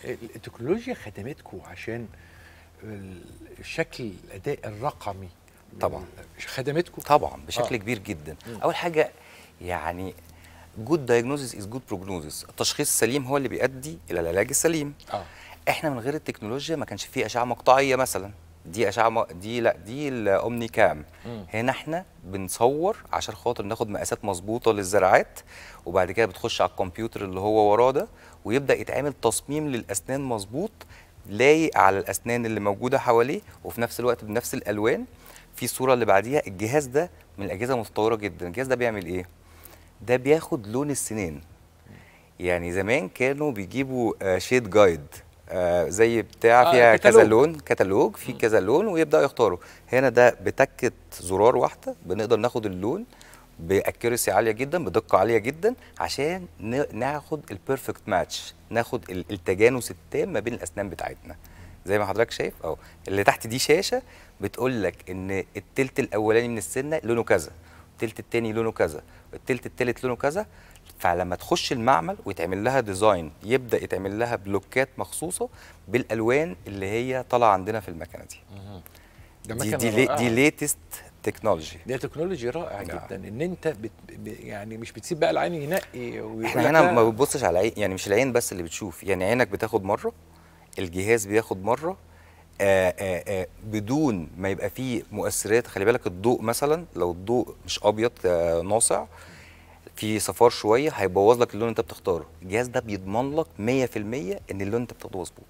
التكنولوجيا خدمتكم عشان الشكل الاداء الرقمي طبعا خدمتكم طبعا بشكل آه. كبير جدا م. اول حاجه يعني جود دايجنوزيس از جود بروجنوزيس التشخيص السليم هو اللي بيؤدي الى العلاج السليم آه. احنا من غير التكنولوجيا ما كانش فيه اشعه مقطعيه مثلا دي اشعه م... دي لا دي الاومني كام م. هنا احنا بنصور عشان خاطر ناخد مقاسات مظبوطه للزراعات وبعد كده بتخش على الكمبيوتر اللي هو وراه ده ويبدا يتعمل تصميم للاسنان مظبوط لايق على الاسنان اللي موجوده حواليه وفي نفس الوقت بنفس الالوان في الصوره اللي بعديها الجهاز ده من الاجهزه المتطوره جدا الجهاز ده بيعمل ايه ده بياخد لون السنين يعني زمان كانوا بيجيبوا شيد آه، جايد آه، زي بتاع آه فيها كذا لون كتالوج في كذا لون ويبداوا يختاروا هنا ده بتكه زرار واحده بنقدر ناخد اللون باكيرسي عاليه جدا بدقه عاليه جدا عشان ناخد البيرفكت ماتش ناخد التجانس التام ما بين الاسنان بتاعتنا زي ما حضرتك شايف اهو اللي تحت دي شاشه بتقول لك ان التلت الاولاني من السنه لونه كذا التلت التاني لونه كذا التلت التالت لونه كذا فلما تخش المعمل ويتعمل لها ديزاين يبدا يتعمل لها بلوكات مخصوصه بالالوان اللي هي طالعه عندنا في المكنه دي دي دي, لي دي ليتست تكنولوجي دي تكنولوجي رائع نعم. جدا ان انت بت يعني مش بتسيب بقى العين ينقي احنا هنا ما بتبصش على العين يعني مش العين بس اللي بتشوف يعني عينك بتاخد مره الجهاز بياخد مره آآ آه، آآ آه، آه، بدون ما يبقى فيه مؤثرات خلي بالك الضوء مثلا لو الضوء مش ابيض ناصع في صفار شويه هيبوظ لك اللون اللي انت بتختاره الجهاز ده بيضمن لك 100% ان اللون انت بتاخده مظبوط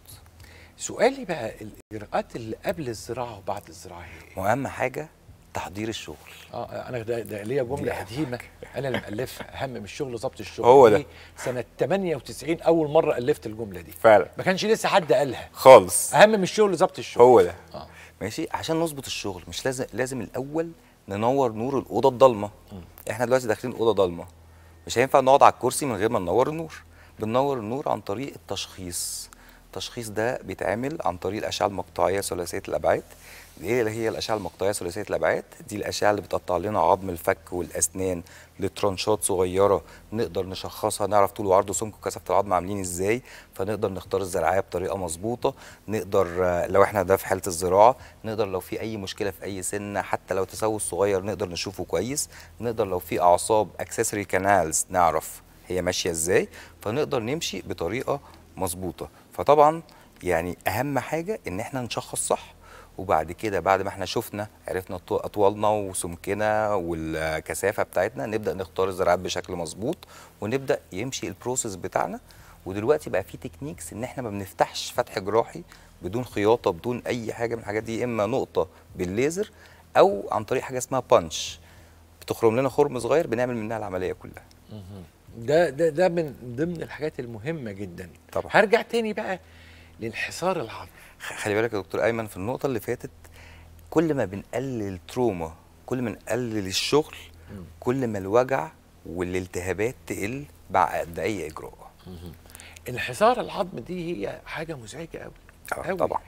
سؤالي بقى الاجراءات اللي قبل الزراعه وبعد الزراعه هي إيه؟ اهم حاجه تحضير الشغل اه انا ده, ده ليا جمله قديمه انا اللي مالفها اهم من الشغل ظبط الشغل هو ده سنه 98 اول مره الفت الجمله دي فعلا ما كانش لسه حد قالها خالص اهم من الشغل ظبط الشغل هو ده آه. ماشي عشان نظبط الشغل مش لازم لازم الاول ننور نور الاوضه الضلمه احنا دلوقتي داخلين اوضه ضلمه مش هينفع نقعد على الكرسي من غير ما ننور النور بننور النور عن طريق التشخيص التشخيص ده بيتعمل عن طريق الاشعه المقطعيه ثلاثيه الابعاد دي اللي هي الاشعه المقطعيه ثلاثيه الابعاد دي الاشعه اللي بتقطع لنا عظم الفك والاسنان لترانشات صغيره نقدر نشخصها نعرف طول وعرض وسمك وكثافه العظم عاملين ازاي فنقدر نختار الزرعيه بطريقه مظبوطه نقدر لو احنا ده في حاله الزراعه نقدر لو في اي مشكله في اي سنه حتى لو تسوس صغير نقدر نشوفه كويس نقدر لو في اعصاب اكسسوري كانالز نعرف هي ماشيه ازاي فنقدر نمشي بطريقه مظبوطه فطبعا يعني اهم حاجه ان احنا نشخص صح وبعد كده بعد ما احنا شفنا عرفنا اطوالنا وسمكنا والكثافه بتاعتنا نبدا نختار الزراعات بشكل مظبوط ونبدا يمشي البروسيس بتاعنا ودلوقتي بقى في تكنيكس ان احنا ما بنفتحش فتح جراحي بدون خياطه بدون اي حاجه من الحاجات دي اما نقطه بالليزر او عن طريق حاجه اسمها بانش بتخرم لنا خرم صغير بنعمل منها العمليه كلها ده ده ده من ضمن الحاجات المهمه جدا طبعا هرجع تاني بقى للحصار العظمي خلي بالك يا دكتور ايمن في النقطه اللي فاتت كل ما بنقلل تروما كل ما نقلل الشغل كل ما الوجع والالتهابات تقل بعد اي اجراء انحسار العظم دي هي حاجه مزعجه قوي قوي آه، طبعا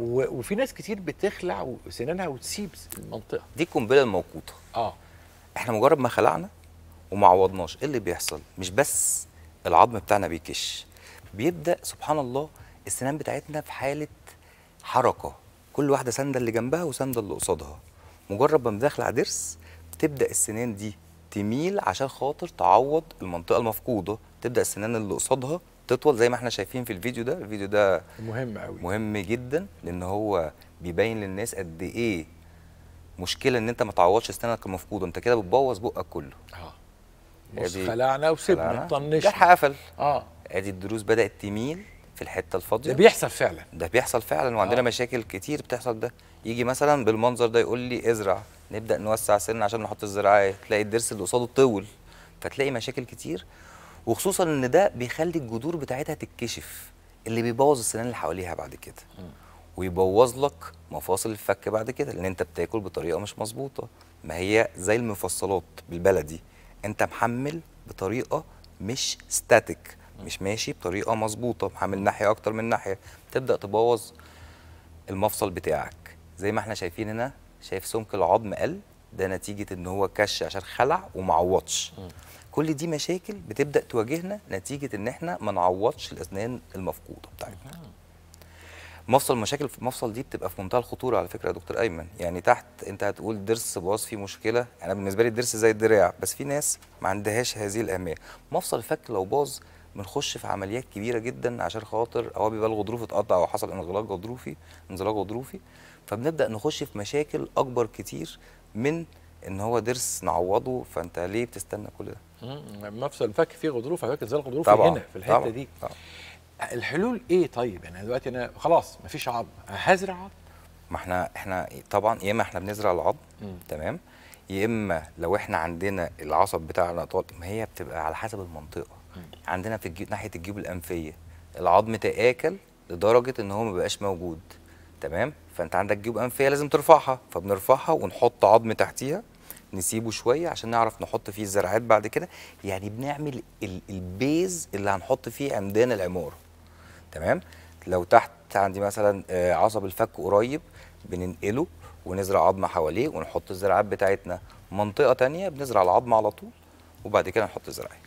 وفي ناس كتير بتخلع سنانها وتسيب المنطقه دي القنبله الموقوته اه احنا مجرد ما خلعنا وما عوضناش ايه اللي بيحصل مش بس العظم بتاعنا بيكش بيبدا سبحان الله السنان بتاعتنا في حاله حركه كل واحده سنده اللي جنبها وسنده اللي قصادها مجرد ما داخله على ضرس بتبدا السنان دي تميل عشان خاطر تعوض المنطقه المفقوده تبدا السنان اللي قصادها تطول زي ما احنا شايفين في الفيديو ده الفيديو ده مهم قوي مهم جدا لان هو بيبين للناس قد ايه مشكله ان انت ما تعوضش سنانك المفقوده انت كده بتبوظ بقك كله اه خلعنا وسيبنا طنشنا الجرح قفل اه ادي الضروس بدات تميل في الحته الفاضيه ده بيحصل فعلا ده بيحصل فعلا وعندنا أوه. مشاكل كتير بتحصل ده يجي مثلا بالمنظر ده يقول لي ازرع نبدا نوسع سن عشان نحط الزراعه تلاقي الضرس اللي قصاده طول فتلاقي مشاكل كتير وخصوصا ان ده بيخلي الجذور بتاعتها تتكشف اللي بيبوظ السنان اللي حواليها بعد كده ويبوظ لك مفاصل الفك بعد كده لان انت بتاكل بطريقه مش مظبوطه ما هي زي المفصلات بالبلدي انت محمل بطريقه مش ستاتيك مش ماشي بطريقه مظبوطه عامل ناحيه اكتر من ناحيه تبدا تبوظ المفصل بتاعك زي ما احنا شايفين هنا شايف سمك العظم قل ده نتيجه ان هو كش عشان خلع ومعوضش كل دي مشاكل بتبدا تواجهنا نتيجه ان احنا ما نعوضش الاسنان المفقوده بتاعتنا مفصل مشاكل في المفصل دي بتبقى في منتهى الخطوره على فكره يا دكتور ايمن يعني تحت انت هتقول ضرس باظ فيه مشكله انا بالنسبه لي الضرس زي الدراع بس في ناس ما عندهاش هذه الاهميه مفصل الفك لو باظ بنخش في عمليات كبيره جدا عشان خاطر او بيبقى الغضروف اتقطع او حصل انغلاق غضروفي انزلاق غضروفي فبنبدا نخش في مشاكل اكبر كتير من ان هو ضرس نعوضه فانت ليه بتستنى كل ده؟ نفس الفك فيه غضروف على فكره انزلاق غضروفي هنا في الحته طبعًا دي طبعًا. الحلول ايه طيب؟ يعني دلوقتي انا خلاص مفيش عظم هزرع عظم ما احنا احنا طبعا يا اما احنا بنزرع العظم تمام يا اما لو احنا عندنا العصب بتاعنا طال ما هي بتبقى على حسب المنطقه عندنا في الجيب ناحيه الجيوب الانفيه العظم تاكل لدرجه ان هو ما بقاش موجود تمام فانت عندك جيوب انفيه لازم ترفعها فبنرفعها ونحط عظم تحتيها نسيبه شويه عشان نعرف نحط فيه الزراعات بعد كده يعني بنعمل البيز اللي هنحط فيه عمدان العماره تمام لو تحت عندي مثلا آه، عصب الفك قريب بننقله ونزرع عظمه حواليه ونحط الزراعات بتاعتنا منطقه ثانيه بنزرع العظمه على طول وبعد كده نحط الزراعات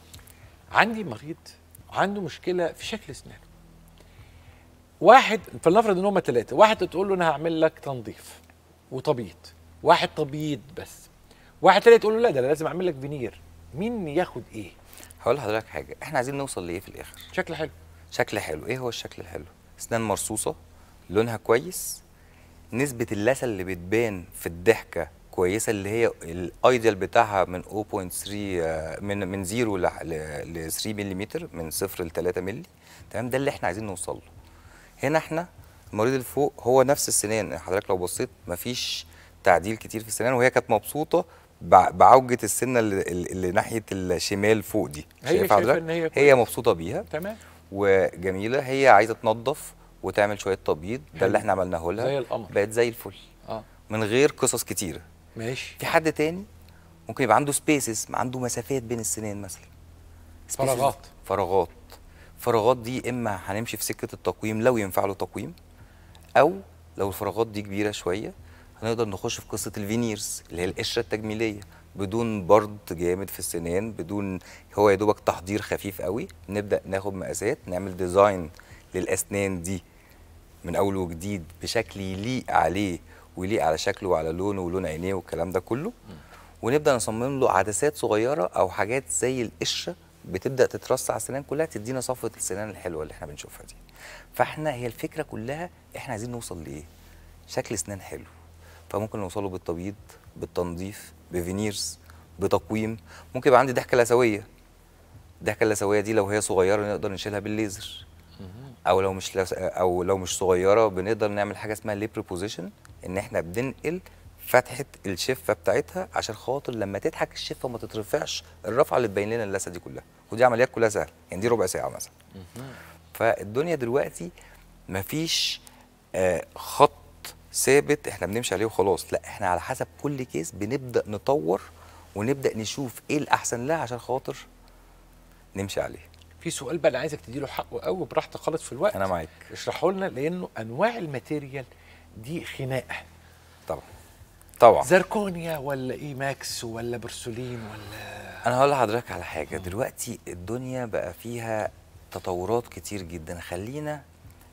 عندي مريض عنده مشكله في شكل اسنانه واحد فلنفرض ان هم ثلاثه واحد تقول له انا هعمل لك تنظيف وتبييض واحد تبييض بس واحد تاني تقول له لا ده انا لازم اعمل لك فينير مين ياخد ايه هقول لحضرتك حاجه احنا عايزين نوصل لايه في الاخر شكل حلو شكل حلو ايه هو الشكل الحلو اسنان مرصوصه لونها كويس نسبه اللثه اللي بتبان في الضحكه كويسه اللي هي الايديال بتاعها من 0.3 آه، من من 0 ل 3 ملم من 0 ل 3 ملم تمام ده اللي احنا عايزين نوصل له هنا احنا المريض اللي فوق هو نفس السنان حضرتك لو بصيت مفيش تعديل كتير في السنان وهي كانت مبسوطه بعوجه السنه اللي, اللي ناحيه الشمال فوق دي هي شايف حضرتك هي, هي مبسوطه بيها تمام وجميله هي عايزه تنظف وتعمل شويه تبييض ده اللي احنا عملناه لها زي القمر بقت زي الفل آه. من غير قصص كتيره ماشي في حد تاني ممكن يبقى عنده سبيسز عنده مسافات بين السنين مثلا فراغات فراغات الفراغات دي اما هنمشي في سكه التقويم لو ينفع له تقويم او لو الفراغات دي كبيره شويه هنقدر نخش في قصه الفينيرز اللي هي القشره التجميليه بدون برد جامد في السنان بدون هو يا دوبك تحضير خفيف قوي نبدا ناخد مقاسات نعمل ديزاين للاسنان دي من اول وجديد بشكل يليق عليه ويليق على شكله وعلى لونه ولون عينيه والكلام ده كله ونبدا نصمم له عدسات صغيره او حاجات زي القشره بتبدا تترص على السنان كلها تدينا صفوه السنان الحلوه اللي احنا بنشوفها دي فاحنا هي الفكره كلها احنا عايزين نوصل لايه شكل سنان حلو فممكن نوصله بالتبييض بالتنظيف بفينيرز بتقويم ممكن يبقى عندي ضحكه لثويه الضحكه اللثويه دي لو هي صغيره نقدر نشيلها بالليزر او لو مش لس... او لو مش صغيره بنقدر نعمل حاجه اسمها ليبري بوزيشن ان احنا بننقل فتحه الشفه بتاعتها عشان خاطر لما تضحك الشفه ما تترفعش الرفعه اللي تبين لنا اللثه دي كلها ودي عمليات كلها سهله يعني دي ربع ساعه مثلا فالدنيا دلوقتي ما فيش آه، خط ثابت احنا بنمشي عليه وخلاص لا احنا على حسب كل كيس بنبدا نطور ونبدا نشوف ايه الاحسن لها عشان خاطر نمشي عليه في سؤال بقى انا عايزك تديله حقه قوي براحتك خالص في الوقت انا معاك اشرحه لنا لانه انواع الماتيريال دي خناقه طبعا طبعا زركونيا ولا اي ماكس ولا برسولين ولا انا هقول لحضرتك على حاجه دلوقتي الدنيا بقى فيها تطورات كتير جدا خلينا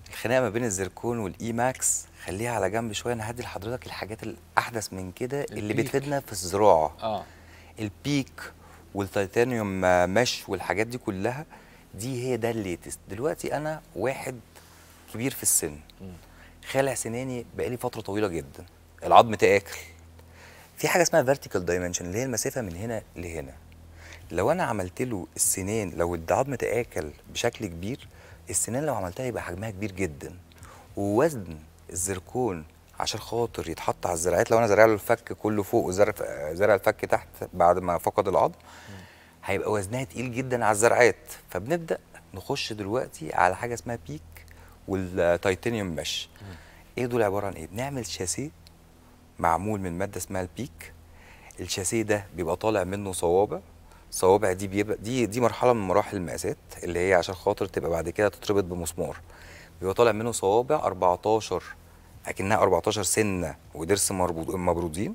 الخناقه ما بين الزركون والاي ماكس خليها على جنب شويه انا هدي لحضرتك الحاجات الاحدث من كده اللي بتفيدنا في الزراعه اه البيك والتيتانيوم مش والحاجات دي كلها دي هي ده الليتست دلوقتي انا واحد كبير في السن م. خلع سناني بقالي فتره طويله جدا العظم تاكل في حاجه اسمها فيرتيكال دايمنشن اللي هي المسافه من هنا لهنا لو انا عملت له السنان لو العظم تاكل بشكل كبير السنان لو عملتها يبقى حجمها كبير جدا ووزن الزركون عشان خاطر يتحط على الزراعات لو انا زارع له الفك كله فوق وزرع زرع الفك تحت بعد ما فقد العظم هيبقى وزنها تقيل جدا على الزرعات فبنبدا نخش دلوقتي على حاجه اسمها بيك والتيتانيوم مش ايه دول عباره عن ايه بنعمل شاسي معمول من ماده اسمها البيك الشاسيه ده بيبقى طالع منه صوابع صوابع دي بيبقى دي دي مرحله من مراحل المقاسات اللي هي عشان خاطر تبقى بعد كده تتربط بمسمار بيبقى طالع منه صوابع 14 اكنها 14 سنه وضرس مربوط مبرودين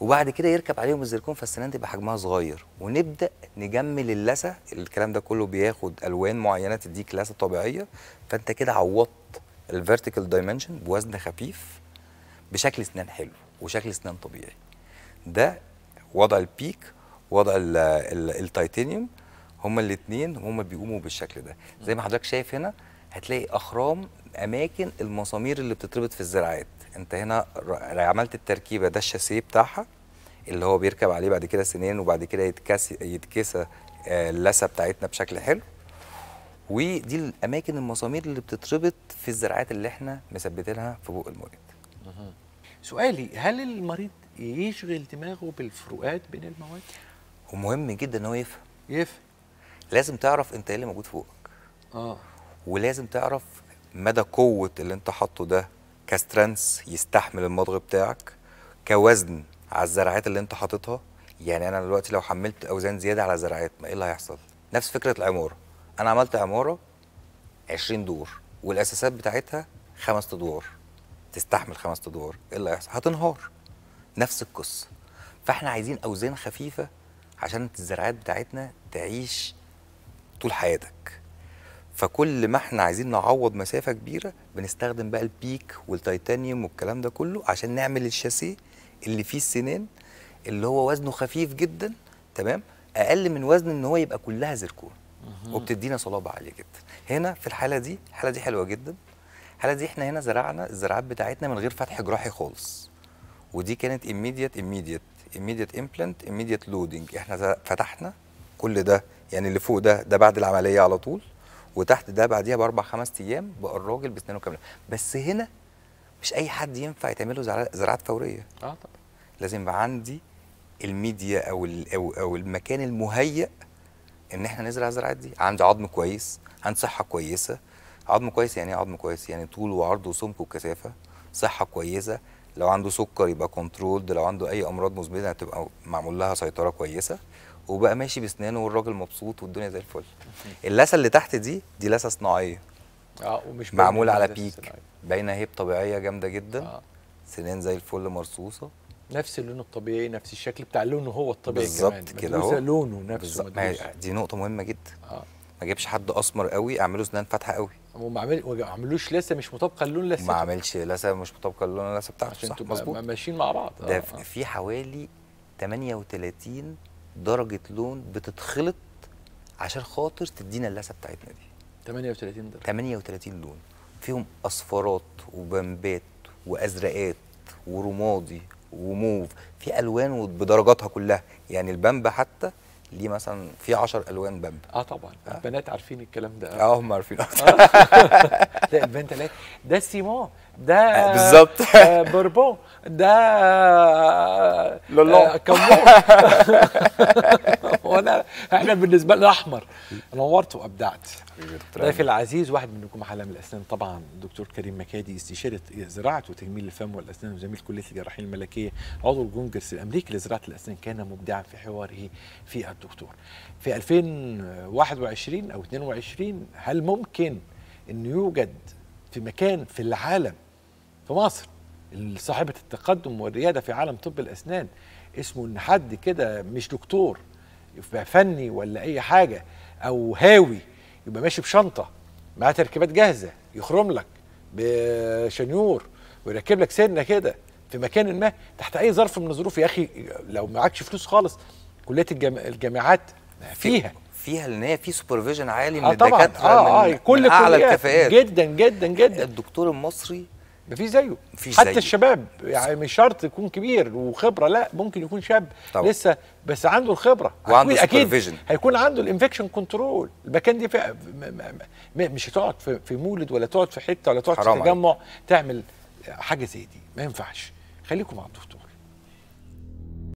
وبعد كده يركب عليهم الزركون فالسنان تبقى حجمها صغير ونبدا نجمل اللثه الكلام ده كله بياخد الوان معينه تديك لثه طبيعيه فانت كده عوضت الفيرتيكال دايمنشن بوزن خفيف بشكل اسنان حلو وشكل اسنان طبيعي ده وضع البيك وضع التيتانيوم هما الاثنين هما بيقوموا بالشكل ده زي ما حضرتك شايف هنا هتلاقي اخرام اماكن المسامير اللي بتتربط في الزراعات انت هنا يعني عملت التركيبه ده الشاسيه بتاعها اللي هو بيركب عليه بعد كده سنين وبعد كده يتكس يتكسى آه، اللثه بتاعتنا بشكل حلو ودي الاماكن المسامير اللي بتتربط في الزراعات اللي احنا مثبتينها في بوق المريض. سؤالي هل المريض يشغل دماغه بالفروقات بين المواد ومهم جدا ان هو يفهم يفهم لازم تعرف انت ايه اللي موجود فوقك اه ولازم تعرف مدى قوه اللي انت حاطه ده كسترنس يستحمل المضغ بتاعك كوزن على الزرعات اللي انت حاططها يعني انا دلوقتي لو حملت اوزان زياده على زرعات ما ايه اللي هيحصل نفس فكره العماره انا عملت عماره 20 دور والاساسات بتاعتها خمس ادوار تستحمل خمس ادوار ايه اللي هيحصل هتنهار نفس القصه فاحنا عايزين اوزان خفيفه عشان الزراعات بتاعتنا تعيش طول حياتك فكل ما احنا عايزين نعوض مسافه كبيره بنستخدم بقى البيك والتيتانيوم والكلام ده كله عشان نعمل الشاسيه اللي فيه السنان اللي هو وزنه خفيف جدا تمام اقل من وزن ان هو يبقى كلها زركون وبتدينا صلابه عاليه جدا هنا في الحاله دي الحاله دي حلوه جدا الحاله دي احنا هنا زرعنا الزراعات بتاعتنا من غير فتح جراحي خالص ودي كانت immediate immediate immediate امبلانت immediate لودنج احنا فتحنا كل ده يعني اللي فوق ده ده بعد العمليه على طول وتحت ده بعديها باربع خمس ايام بقى الراجل باسنانه كامله بس هنا مش اي حد ينفع يتعمل له زراعات فوريه اه طبعا لازم يبقى عندي الميديا او او او المكان المهيأ ان احنا نزرع الزراعات دي عندي عظم كويس عندي صحه كويسه عظم كويس يعني ايه عظم كويس يعني طول وعرض وسمك وكثافه صحه كويسه لو عنده سكر يبقى كنترولد لو عنده اي امراض مزمنه هتبقى معمول لها سيطره كويسه وبقى ماشي بسنانه والراجل مبسوط والدنيا زي الفل اللثه اللي تحت دي دي لثه صناعيه اه ومش معموله على بيك باينه هيب طبيعيه جامده جدا آه. سنان زي الفل مرصوصه نفس اللون الطبيعي نفس الشكل بتاع اللون هو الطبيعي كمان بالظبط كده اهو لونه نفسه دي نقطه مهمه جدا آه. ما اجيبش حد اسمر قوي اعمله سنان فاتحه قوي وما عمل... عملوش لسه مش مطابقه للون لسه ما عملش لسه مش مطابقه للون لسه بتاعته عشان صح مظبوط ماشيين مع بعض ده آه. في اه. حوالي 38 درجه لون بتتخلط عشان خاطر تدينا اللثه بتاعتنا دي 38 درجه 38 لون فيهم اصفرات وبمبات وازرقات ورمادي وموف في الوان بدرجاتها كلها يعني البامبا حتى ليه مثلا في 10 الوان بامبا اه طبعا آه. البنات عارفين الكلام ده اه هم عارفين آه. [laughs] لا البنت لا ده السيمون ده [laughs] eh, بالظبط بوربون [laughs] eh, ده لولو [laughs] كمون eh, وانا احنا بالنسبه لنا احمر نورت وابدعت ضيفي العزيز واحد من نجوم عالم الاسنان طبعا الدكتور كريم مكادي استشاره زراعه وتجميل الفم والاسنان وزميل كليه الجراحين الملكيه عضو الكونجرس الامريكي لزراعه الاسنان كان مبدعا في حواره في الدكتور في 2021 او 22 هل ممكن انه يوجد في مكان في العالم في مصر صاحبة التقدم والريادة في عالم طب الأسنان اسمه إن حد كده مش دكتور يبقى فني ولا أي حاجة أو هاوي يبقى ماشي بشنطة معاه تركيبات جاهزة يخرم لك بشنيور ويركب لك سنة كده في مكان ما تحت أي ظرف من الظروف يا أخي لو معكش فلوس خالص كلية الجامع الجامعات فيها فيها لان هي في سوبرفيجن عالي من آه الدكاتره آه من, آه كل من اعلى الكفاءات جدا جدا جدا الدكتور المصري ما فيش زيه مفيش حتى زيه. الشباب يعني مش شرط يكون كبير وخبره لا ممكن يكون شاب طبعا. لسه بس عنده الخبره وعنده اكيد هيكون عنده الانفكشن كنترول المكان دي مش هتقعد في مولد ولا تقعد في حته ولا تقعد في تجمع تعمل حاجه زي دي ما ينفعش خليكم مع الدكتور